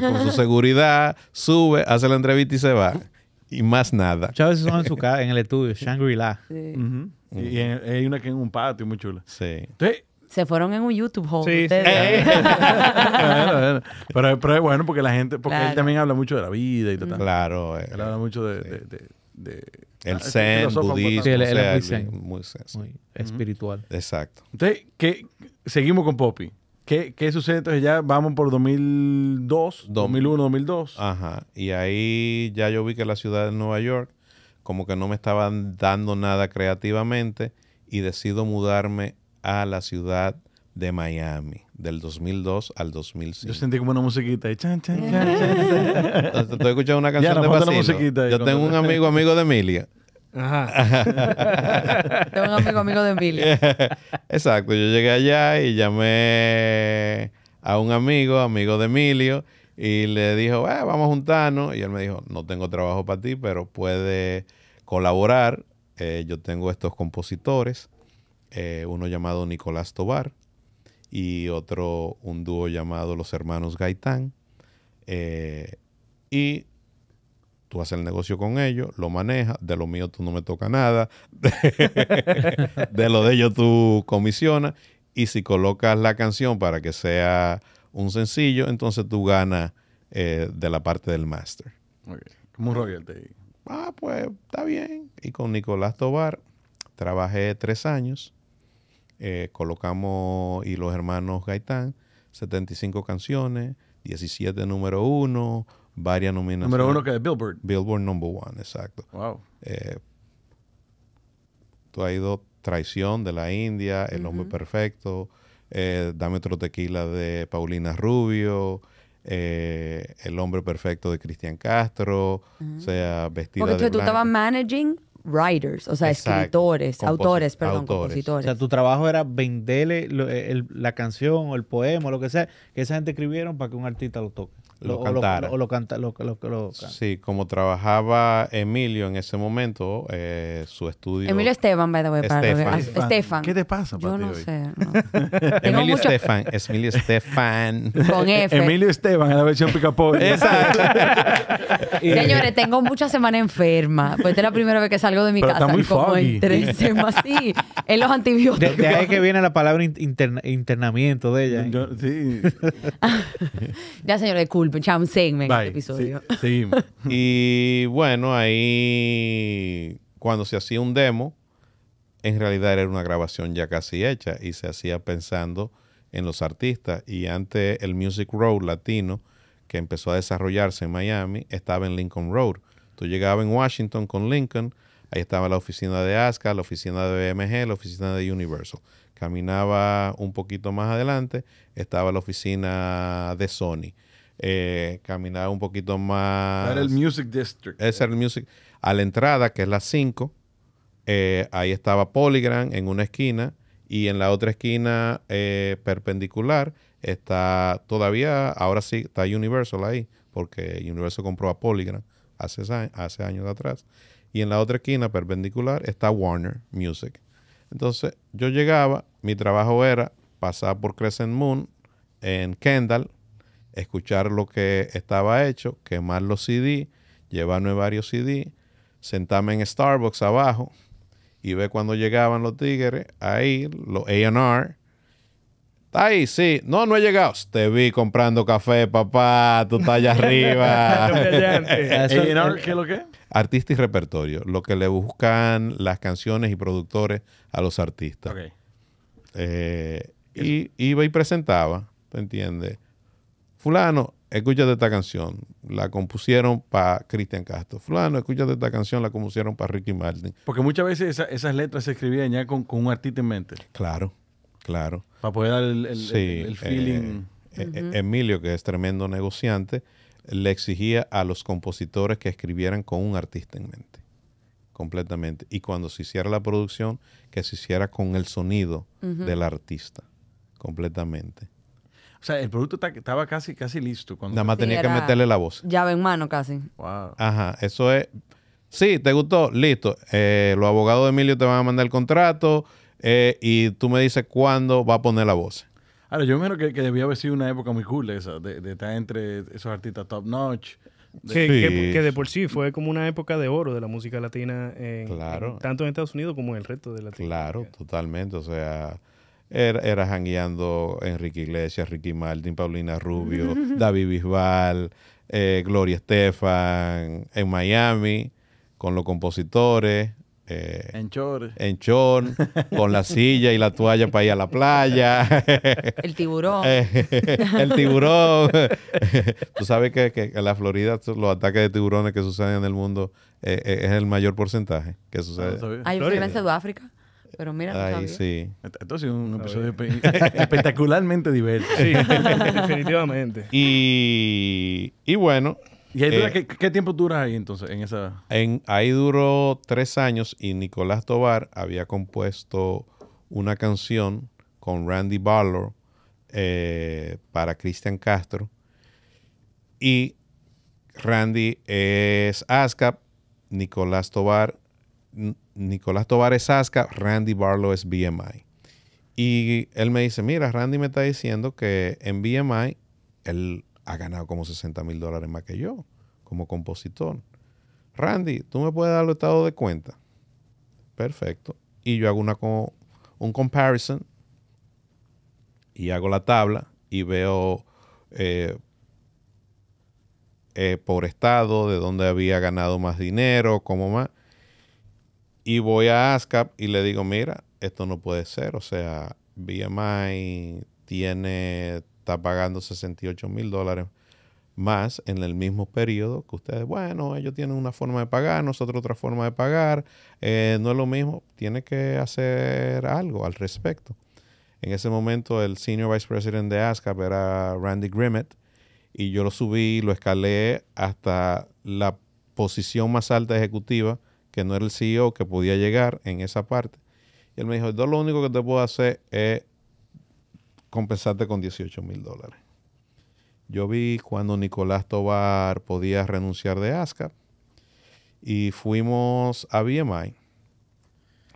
con su *laughs* seguridad, sube, hace la entrevista y se va. Y más nada. Muchas veces son en su *laughs* casa, en el estudio, Shangri-La. Y, hay una que en un patio muy chula. Sí. se fueron en un YouTube home. Sí, *laughs* Pero, es bueno porque la gente, porque él también habla mucho de la vida y tal. Claro, él habla mucho de el zen, el budismo, el, muy zen. Muy, espiritual. Exacto. Entonces, ¿qué, seguimos con Poppy. ¿Qué, ¿Qué, sucede? Entonces ya vamos por 2002, 2001, 2002. Ajá. Y ahí ya yo vi que la ciudad de Nueva York como que no me estaban dando nada creativamente y decido mudarme a la ciudad de Miami, del 2002 al 2005. Yo sentí como una musiquita y chan, chan, chan, *laughs* Estoy *laughs* escuchando una canción de Yo *laughs* tengo un amigo, amigo de Emilia. Ajá. tengo un amigo, amigo de Emilia. Exacto, yo llegué allá y llamé a un amigo, amigo de Emilio, y le dijo, ah, vamos a juntarnos. Y él me dijo, no tengo trabajo para ti, pero puede colaborar. Eh, yo tengo estos compositores, eh, uno llamado Nicolás Tobar, y otro, un dúo llamado Los Hermanos Gaitán. Eh, y tú haces el negocio con ellos, lo manejas, de lo mío tú no me toca nada, *laughs* de lo de ellos tú comisionas, y si colocas la canción para que sea un sencillo, entonces tú ganas eh, de la parte del máster. Okay. Como Ah, pues está bien. Y con Nicolás Tobar trabajé tres años. Eh, colocamos y los hermanos Gaitán, 75 canciones, 17 número uno, varias nominaciones. Número uno que Billboard. Billboard number one, exacto. Wow. Eh, tú has ido Traición de la India, El Hombre Perfecto, eh, Dame otro tequila de Paulina Rubio. el hombre perfecto de Cristian Castro, o sea, vestido Porque tú estabas managing writers, o sea, escritores, autores, perdón, compositores. O sea, tu trabajo era venderle la canción o el poema o lo que sea que esa gente escribieron para que un artista lo toque lo, O lo, lo, lo, Sí, como trabajaba Emilio en ese momento, eh, su estudio. Emilio Esteban, by the way, ah, Estefan. Estefan. ¿Qué te pasa, Yo no sé. *laughs* No. *laughs* Emilio mucho... Estefan. Emilio Estefan. *laughs* Con e-, F. Emilio Esteban en la versión Picapoy. Exacto. Señores, tengo muchas semanas enferma. Pues esta es la primera vez que salgo de mi casa. Está muy como en tres semanas. Sí, en los antibióticos. De, de, ahí que viene la palabra internamiento de ella. ¿eh? sí. ya, señores, culpa en episodio. Sí, *laughs* y bueno, ahí cuando se hacía un demo, en realidad era una grabación ya casi hecha y se hacía pensando en los artistas. Y antes el Music Road latino, que empezó a desarrollarse en Miami, estaba en Lincoln Road. Tú llegabas en Washington con Lincoln, ahí estaba la oficina de ASCA, la oficina de BMG, la oficina de Universal. Caminaba un poquito más adelante, estaba la oficina de Sony caminaba eh, caminar un poquito más. Era el Music District. Es el Music. A la entrada, que es la 5, eh, ahí estaba Polygram en una esquina y en la otra esquina eh, perpendicular está todavía, ahora sí, está Universal ahí, porque Universal compró a Polygram hace, hace años atrás. Y en la otra esquina perpendicular está Warner Music. Entonces yo llegaba, mi trabajo era pasar por Crescent Moon en Kendall, escuchar lo que estaba hecho, quemar los CD, llevarme varios CD, sentarme en Starbucks abajo y ver cuando llegaban los tigres, ahí, los AR. Está ahí, sí. No, no he llegado. Te vi comprando café, papá. Tú estás allá arriba. *laughs* *laughs* ¿Qué lo que? Artista y repertorio. Lo que le buscan las canciones y productores a los artistas. Eh, y iba y presentaba, ¿te entiendes? fulano, escúchate esta canción, la compusieron para Cristian Castro. Fulano, escúchate esta canción, la compusieron para Ricky Martin. Porque muchas veces esas letras se escribían ya con, un artista en mente. Claro, claro. Para poder dar el, eh, feeling. Eh, eh, Emilio, que es tremendo negociante, le exigía a los compositores que escribieran con un artista en mente, completamente. Y cuando se hiciera la producción, que se hiciera con el sonido del artista, completamente. O sea, el producto estaba casi, casi listo. Cuando Nada más tenía que meterle la voz. Llave en mano casi. Wow. Ajá, eso es... Sí, te gustó, listo. Eh, los abogados de Emilio te van a mandar el contrato eh, y tú me dices cuándo va a poner la voz. Ahora, yo me creo que, debía haber sido una época muy cool esa, de, estar entre esos artistas top notch. sí. que, de por sí fue como una época de oro de la música latina, tanto en Estados Unidos como en el resto de Latinoamérica. Claro, totalmente. O sea, era, era jangueando Enrique Iglesias, Ricky Martin, Paulina Rubio, *laughs* David Bisbal, eh, Gloria Estefan, en Miami, con los compositores. Eh, en chor. con la silla y la toalla para ir a la playa. El tiburón. Eh, el tiburón. *laughs* Tú sabes que, en la Florida los ataques de tiburones que suceden en el mundo es el mayor porcentaje que sucede. Ah, ¿Hay influencia de Sudáfrica? Pero mira, Ay, Esto ha sido un episodio *laughs* espectacularmente diverso. Sí, *laughs* definitivamente. Y, bueno. ¿Y eh, ¿qué, tiempo dura ahí entonces? En esa... ahí duró tres años y Nicolás Tobar había compuesto una canción con Randy Barlow eh, para Cristian Castro. Y Randy es ASCAP, Nicolás Tobar Nicolás Tobar es Randy Barlow es BMI. Y él me dice, mira, Randy me está diciendo que en BMI él ha ganado como 60 mil dólares más que yo como compositor. Randy, ¿tú me puedes dar los de cuenta? Perfecto. Y yo hago una, un comparison y hago la tabla y veo eh, eh, por estado de dónde había ganado más dinero, cómo más. Y voy a ASCAP y le digo, mira, esto no puede ser. O sea, BMI tiene, está pagando 68 mil dólares más en el mismo periodo que ustedes. Bueno, ellos tienen una forma de pagar, nosotros otra forma de pagar. Eh, no es lo mismo. Tiene que hacer algo al respecto. En ese momento el senior vice president de ASCAP era Randy Grimmett y yo lo subí, lo escalé hasta la posición más alta ejecutiva que no era el CEO que podía llegar en esa parte. Y él me dijo, yo lo único que te puedo hacer es compensarte con 18 mil dólares. Yo vi cuando Nicolás Tobar podía renunciar de ASCAP y fuimos a BMI.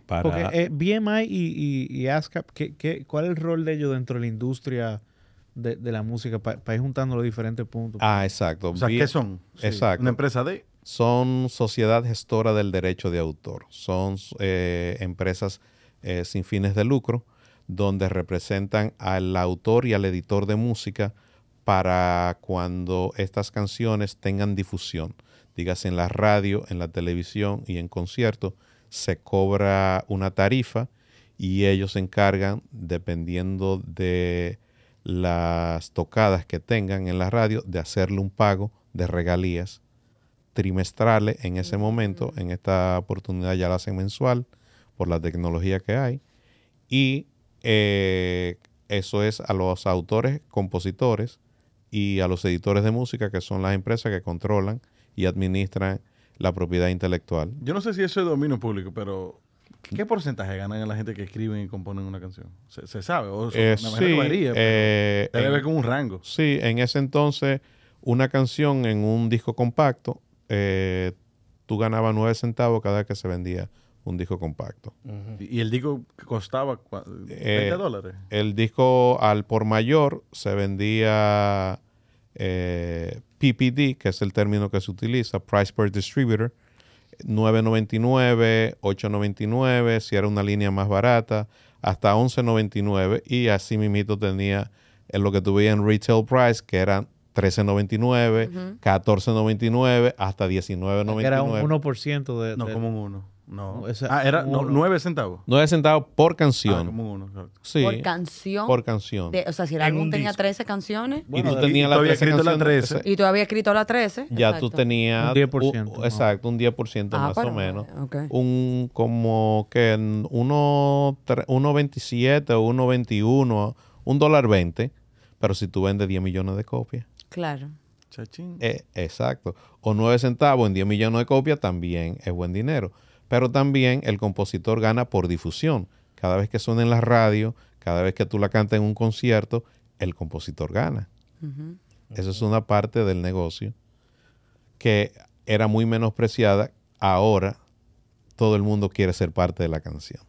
Para... Porque eh, BMI y, y, ASCAP, cuál es el rol de ellos dentro de la industria de, la música para ir juntando los diferentes puntos? Ah, exacto. O sea, ¿qué son? exacto. Una empresa de son sociedad gestora del derecho de autor, son eh, empresas eh, sin fines de lucro donde representan al autor y al editor de música para cuando estas canciones tengan difusión, digas en la radio, en la televisión y en conciertos, se cobra una tarifa y ellos se encargan, dependiendo de las tocadas que tengan en la radio, de hacerle un pago de regalías trimestrales en ese momento, en esta oportunidad ya la hacen mensual por la tecnología que hay. Y eh, eso es a los autores, compositores y a los editores de música, que son las empresas que controlan y administran la propiedad intelectual. Yo no sé si eso es dominio público, pero ¿qué mm. porcentaje ganan a la gente que escriben y componen una canción? ¿Se, sabe? O eh, varía, eh, un rango. Sí, en ese entonces una canción en un disco compacto eh, tú ganabas 9 centavos cada vez que se vendía un disco compacto. ¿Y el disco costaba 20 eh, dólares? El disco al por mayor se vendía eh, PPD, que es el término que se utiliza, Price per Distributor, 9.99, 8.99, si era una línea más barata, hasta 11.99 y así mito tenía en lo que tuve en retail price, que eran 13.99, 14.99 hasta 19.99. Era un 1% de, No, como un 1%. No. ah, era 9 centavos. 9 centavos por canción. Ah, como un claro. sí, por canción. Por canción. o sea, si el álbum tenía 13 canciones. y tú tenías la 13, Y tú habías escrito la 13. Ya tú tenías. Un 10%. exacto, un 10% ah, más o menos. Un como que 1.27 o 1.21, un dólar 20. Pero si tú vendes 10 millones de copias. Claro. Chachín. Eh, exacto. O nueve centavos en 10 millones de copias también es buen dinero. Pero también el compositor gana por difusión. Cada vez que suena en la radio, cada vez que tú la cantas en un concierto, el compositor gana. Esa es una parte del negocio que era muy menospreciada. Ahora todo el mundo quiere ser parte de la canción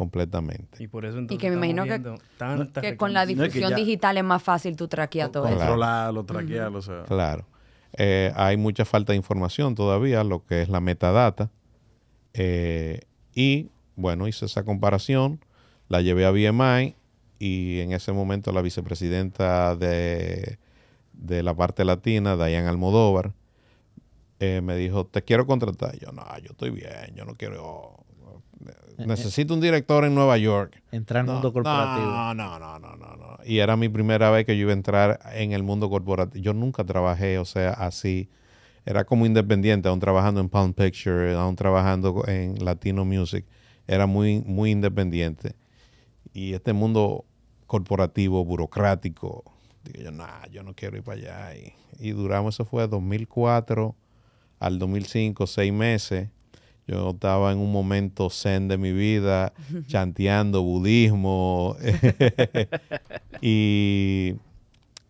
completamente. Y por eso que me imagino que, con la difusión digital es más fácil tu traquear todo Controlarlo, traquearlo, o sea. Claro. Eh, hay mucha falta de información todavía, lo que es la metadata. Eh, y bueno, hice esa comparación, la llevé a BMI y en ese momento la vicepresidenta de, la parte latina, Dayan Almodóvar, eh, me dijo, te quiero contratar. Yo, no, yo estoy bien, yo no quiero eh, necesito un director en Nueva York. Entrar en el mundo corporativo. No, no, no, no, no, Y era mi primera vez que yo iba a entrar en el mundo corporativo. Yo nunca trabajé, o sea, así. Era como independiente, aún trabajando en Palm Picture, aún trabajando en Latino Music. Era muy, muy independiente. Y este mundo corporativo, burocrático, digo yo, no, yo no quiero ir para allá. Y, y duramos, eso fue 2004 al 2005, seis meses yo estaba en un momento zen de mi vida, *laughs* chanteando budismo. *laughs* y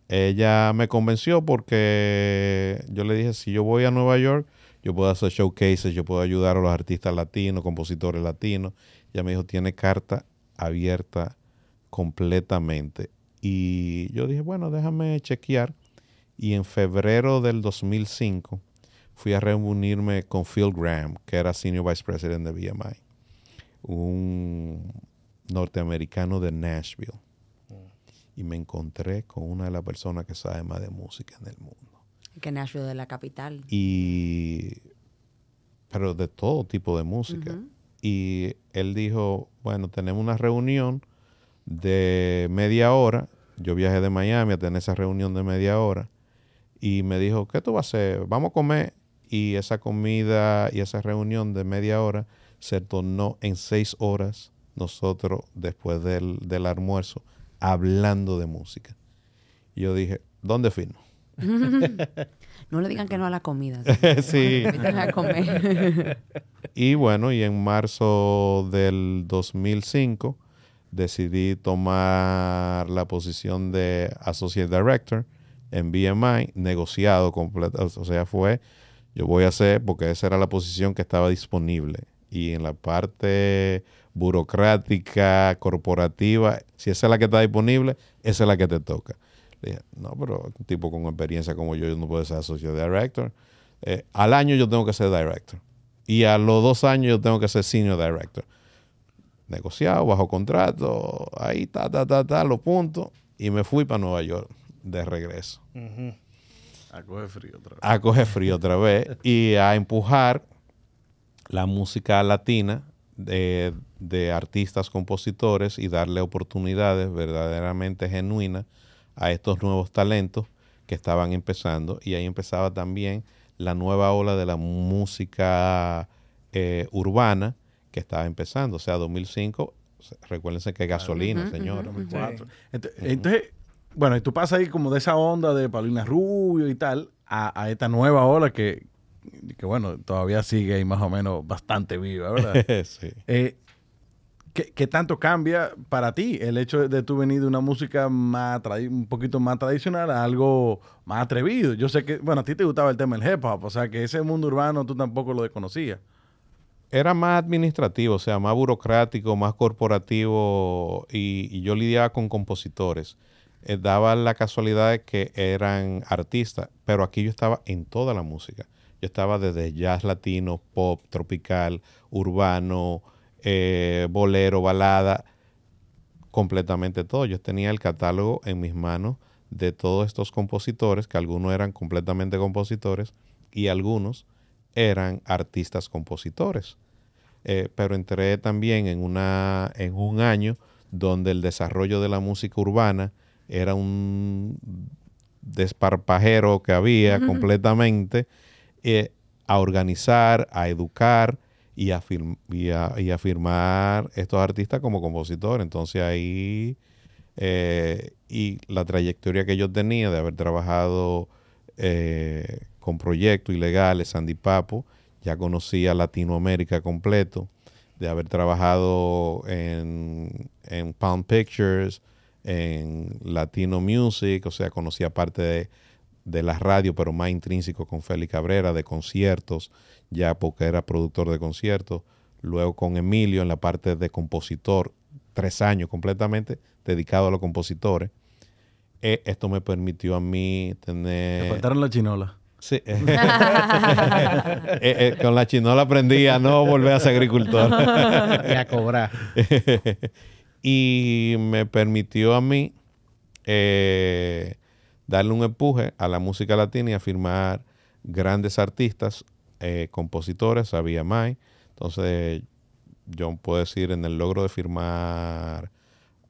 ella me convenció porque yo le dije, si yo voy a Nueva York, yo puedo hacer showcases, yo puedo ayudar a los artistas latinos, compositores latinos. Ella me dijo, tiene carta abierta completamente. Y yo dije, bueno, déjame chequear. Y en febrero del 2005 fui a reunirme con Phil Graham, que era Senior Vice President de BMI, un norteamericano de Nashville. Mm. Y me encontré con una de las personas que sabe más de música en el mundo. Que Nashville de la capital. Y, pero de todo tipo de música. Y él dijo, bueno, tenemos una reunión de media hora. Yo viajé de Miami a tener esa reunión de media hora. Y me dijo, ¿qué tú vas a hacer? Vamos a comer y esa comida y esa reunión de media hora se tornó en seis horas nosotros después del, almuerzo hablando de música. yo dije, ¿dónde firmo? no le digan que no a la comida. *laughs* sí. *laughs* y bueno, y en marzo del 2005 decidí tomar la posición de Associate Director en BMI, negociado completo, o sea, fue yo voy a hacer porque esa era la posición que estaba disponible. Y en la parte burocrática, corporativa, si esa es la que está disponible, esa es la que te toca. Le dije, no, pero un tipo con experiencia como yo, yo no puedo ser associate director. Eh, al año yo tengo que ser director. Y a los dos años yo tengo que ser senior director. Negociado, bajo contrato, ahí, ta, ta, ta, ta, los puntos. Y me fui para Nueva York de regreso. A frío otra vez. A coger frío otra vez y a empujar la música latina de, artistas, compositores y darle oportunidades verdaderamente genuinas a estos nuevos talentos que estaban empezando. Y ahí empezaba también la nueva ola de la música eh, urbana que estaba empezando. O sea, 2005, recuérdense que gasolina, señor. Bueno, y tú pasas ahí como de esa onda de Paulina Rubio y tal a, esta nueva ola que, que, bueno, todavía sigue ahí más o menos bastante viva, ¿verdad? *laughs* sí. Eh, ¿qué, tanto cambia para ti el hecho de, tu tú venir de una música más un poquito más tradicional a algo más atrevido? Yo sé que, bueno, a ti te gustaba el tema del hip hop, o sea que ese mundo urbano tú tampoco lo desconocías era más administrativo, o sea, más burocrático, más corporativo y, y yo lidiaba con compositores. Eh, daba la casualidad de que eran artistas, pero aquí yo estaba en toda la música. Yo estaba desde jazz latino, pop, tropical, urbano, eh, bolero, balada, completamente todo. Yo tenía el catálogo en mis manos de todos estos compositores, que algunos eran completamente compositores y algunos eran artistas compositores. Eh, pero entré también en, una, en un año donde el desarrollo de la música urbana era un desparpajero que había completamente, eh, a organizar, a educar y a, y, firmar estos artistas como compositor. Entonces ahí, eh, y la trayectoria que yo tenía de haber trabajado eh, con proyectos ilegales, Sandy Papo, ya conocía Latinoamérica completo, de haber trabajado en, en Palm Pictures, en Latino Music, o sea, conocía parte de, de la radio, pero más intrínseco con Félix Cabrera, de conciertos, ya porque era productor de conciertos. Luego con Emilio en la parte de compositor, tres años completamente dedicado a los compositores. Eh, esto me permitió a mí tener... Te faltaron las chinolas. Sí. *laughs* Eh, eh, con la chinola aprendí a no volver a ser agricultor. *laughs* y a cobrar. *laughs* y me permitió a mí eh, darle un empuje a la música latina y a firmar grandes artistas, eh, compositores, sabía más. Entonces, yo puedo decir en el logro de firmar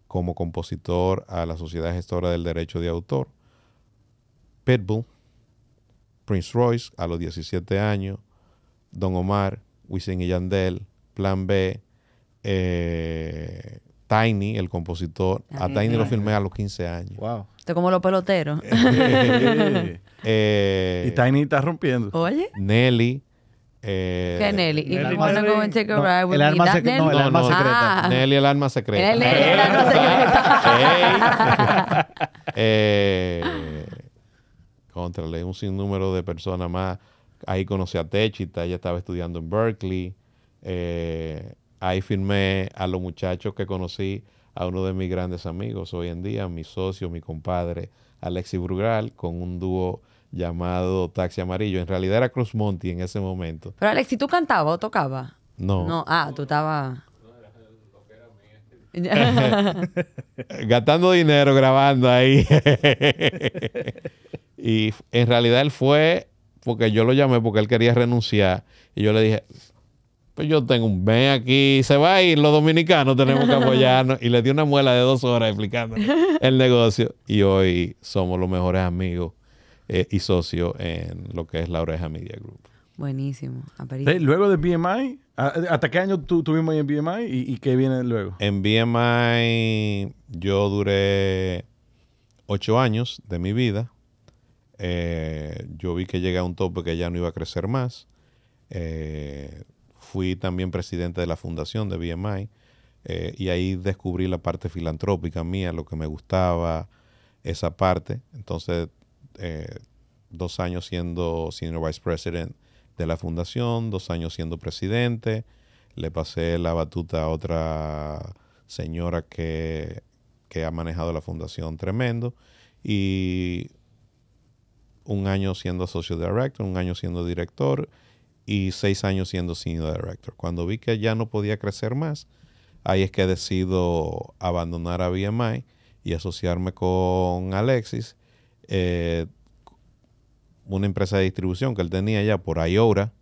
como compositor a la Sociedad Gestora del Derecho de Autor, Pitbull, Prince Royce a los 17 años, Don Omar, Wisin y Yandel, Plan B, eh, Tiny, el compositor, a ah, Tiny lo filmé a los 15 años. Wow. Estoy como los peloteros. *laughs* Eh, y Tiny está rompiendo. Oye. Nelly. Eh, ¿Qué Nelly? ¿Y Nelly, el alma ah. el arma secreta. Nelly, el arma *laughs* secreta. Nelly, *laughs* el eh, alma secreta. contrale, un sinnúmero de personas más. Ahí conocí a Techita, ella estaba estudiando en Berkeley. Eh, ahí firmé a los muchachos que conocí, a uno de mis grandes amigos hoy en día, mi socio, mi compadre, Alexis Brugal, con un dúo llamado Taxi Amarillo. En realidad era Cruz Monti en ese momento. Pero Alexi, ¿tú cantabas o tocabas? No. No, ah, tú estabas... *laughs* Gastando dinero grabando ahí. *laughs* y en realidad él fue porque yo lo llamé porque él quería renunciar. Y yo le dije, yo tengo un ven aquí, se va a ir, los dominicanos tenemos que apoyarnos. Y le di una muela de dos horas explicando *laughs* el negocio. Y hoy somos los mejores amigos eh, y socios en lo que es la Oreja Media Group. Buenísimo. luego de BMI, ¿hasta qué año tú tuvimos en BMI y, qué viene luego? En BMI yo duré ocho años de mi vida. Eh, yo vi que llegué a un tope que ya no iba a crecer más. Eh, fui también presidente de la fundación de BMI eh, y ahí descubrí la parte filantrópica mía, lo que me gustaba, esa parte. Entonces, eh, dos años siendo Senior Vice President de la fundación, dos años siendo presidente, le pasé la batuta a otra señora que, que ha manejado la fundación tremendo y un año siendo Associate Director, un año siendo director y seis años siendo senior director. Cuando vi que ya no podía crecer más, ahí es que he decidido abandonar a BMI y asociarme con Alexis, eh, una empresa de distribución que él tenía ya por IORA,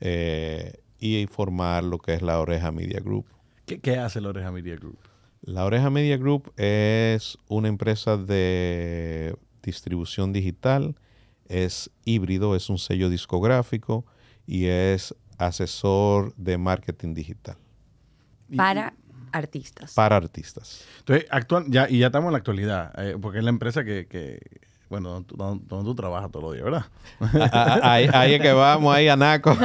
eh, y formar lo que es la Oreja Media Group. ¿Qué, hace la Oreja Media Group? La Oreja Media Group es una empresa de distribución digital, es híbrido, es un sello discográfico, y es asesor de marketing digital. Para artistas. Para artistas. Entonces, actual, ya, y ya estamos en la actualidad, eh, porque es la empresa que, bueno, donde, tú trabajas todos los días, ¿verdad? *laughs* ahí, es que vamos, ahí *laughs* a Naco.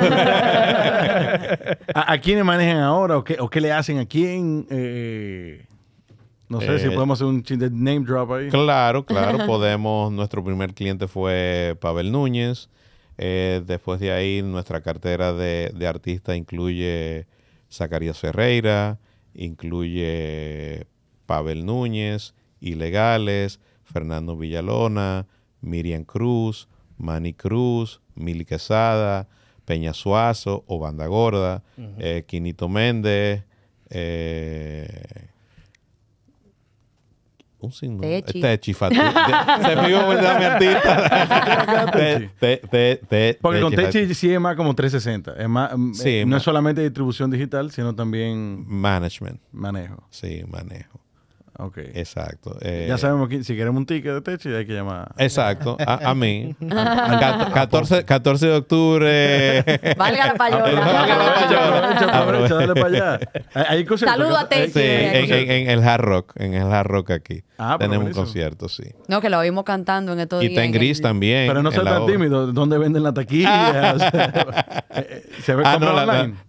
¿A, quiénes manejan ahora o qué, le hacen a quién? Eh, no sé si eh, podemos hacer un ching name drop ahí. Claro, claro, podemos. Nuestro primer cliente fue Pavel Núñez. Eh, después de ahí, nuestra cartera de, artistas incluye Zacarías Ferreira, incluye Pavel Núñez, Ilegales, Fernando Villalona, Miriam Cruz, Manny Cruz, Mili Quesada, Peña Suazo o Banda Gorda, eh, Quinito Méndez, eh, Techi. Se Porque con Techi sí es más como 360. Es más, mm, eh, no es solamente distribución digital, sino también... Management. Manejo. Sí, manejo. Exacto. ya eh, sabemos que si queremos un ticket de techo hay que llamar. Exacto. A, mí. 14, *laughs* de octubre. Valga la payona. Saludo a Techi. Sí, en, el Hard Rock. En el Hard Rock aquí. Ah, Tenemos un concierto, sí. No, que lo oímos cantando en estos días. Y está en gris también. Pero no seas tan tímido. ¿Dónde venden la taquilla?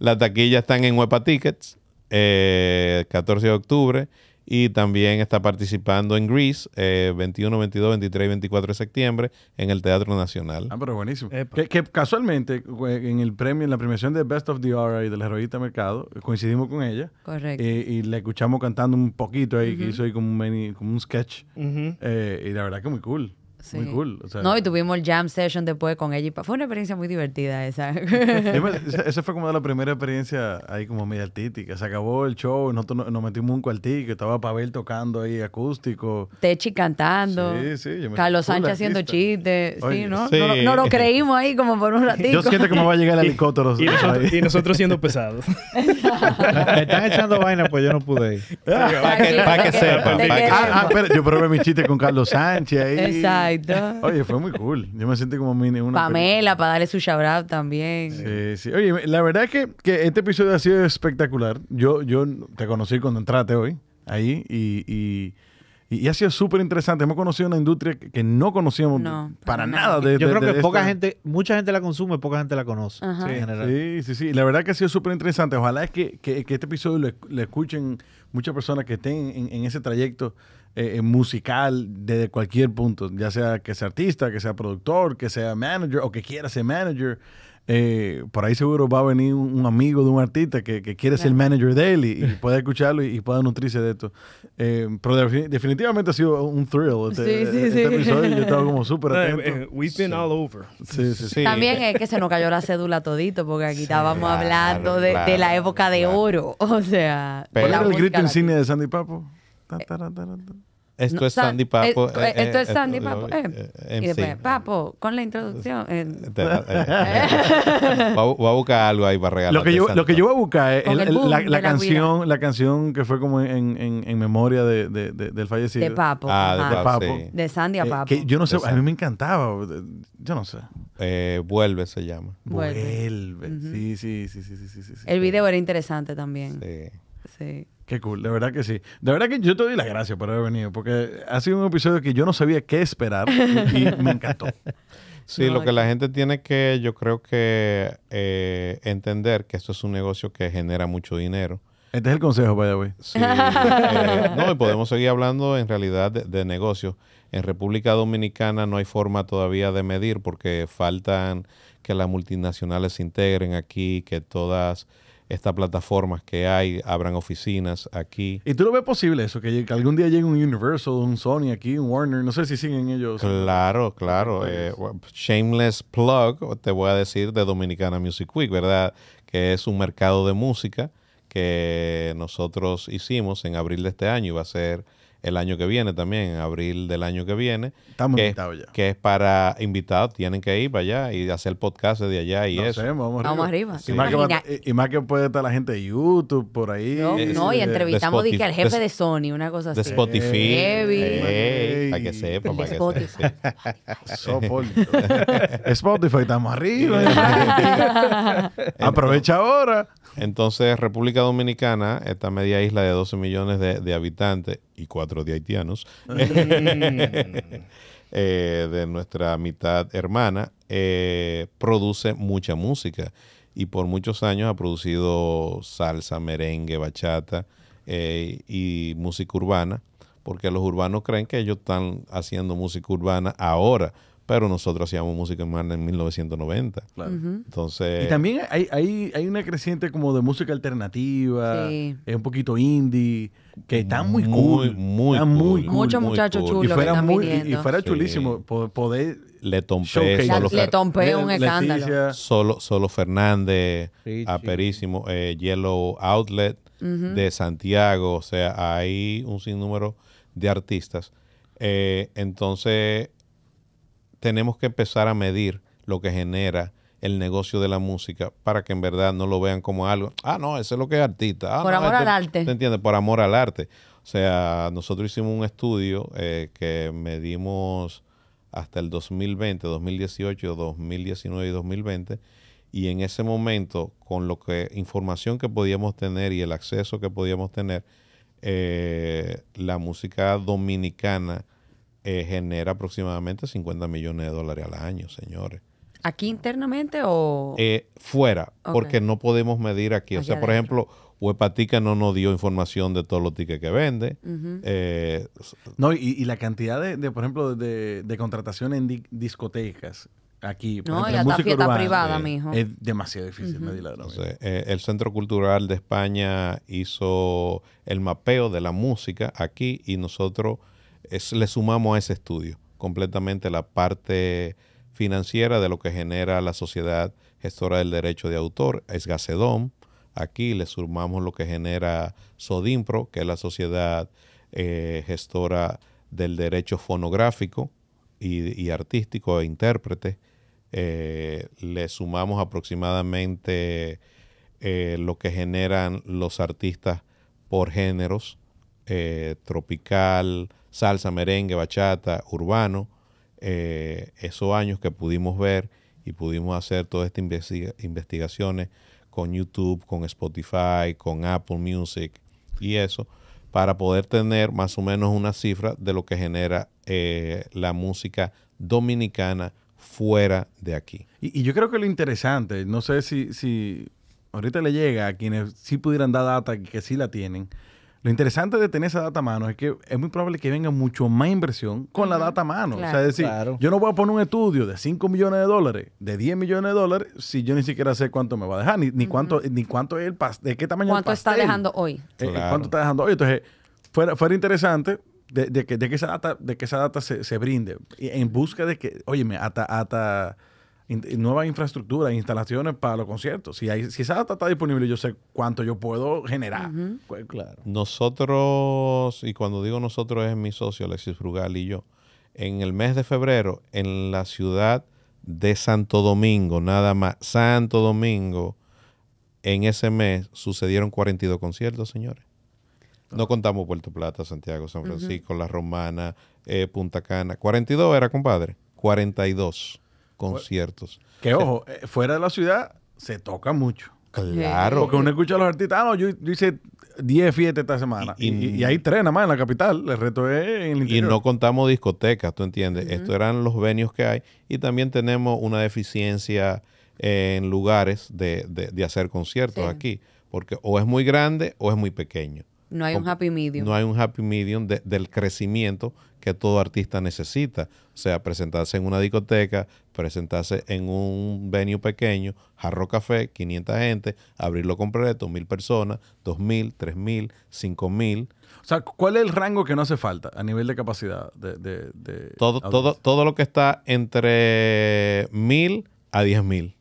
la, taquilla están en Huepa Tickets. 14 eh, de octubre y también está participando en Grease 21, 22, 23 y 24 de septiembre en el Teatro Nacional. Ah, pero buenísimo. Que, que, casualmente eh, en el premio, en la premiación de Best of the Hour y de la revista Mercado, coincidimos con ella. Correcto. Eh, y la escuchamos cantando un poquito ahí, que hizo ahí como un, como un sketch. Eh, y la verdad que muy cool. Muy cool. no, y tuvimos el jam session después con ella. Y fue una experiencia muy divertida esa. *laughs* *laughs* esa fue como la primera experiencia ahí como media artística. Se acabó el show, nosotros nos metimos un cuartico, estaba Pavel tocando ahí acústico. Techi cantando. Sí, sí. Yo me Carlos Sánchez haciendo chistes. Sí, ¿no? ¿no? lo creímos ahí como por un ratito. Yo siento que me va a llegar el *laughs* helicóptero. y, nosotros, siendo pesados. me están echando vaina, pues yo no pude ir. Ah, Para que, sepa. ah, ah yo probé mi chiste con Carlos Sánchez ahí. Exacto. Oye, fue muy cool. Yo me sentí como mini una. Pamela, para darle su shout también. Sí, sí. Oye, la verdad es que, este episodio ha sido espectacular. Yo, yo te conocí cuando entraste hoy, ahí, y, y ha sido súper interesante. Hemos conocido una industria que no conocíamos para, nada. De, Yo creo que poca gente, mucha gente la consume, poca gente la conoce. Sí, sí, sí, La verdad que ha sido súper interesante. Ojalá es que, este episodio lo, escuchen muchas personas que estén en ese trayecto eh, eh, musical desde cualquier punto, ya sea que sea artista, que sea productor, que sea manager o que quiera ser manager. Eh, por ahí seguro va a venir un, amigo de un artista que, que quiere ser manager de él y, *laughs* puede pueda escucharlo y, pueda nutrirse de esto. pero definitivamente ha sido un thrill este, sí, este Yo estaba como súper *laughs* atento. We've been all over. También es que se nos cayó la cédula todito porque aquí estábamos hablando de, la época de oro. *laughs* O sea, ¿cuál era el grito insignia de Sandy Papo? Esto es eh, Sandy eh, Papo. esto es Sandy Papo. Papo, con la introducción. Eh". *laughs* Voy a buscar algo ahí para regalar. Lo que yo, lo que yo voy a buscar es la, canción, la canción que fue como en, en, en memoria de, de, del fallecido. De Papo. Ah, de, Papo. De Sandy a Papo. que yo no sé, a mí me encantaba. Yo no sé. Vuelve se llama. Vuelve. sí, sí, sí, sí, sí, sí, sí, El video era interesante también. Sí. Sí. Qué cool, de verdad que sí. De verdad que yo te doy las gracias por haber venido, porque ha sido un episodio que yo no sabía qué esperar y, me encantó. *laughs* Sí, lo que la gente tiene que, yo creo que eh, entender que esto es un negocio que genera mucho dinero. Este es el consejo, vaya, güey. Sí, eh, no, y podemos seguir hablando en realidad de, de negocios. En República Dominicana no hay forma todavía de medir porque faltan que las multinacionales se integren aquí, que todas estas plataformas que hay, abran oficinas aquí. ¿Y tú lo ves posible eso? Que, algún día llegue un Universal, un Sony aquí, un Warner, no sé si siguen ellos. Claro, claro. Eh, shameless plug, te voy a decir, de Dominicana Music Week, ¿verdad? Que es un mercado de música que nosotros hicimos en abril de este año y va a ser el año que viene también, abril del año que viene. Estamos que, invitados ya. Que es para invitados, tienen que ir para allá y hacer podcast de allá y eso. vamos arriba. Y, más que, puede estar la gente de YouTube por ahí. No, eh, y entrevistamos al jefe de, Sony, una cosa así. Eh, de Spotify. que Spotify. Spotify, estamos arriba. *laughs* Aprovecha ahora. Entonces, República Dominicana, esta media isla de 12 millones de habitantes, y cuatro de haitianos, mm. *laughs* eh, de nuestra mitad hermana, eh, produce mucha música y por muchos años ha producido salsa, merengue, bachata eh, y música urbana, porque los urbanos creen que ellos están haciendo música urbana ahora, pero nosotros hacíamos música en Marne en 1990. Entonces... Y también hay, hay, una creciente como de música alternativa, sí. es eh, un poquito indie, que está muy, cool. Muy, muy cool. Muchos muchachos chulos y fuera, que están y, fuera chulísimo poder... Le Tompé, solo un escándalo. Solo, Fernández, Aperísimo, eh, Yellow Outlet de Santiago, o sea, hay un sinnúmero de artistas. Eh, entonces, tenemos que empezar a medir lo que genera el negocio de la música para que en verdad no lo vean como algo, ah, no, eso es lo que es artista. Ah, Por amor este al arte. ¿Te entiendes? Por amor al arte. O sea, nosotros hicimos un estudio eh, que medimos hasta el 2020, 2018, 2019 y 2020, y en ese momento, con lo que información que podíamos tener y el acceso que podíamos tener, eh, la música dominicana eh, genera aproximadamente 50 millones de dólares al año, señores. ¿Aquí internamente o...? Eh, fuera, porque no podemos medir aquí. o sea, por ejemplo, Huepatica no nos dio información de todos los tickets que vende. Eh, no, y, la cantidad de, por ejemplo, de, contratación en discotecas aquí. no, y la, privada, mijo. Es demasiado difícil medirla. el Centro Cultural de España hizo el mapeo de la música aquí y nosotros le sumamos a ese estudio completamente la parte financiera de lo que genera la sociedad gestora del derecho de autor, es Gacedom. Aquí le sumamos lo que genera Sodimpro, que es la sociedad eh, gestora del derecho fonográfico y, artístico e intérprete. Eh, le sumamos aproximadamente eh, lo que generan los artistas por géneros, tropical, salsa, merengue, bachata, urbano, eh, esos años que pudimos ver y pudimos hacer todas estas investigaciones con YouTube, con Spotify, con Apple Music y eso, para poder tener más o menos una cifra de lo que genera eh, la música dominicana fuera de aquí. Y, yo creo que lo interesante, no sé si, si ahorita le llega a quienes sí pudieran dar data que sí la tienen, lo interesante de tener esa data a mano es que es muy probable que venga mucho más inversión con la data a mano. O sea, decir, yo no voy a poner un estudio de 5 millones de dólares, de 10 millones de dólares, si yo ni siquiera sé cuánto me va a dejar, ni, cuánto, ni cuánto es el pastel, de qué tamaño el pastel? está dejando hoy? Eh, eh, ¿Cuánto está dejando hoy? Entonces, fuera, fuera interesante de, que, esa data, de que esa data se, se brinde en busca de que, óyeme, hasta, hasta nuevas nueva infraestructura, instalaciones para los conciertos. Si, hay, si esa data está disponible, yo sé cuánto yo puedo generar. Pues, claro. Nosotros, y cuando digo nosotros es mi socio Alexis Frugal y yo, en el mes de febrero, en la ciudad de Santo Domingo, nada más, Santo Domingo, en ese mes sucedieron 42 conciertos, señores. No ah. contamos Puerto Plata, Santiago, San Francisco, La Romana, eh, Punta Cana. 42 era, compadre. 42 conciertos. Que ojo, eh, fuera de la ciudad se toca mucho. Claro. Porque uno escucha a los artistas, yo, hice 10 fiestas esta semana. Y, y, hay tres nada más en la capital, el reto es en el interior. Y no contamos discotecas, ¿tú entiendes? Estos eran los venios que hay. Y también tenemos una deficiencia eh, en lugares de, hacer conciertos aquí. Porque o es muy grande o es muy pequeño. No hay un happy medium. No hay un happy medium del crecimiento que todo artista necesita. O sea, presentarse en una discoteca, presentarse en un venue pequeño, jarro café, 500 gente, abrirlo completo, mil personas, 2000, 3000, 5000. O sea, ¿cuál es el rango que no hace falta a nivel de capacidad? De, de, de todo, todo, todo lo que está entre mil a mil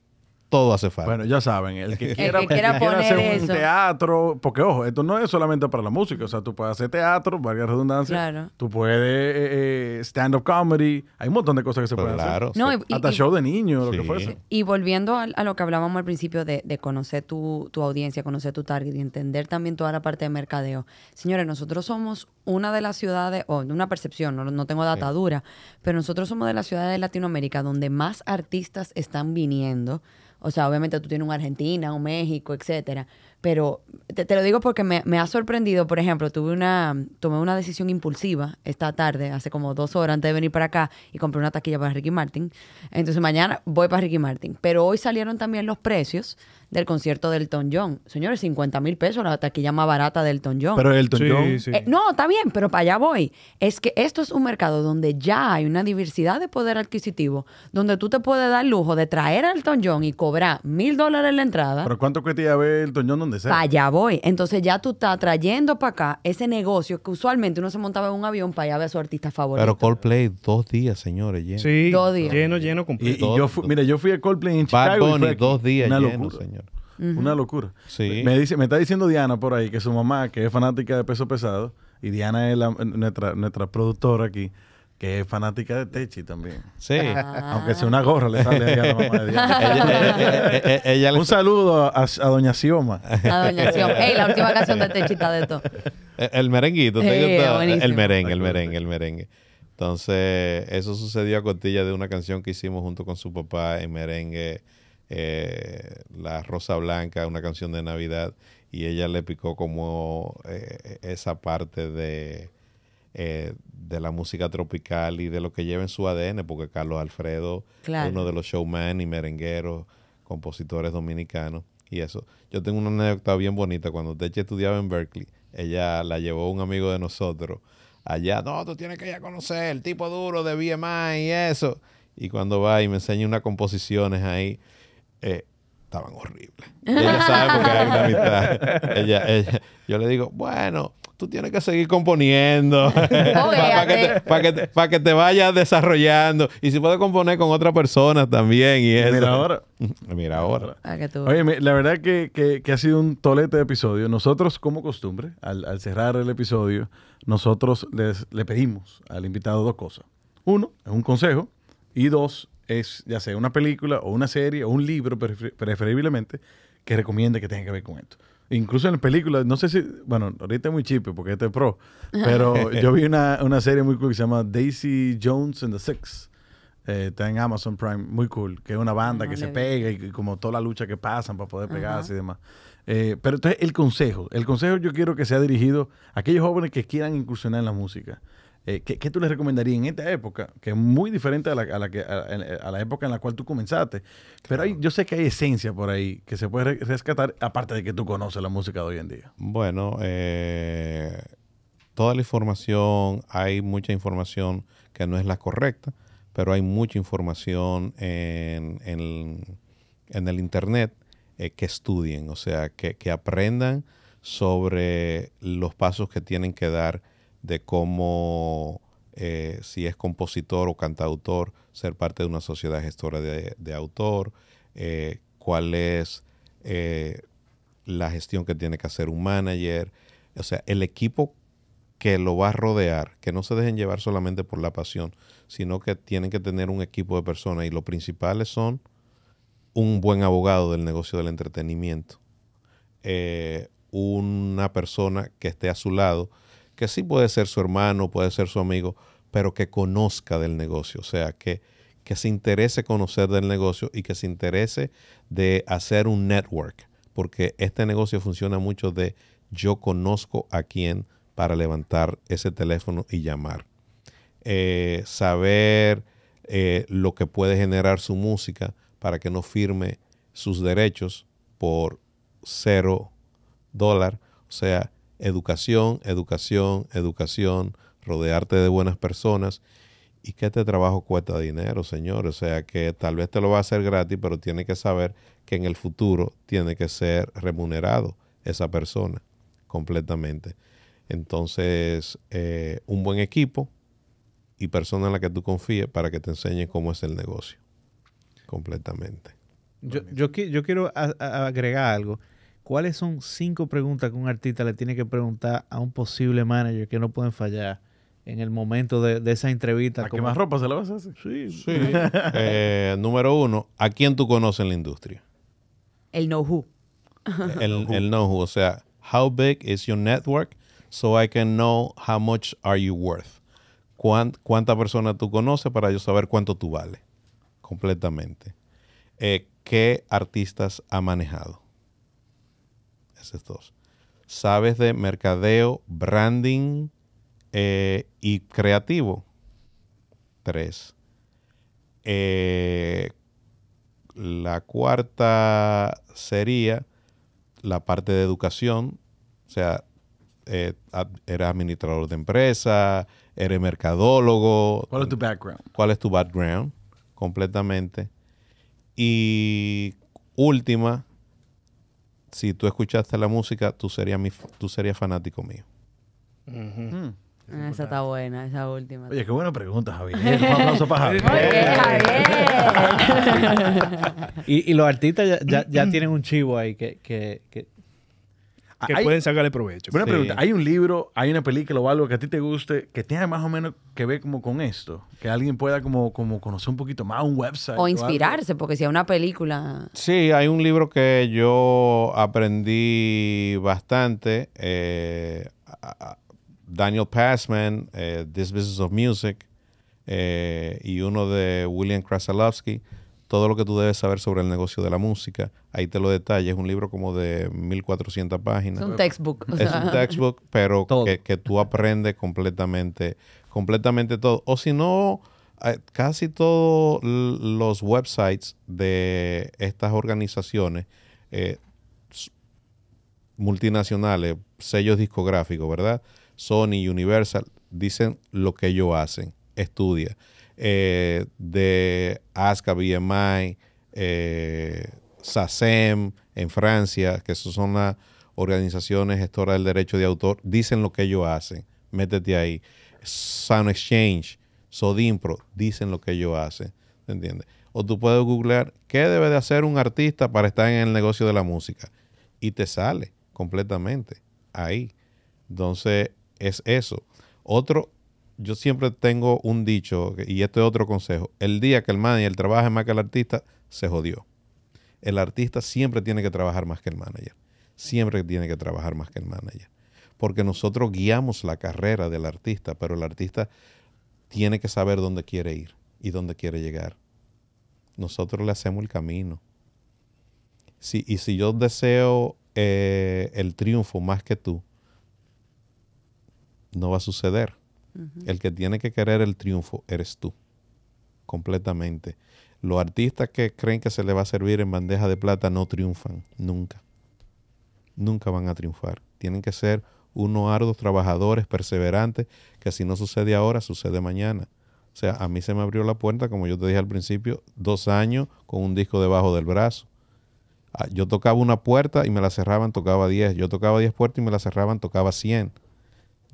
todo hace falta. Bueno, ya saben, el que *laughs* quiera, hacer un teatro, porque ojo, esto no es solamente para la música, o sea, tú puedes hacer teatro, varias redundancia, tú puedes eh, eh, stand-up comedy, hay un montón de cosas que se pueden hacer. No, Hasta show de niños, lo que fuese. Y volviendo a, lo que hablábamos al principio de, conocer tu, audiencia, conocer tu target y entender también toda la parte de mercadeo. Señores, nosotros somos una de las ciudades, o de una percepción, no, tengo data dura, pero nosotros somos de las ciudades de Latinoamérica donde más artistas están viniendo o sea, obviamente tú tienes un Argentina, un México, etcétera pero te, lo digo porque me, ha sorprendido, por ejemplo, tuve una, tomé una decisión impulsiva esta tarde, hace como dos horas antes de venir para acá y compré una taquilla para Ricky Martin. Entonces mañana voy para Ricky Martin. Pero hoy salieron también los precios del concierto del Elton John. Señores, 50 mil pesos la taquilla más barata del Elton John. Pero el sí, John... Eh, no, está bien, pero para allá voy. Es que esto es un mercado donde ya hay una diversidad de poder adquisitivo, donde tú te puedes dar lujo de traer al Elton John y cobrar mil dólares la entrada. ¿Pero cuánto cuesta ya ver Elton John? donde? Para allá voy. Entonces ya tú estás trayendo para acá ese negocio que usualmente uno se montaba en un avión para allá a ver a su artista favorito. Pero Coldplay, dos días, señores, lleno. Sí, dos días. lleno, lleno, completo. Y, yo fui, mira, yo fui a Coldplay en dos días Una locura. señor. Una locura. Sí. Me, está diciendo Diana por ahí que su mamá, que es fanática de peso pesado, y Diana es la, nuestra, nuestra productora aquí, que es fanática de Techi también. Sí. Ah. Aunque sea una gorra le sale a la mamá de Dios. *laughs* Un saludo a, Doña Sioma. A Doña Sioma. Ey, la última canción de Techi está de todo. El, merenguito. Sí, el merengue, el merengue, el merengue. Entonces, eso sucedió a cortilla de una canción que hicimos junto con su papá en merengue, eh, La Rosa Blanca, una canción de Navidad, y ella le picó como eh, esa parte de eh, de la música tropical y de lo que lleva en su ADN, porque Carlos Alfredo uno de los showman y merengueros, compositores dominicanos y eso. Yo tengo una anécdota bien bonita. Cuando Teche estudiaba en Berkeley, ella la llevó un amigo de nosotros allá. No, tú tienes que ir conocer el tipo duro de BMI y eso. Y cuando va y me enseña unas composiciones ahí, eh, estaban horribles. ella sabe porque hay una *laughs* ella, yo le digo, bueno, tú tienes que seguir componiendo *laughs* *laughs* para que, te, vayas desarrollando. Y si puedes componer con otra persona también. Y Mira ahora. *laughs* Mira ahora. Oye, la verdad que, ha sido un tolete de episodio. Nosotros, como costumbre, al, cerrar el episodio, nosotros le pedimos al invitado dos cosas. Uno, es un consejo. Y dos, es ya sea una película o una serie o un libro, preferiblemente, que recomiende que tenga que ver con esto. Incluso en películas, no sé si, bueno, ahorita es muy chipe porque este es pro, pero *laughs* yo vi una, serie muy cool que se llama Daisy Jones and the Six. Eh, está en Amazon Prime, muy cool, que es una banda que se pega y, como toda la lucha que pasan para poder pegarse y demás. Eh, pero entonces el consejo, el consejo yo quiero que sea dirigido a aquellos jóvenes que quieran incursionar en la música. Eh, ¿qué, tú les recomendarías en esta época? Que es muy diferente a la, a la época en la cual tú comenzaste. Pero yo sé que hay esencia por ahí que se puede rescatar, aparte de que tú conoces la música de hoy en día. Bueno, eh, toda la información, hay mucha información que no es la correcta, pero hay mucha información en, el Internet eh, que estudien, o sea, que, que aprendan sobre los pasos que tienen que dar de cómo, eh, si es compositor o cantautor, ser parte de una sociedad gestora de, autor, eh, cuál es eh, la gestión que tiene que hacer un manager, o sea, el equipo que lo va a rodear, que no se dejen llevar solamente por la pasión, sino que tienen que tener un equipo de personas y lo principales son un buen abogado del negocio del entretenimiento, una persona que esté a su lado que sí puede ser su hermano, puede ser su amigo, pero que conozca del negocio, o sea, que, que se interese conocer del negocio y que se interese de hacer un network, porque este negocio funciona mucho de yo conozco a quién para levantar ese teléfono y llamar. Eh, saber eh, lo que puede generar su música para que no firme sus derechos por cero dólar. O sea, educación, educación, educación, rodearte de buenas personas y que este trabajo cuesta dinero, señor. O sea que tal vez te lo va a hacer gratis, pero tiene que saber que en el futuro tiene que ser remunerado esa persona completamente. Entonces, eh, un buen equipo y persona en la que tú confíes para que te enseñe cómo es el negocio completamente. Yo, yo, yo quiero agregar algo. ¿Cuáles son cinco preguntas que un artista le tiene que preguntar a un posible manager que no pueden fallar en el momento de, esa entrevista? ¿A qué más ropa se la vas a hacer? Sí. sí. *laughs* Eh, número uno, ¿a quién tú conoces en la industria? *laughs* El know-who. El, know-who, o sea, how big is your network so I can know how much are you worth? ¿Cuánta persona tú conoces para yo saber cuánto tú vales? Completamente. Eh, ¿Qué artistas ha manejado? estos Sabes de mercadeo, branding eh, y creativo. Tres. Eh, la cuarta sería la parte de educación. O sea, eh, eres administrador de empresa, eres mercadólogo. ¿Cuál es tu background? ¿Cuál es tu background? Completamente. Y última, si tú escuchaste la música, tú serías, mi, tú serías fanático mío. Mm. Ah, esa está buena, esa última. Oye, qué buena pregunta, Javier. *laughs* Un aplauso para Javier. *laughs* y, los artistas ya, ya, ya tienen un chivo ahí que, que, que, que pueden sacarle provecho. pregunta, ¿hay un libro, hay una película o algo que a ti te guste que tenga más o menos que ver como con esto? Que alguien pueda como, como conocer un poquito más un website. O inspirarse, porque si es una película... Sí, hay un libro que yo aprendí bastante, eh, Daniel Passman, eh, This Business of Music, eh, y uno de William Krasalovsky todo lo que tú debes saber sobre el negocio de la música. Ahí te lo detalla. Es un libro como de 1400 páginas. Es un textbook. Es un textbook, pero que, tú aprendes completamente, completamente todo. O si no, eh, casi todos los websites de estas organizaciones eh, multinacionales, sellos discográficos, ¿verdad? Sony, Universal, dicen lo que ellos hacen. Estudia eh, de ASCA, BMI, eh, SACEM en Francia, que son las organizaciones gestoras del derecho de autor, dicen lo que ellos hacen. Métete ahí. Sound Exchange, Sodimpro, dicen lo que ellos hacen. ¿Te entiendes? O tú puedes googlear qué debe de hacer un artista para estar en el negocio de la música. Y te sale completamente ahí. Entonces, es eso. Otro, yo siempre tengo un dicho, y este es otro consejo, el día que el manager trabaje más que el artista, se jodió. El artista siempre tiene que trabajar más que el manager, siempre tiene que trabajar más que el manager, porque nosotros guiamos la carrera del artista, pero el artista tiene que saber dónde quiere ir y dónde quiere llegar. Nosotros le hacemos el camino. y si yo deseo eh, el triunfo más que tú, no va a suceder el que tiene que querer el triunfo eres tú, completamente. Los artistas que creen que se les va a servir en bandeja de plata no triunfan, nunca. Nunca van a triunfar. Tienen que ser unos ardos trabajadores, perseverantes, que si no sucede ahora, sucede mañana. O sea, a mí se me abrió la puerta, como yo te dije al principio, dos años con un disco debajo del brazo. Ah, yo tocaba una puerta y me la cerraban, tocaba diez. Yo tocaba diez puertas y me la cerraban, tocaba cien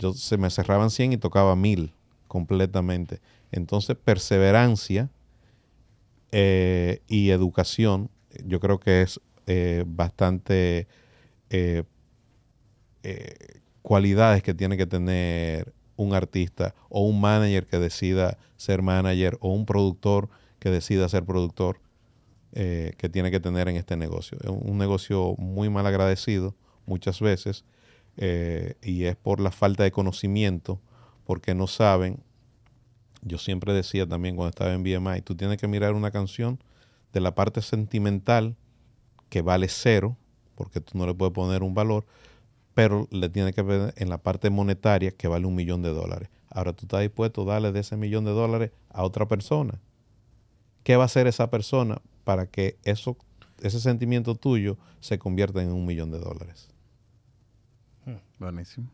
yo se me cerraban 100 y tocaba 1000 completamente. Entonces, perseverancia eh, y educación, yo creo que es eh, bastante eh, cualidades que tiene que tener un artista o un manager que decida ser manager o un productor que decida ser productor que tiene que tener en este negocio. Es un negocio muy mal agradecido muchas veces eh, y es por la falta de conocimiento, porque no saben. Yo siempre decía también cuando estaba en BMI, tú tienes que mirar una canción de la parte sentimental que vale cero, porque tú no le puedes poner un valor, pero le tienes que ver en la parte monetaria que vale un millón de dólares. Ahora tú estás dispuesto a darle de ese millón de dólares a otra persona. ¿Qué va a hacer esa persona para que eso, ese sentimiento tuyo se convierta en un millón de dólares? Buenísimo.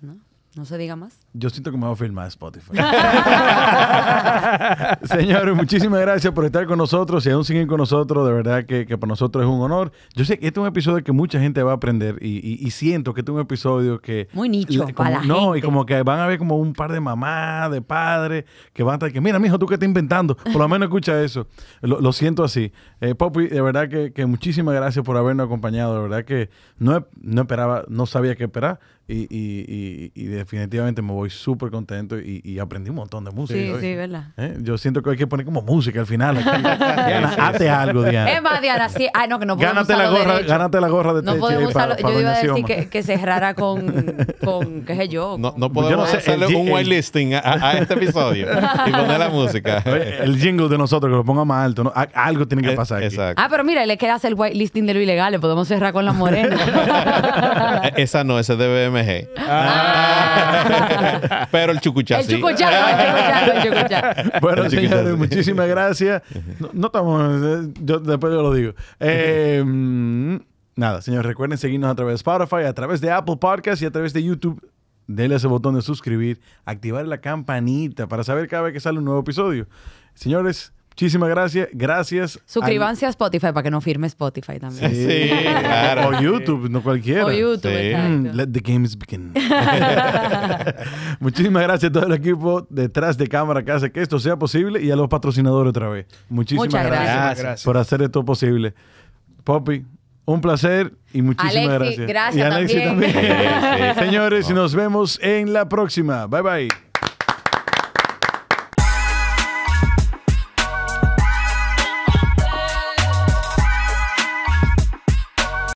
¿No? No se diga más. Yo siento que me va a filmar Spotify. *laughs* *laughs* Señores, muchísimas gracias por estar con nosotros. Si aún siguen con nosotros, de verdad que, que, para nosotros es un honor. Yo sé que este es un episodio que mucha gente va a aprender y, y, siento que este es un episodio que... Muy nicho para No, y como que van a ver como un par de mamás, de padres, que van a estar que, mira, mijo, tú que estás inventando. Por lo menos escucha eso. Lo, siento así. Eh, Poppy, de verdad que, muchísimas gracias por habernos acompañado. De verdad que no, no esperaba, no sabía qué esperar. Y, y, y, y, definitivamente me voy súper contento y, aprendí un montón de música. Sí, sí, ¿verdad? ¿Eh? Yo siento que hay que poner como música al final. Diana, *laughs* hazte algo, Diana. Es más, Diana, sí. Ah, no, que no gánate la gorra, Gánate la gorra de no podemos usarlo. yo iba a decir que, cerrara con, *laughs* con, qué sé yo. No, no podemos yo no sé, un whitelisting a, a, este episodio y poner la música. *laughs* El jingle de nosotros, que lo ponga más alto. Algo tiene que eh, pasar. Exacto. Ah, pero mira, le queda hacer el whitelisting de lo ilegal. Le podemos cerrar con la morena. esa no, ese debe pero ah. Pero el chucuchá El chucuchá, el chucuchá, Bueno, señores, muchísimas gracias. No, estamos... Eh, yo, después yo lo digo. Eh, nada, señores, recuerden seguirnos a través de Spotify, a través de Apple Podcasts y a través de YouTube. Denle ese botón de suscribir, activar la campanita para saber cada vez que sale un nuevo episodio. Señores... Muchísimas gracias. Gracias. Suscríbanse a Spotify para que no firme Spotify también. Sí, claro. O YouTube, no cualquiera. O YouTube, mm, Let the games begin. *laughs* Muchísimas gracias a todo el equipo detrás de cámara que hace que esto sea posible y a los patrocinadores otra vez. Muchísimas gracias. por hacer esto posible. Poppy, un placer y muchísimas gracias. Y Alexi también. Señores, nos vemos en la próxima. Bye bye.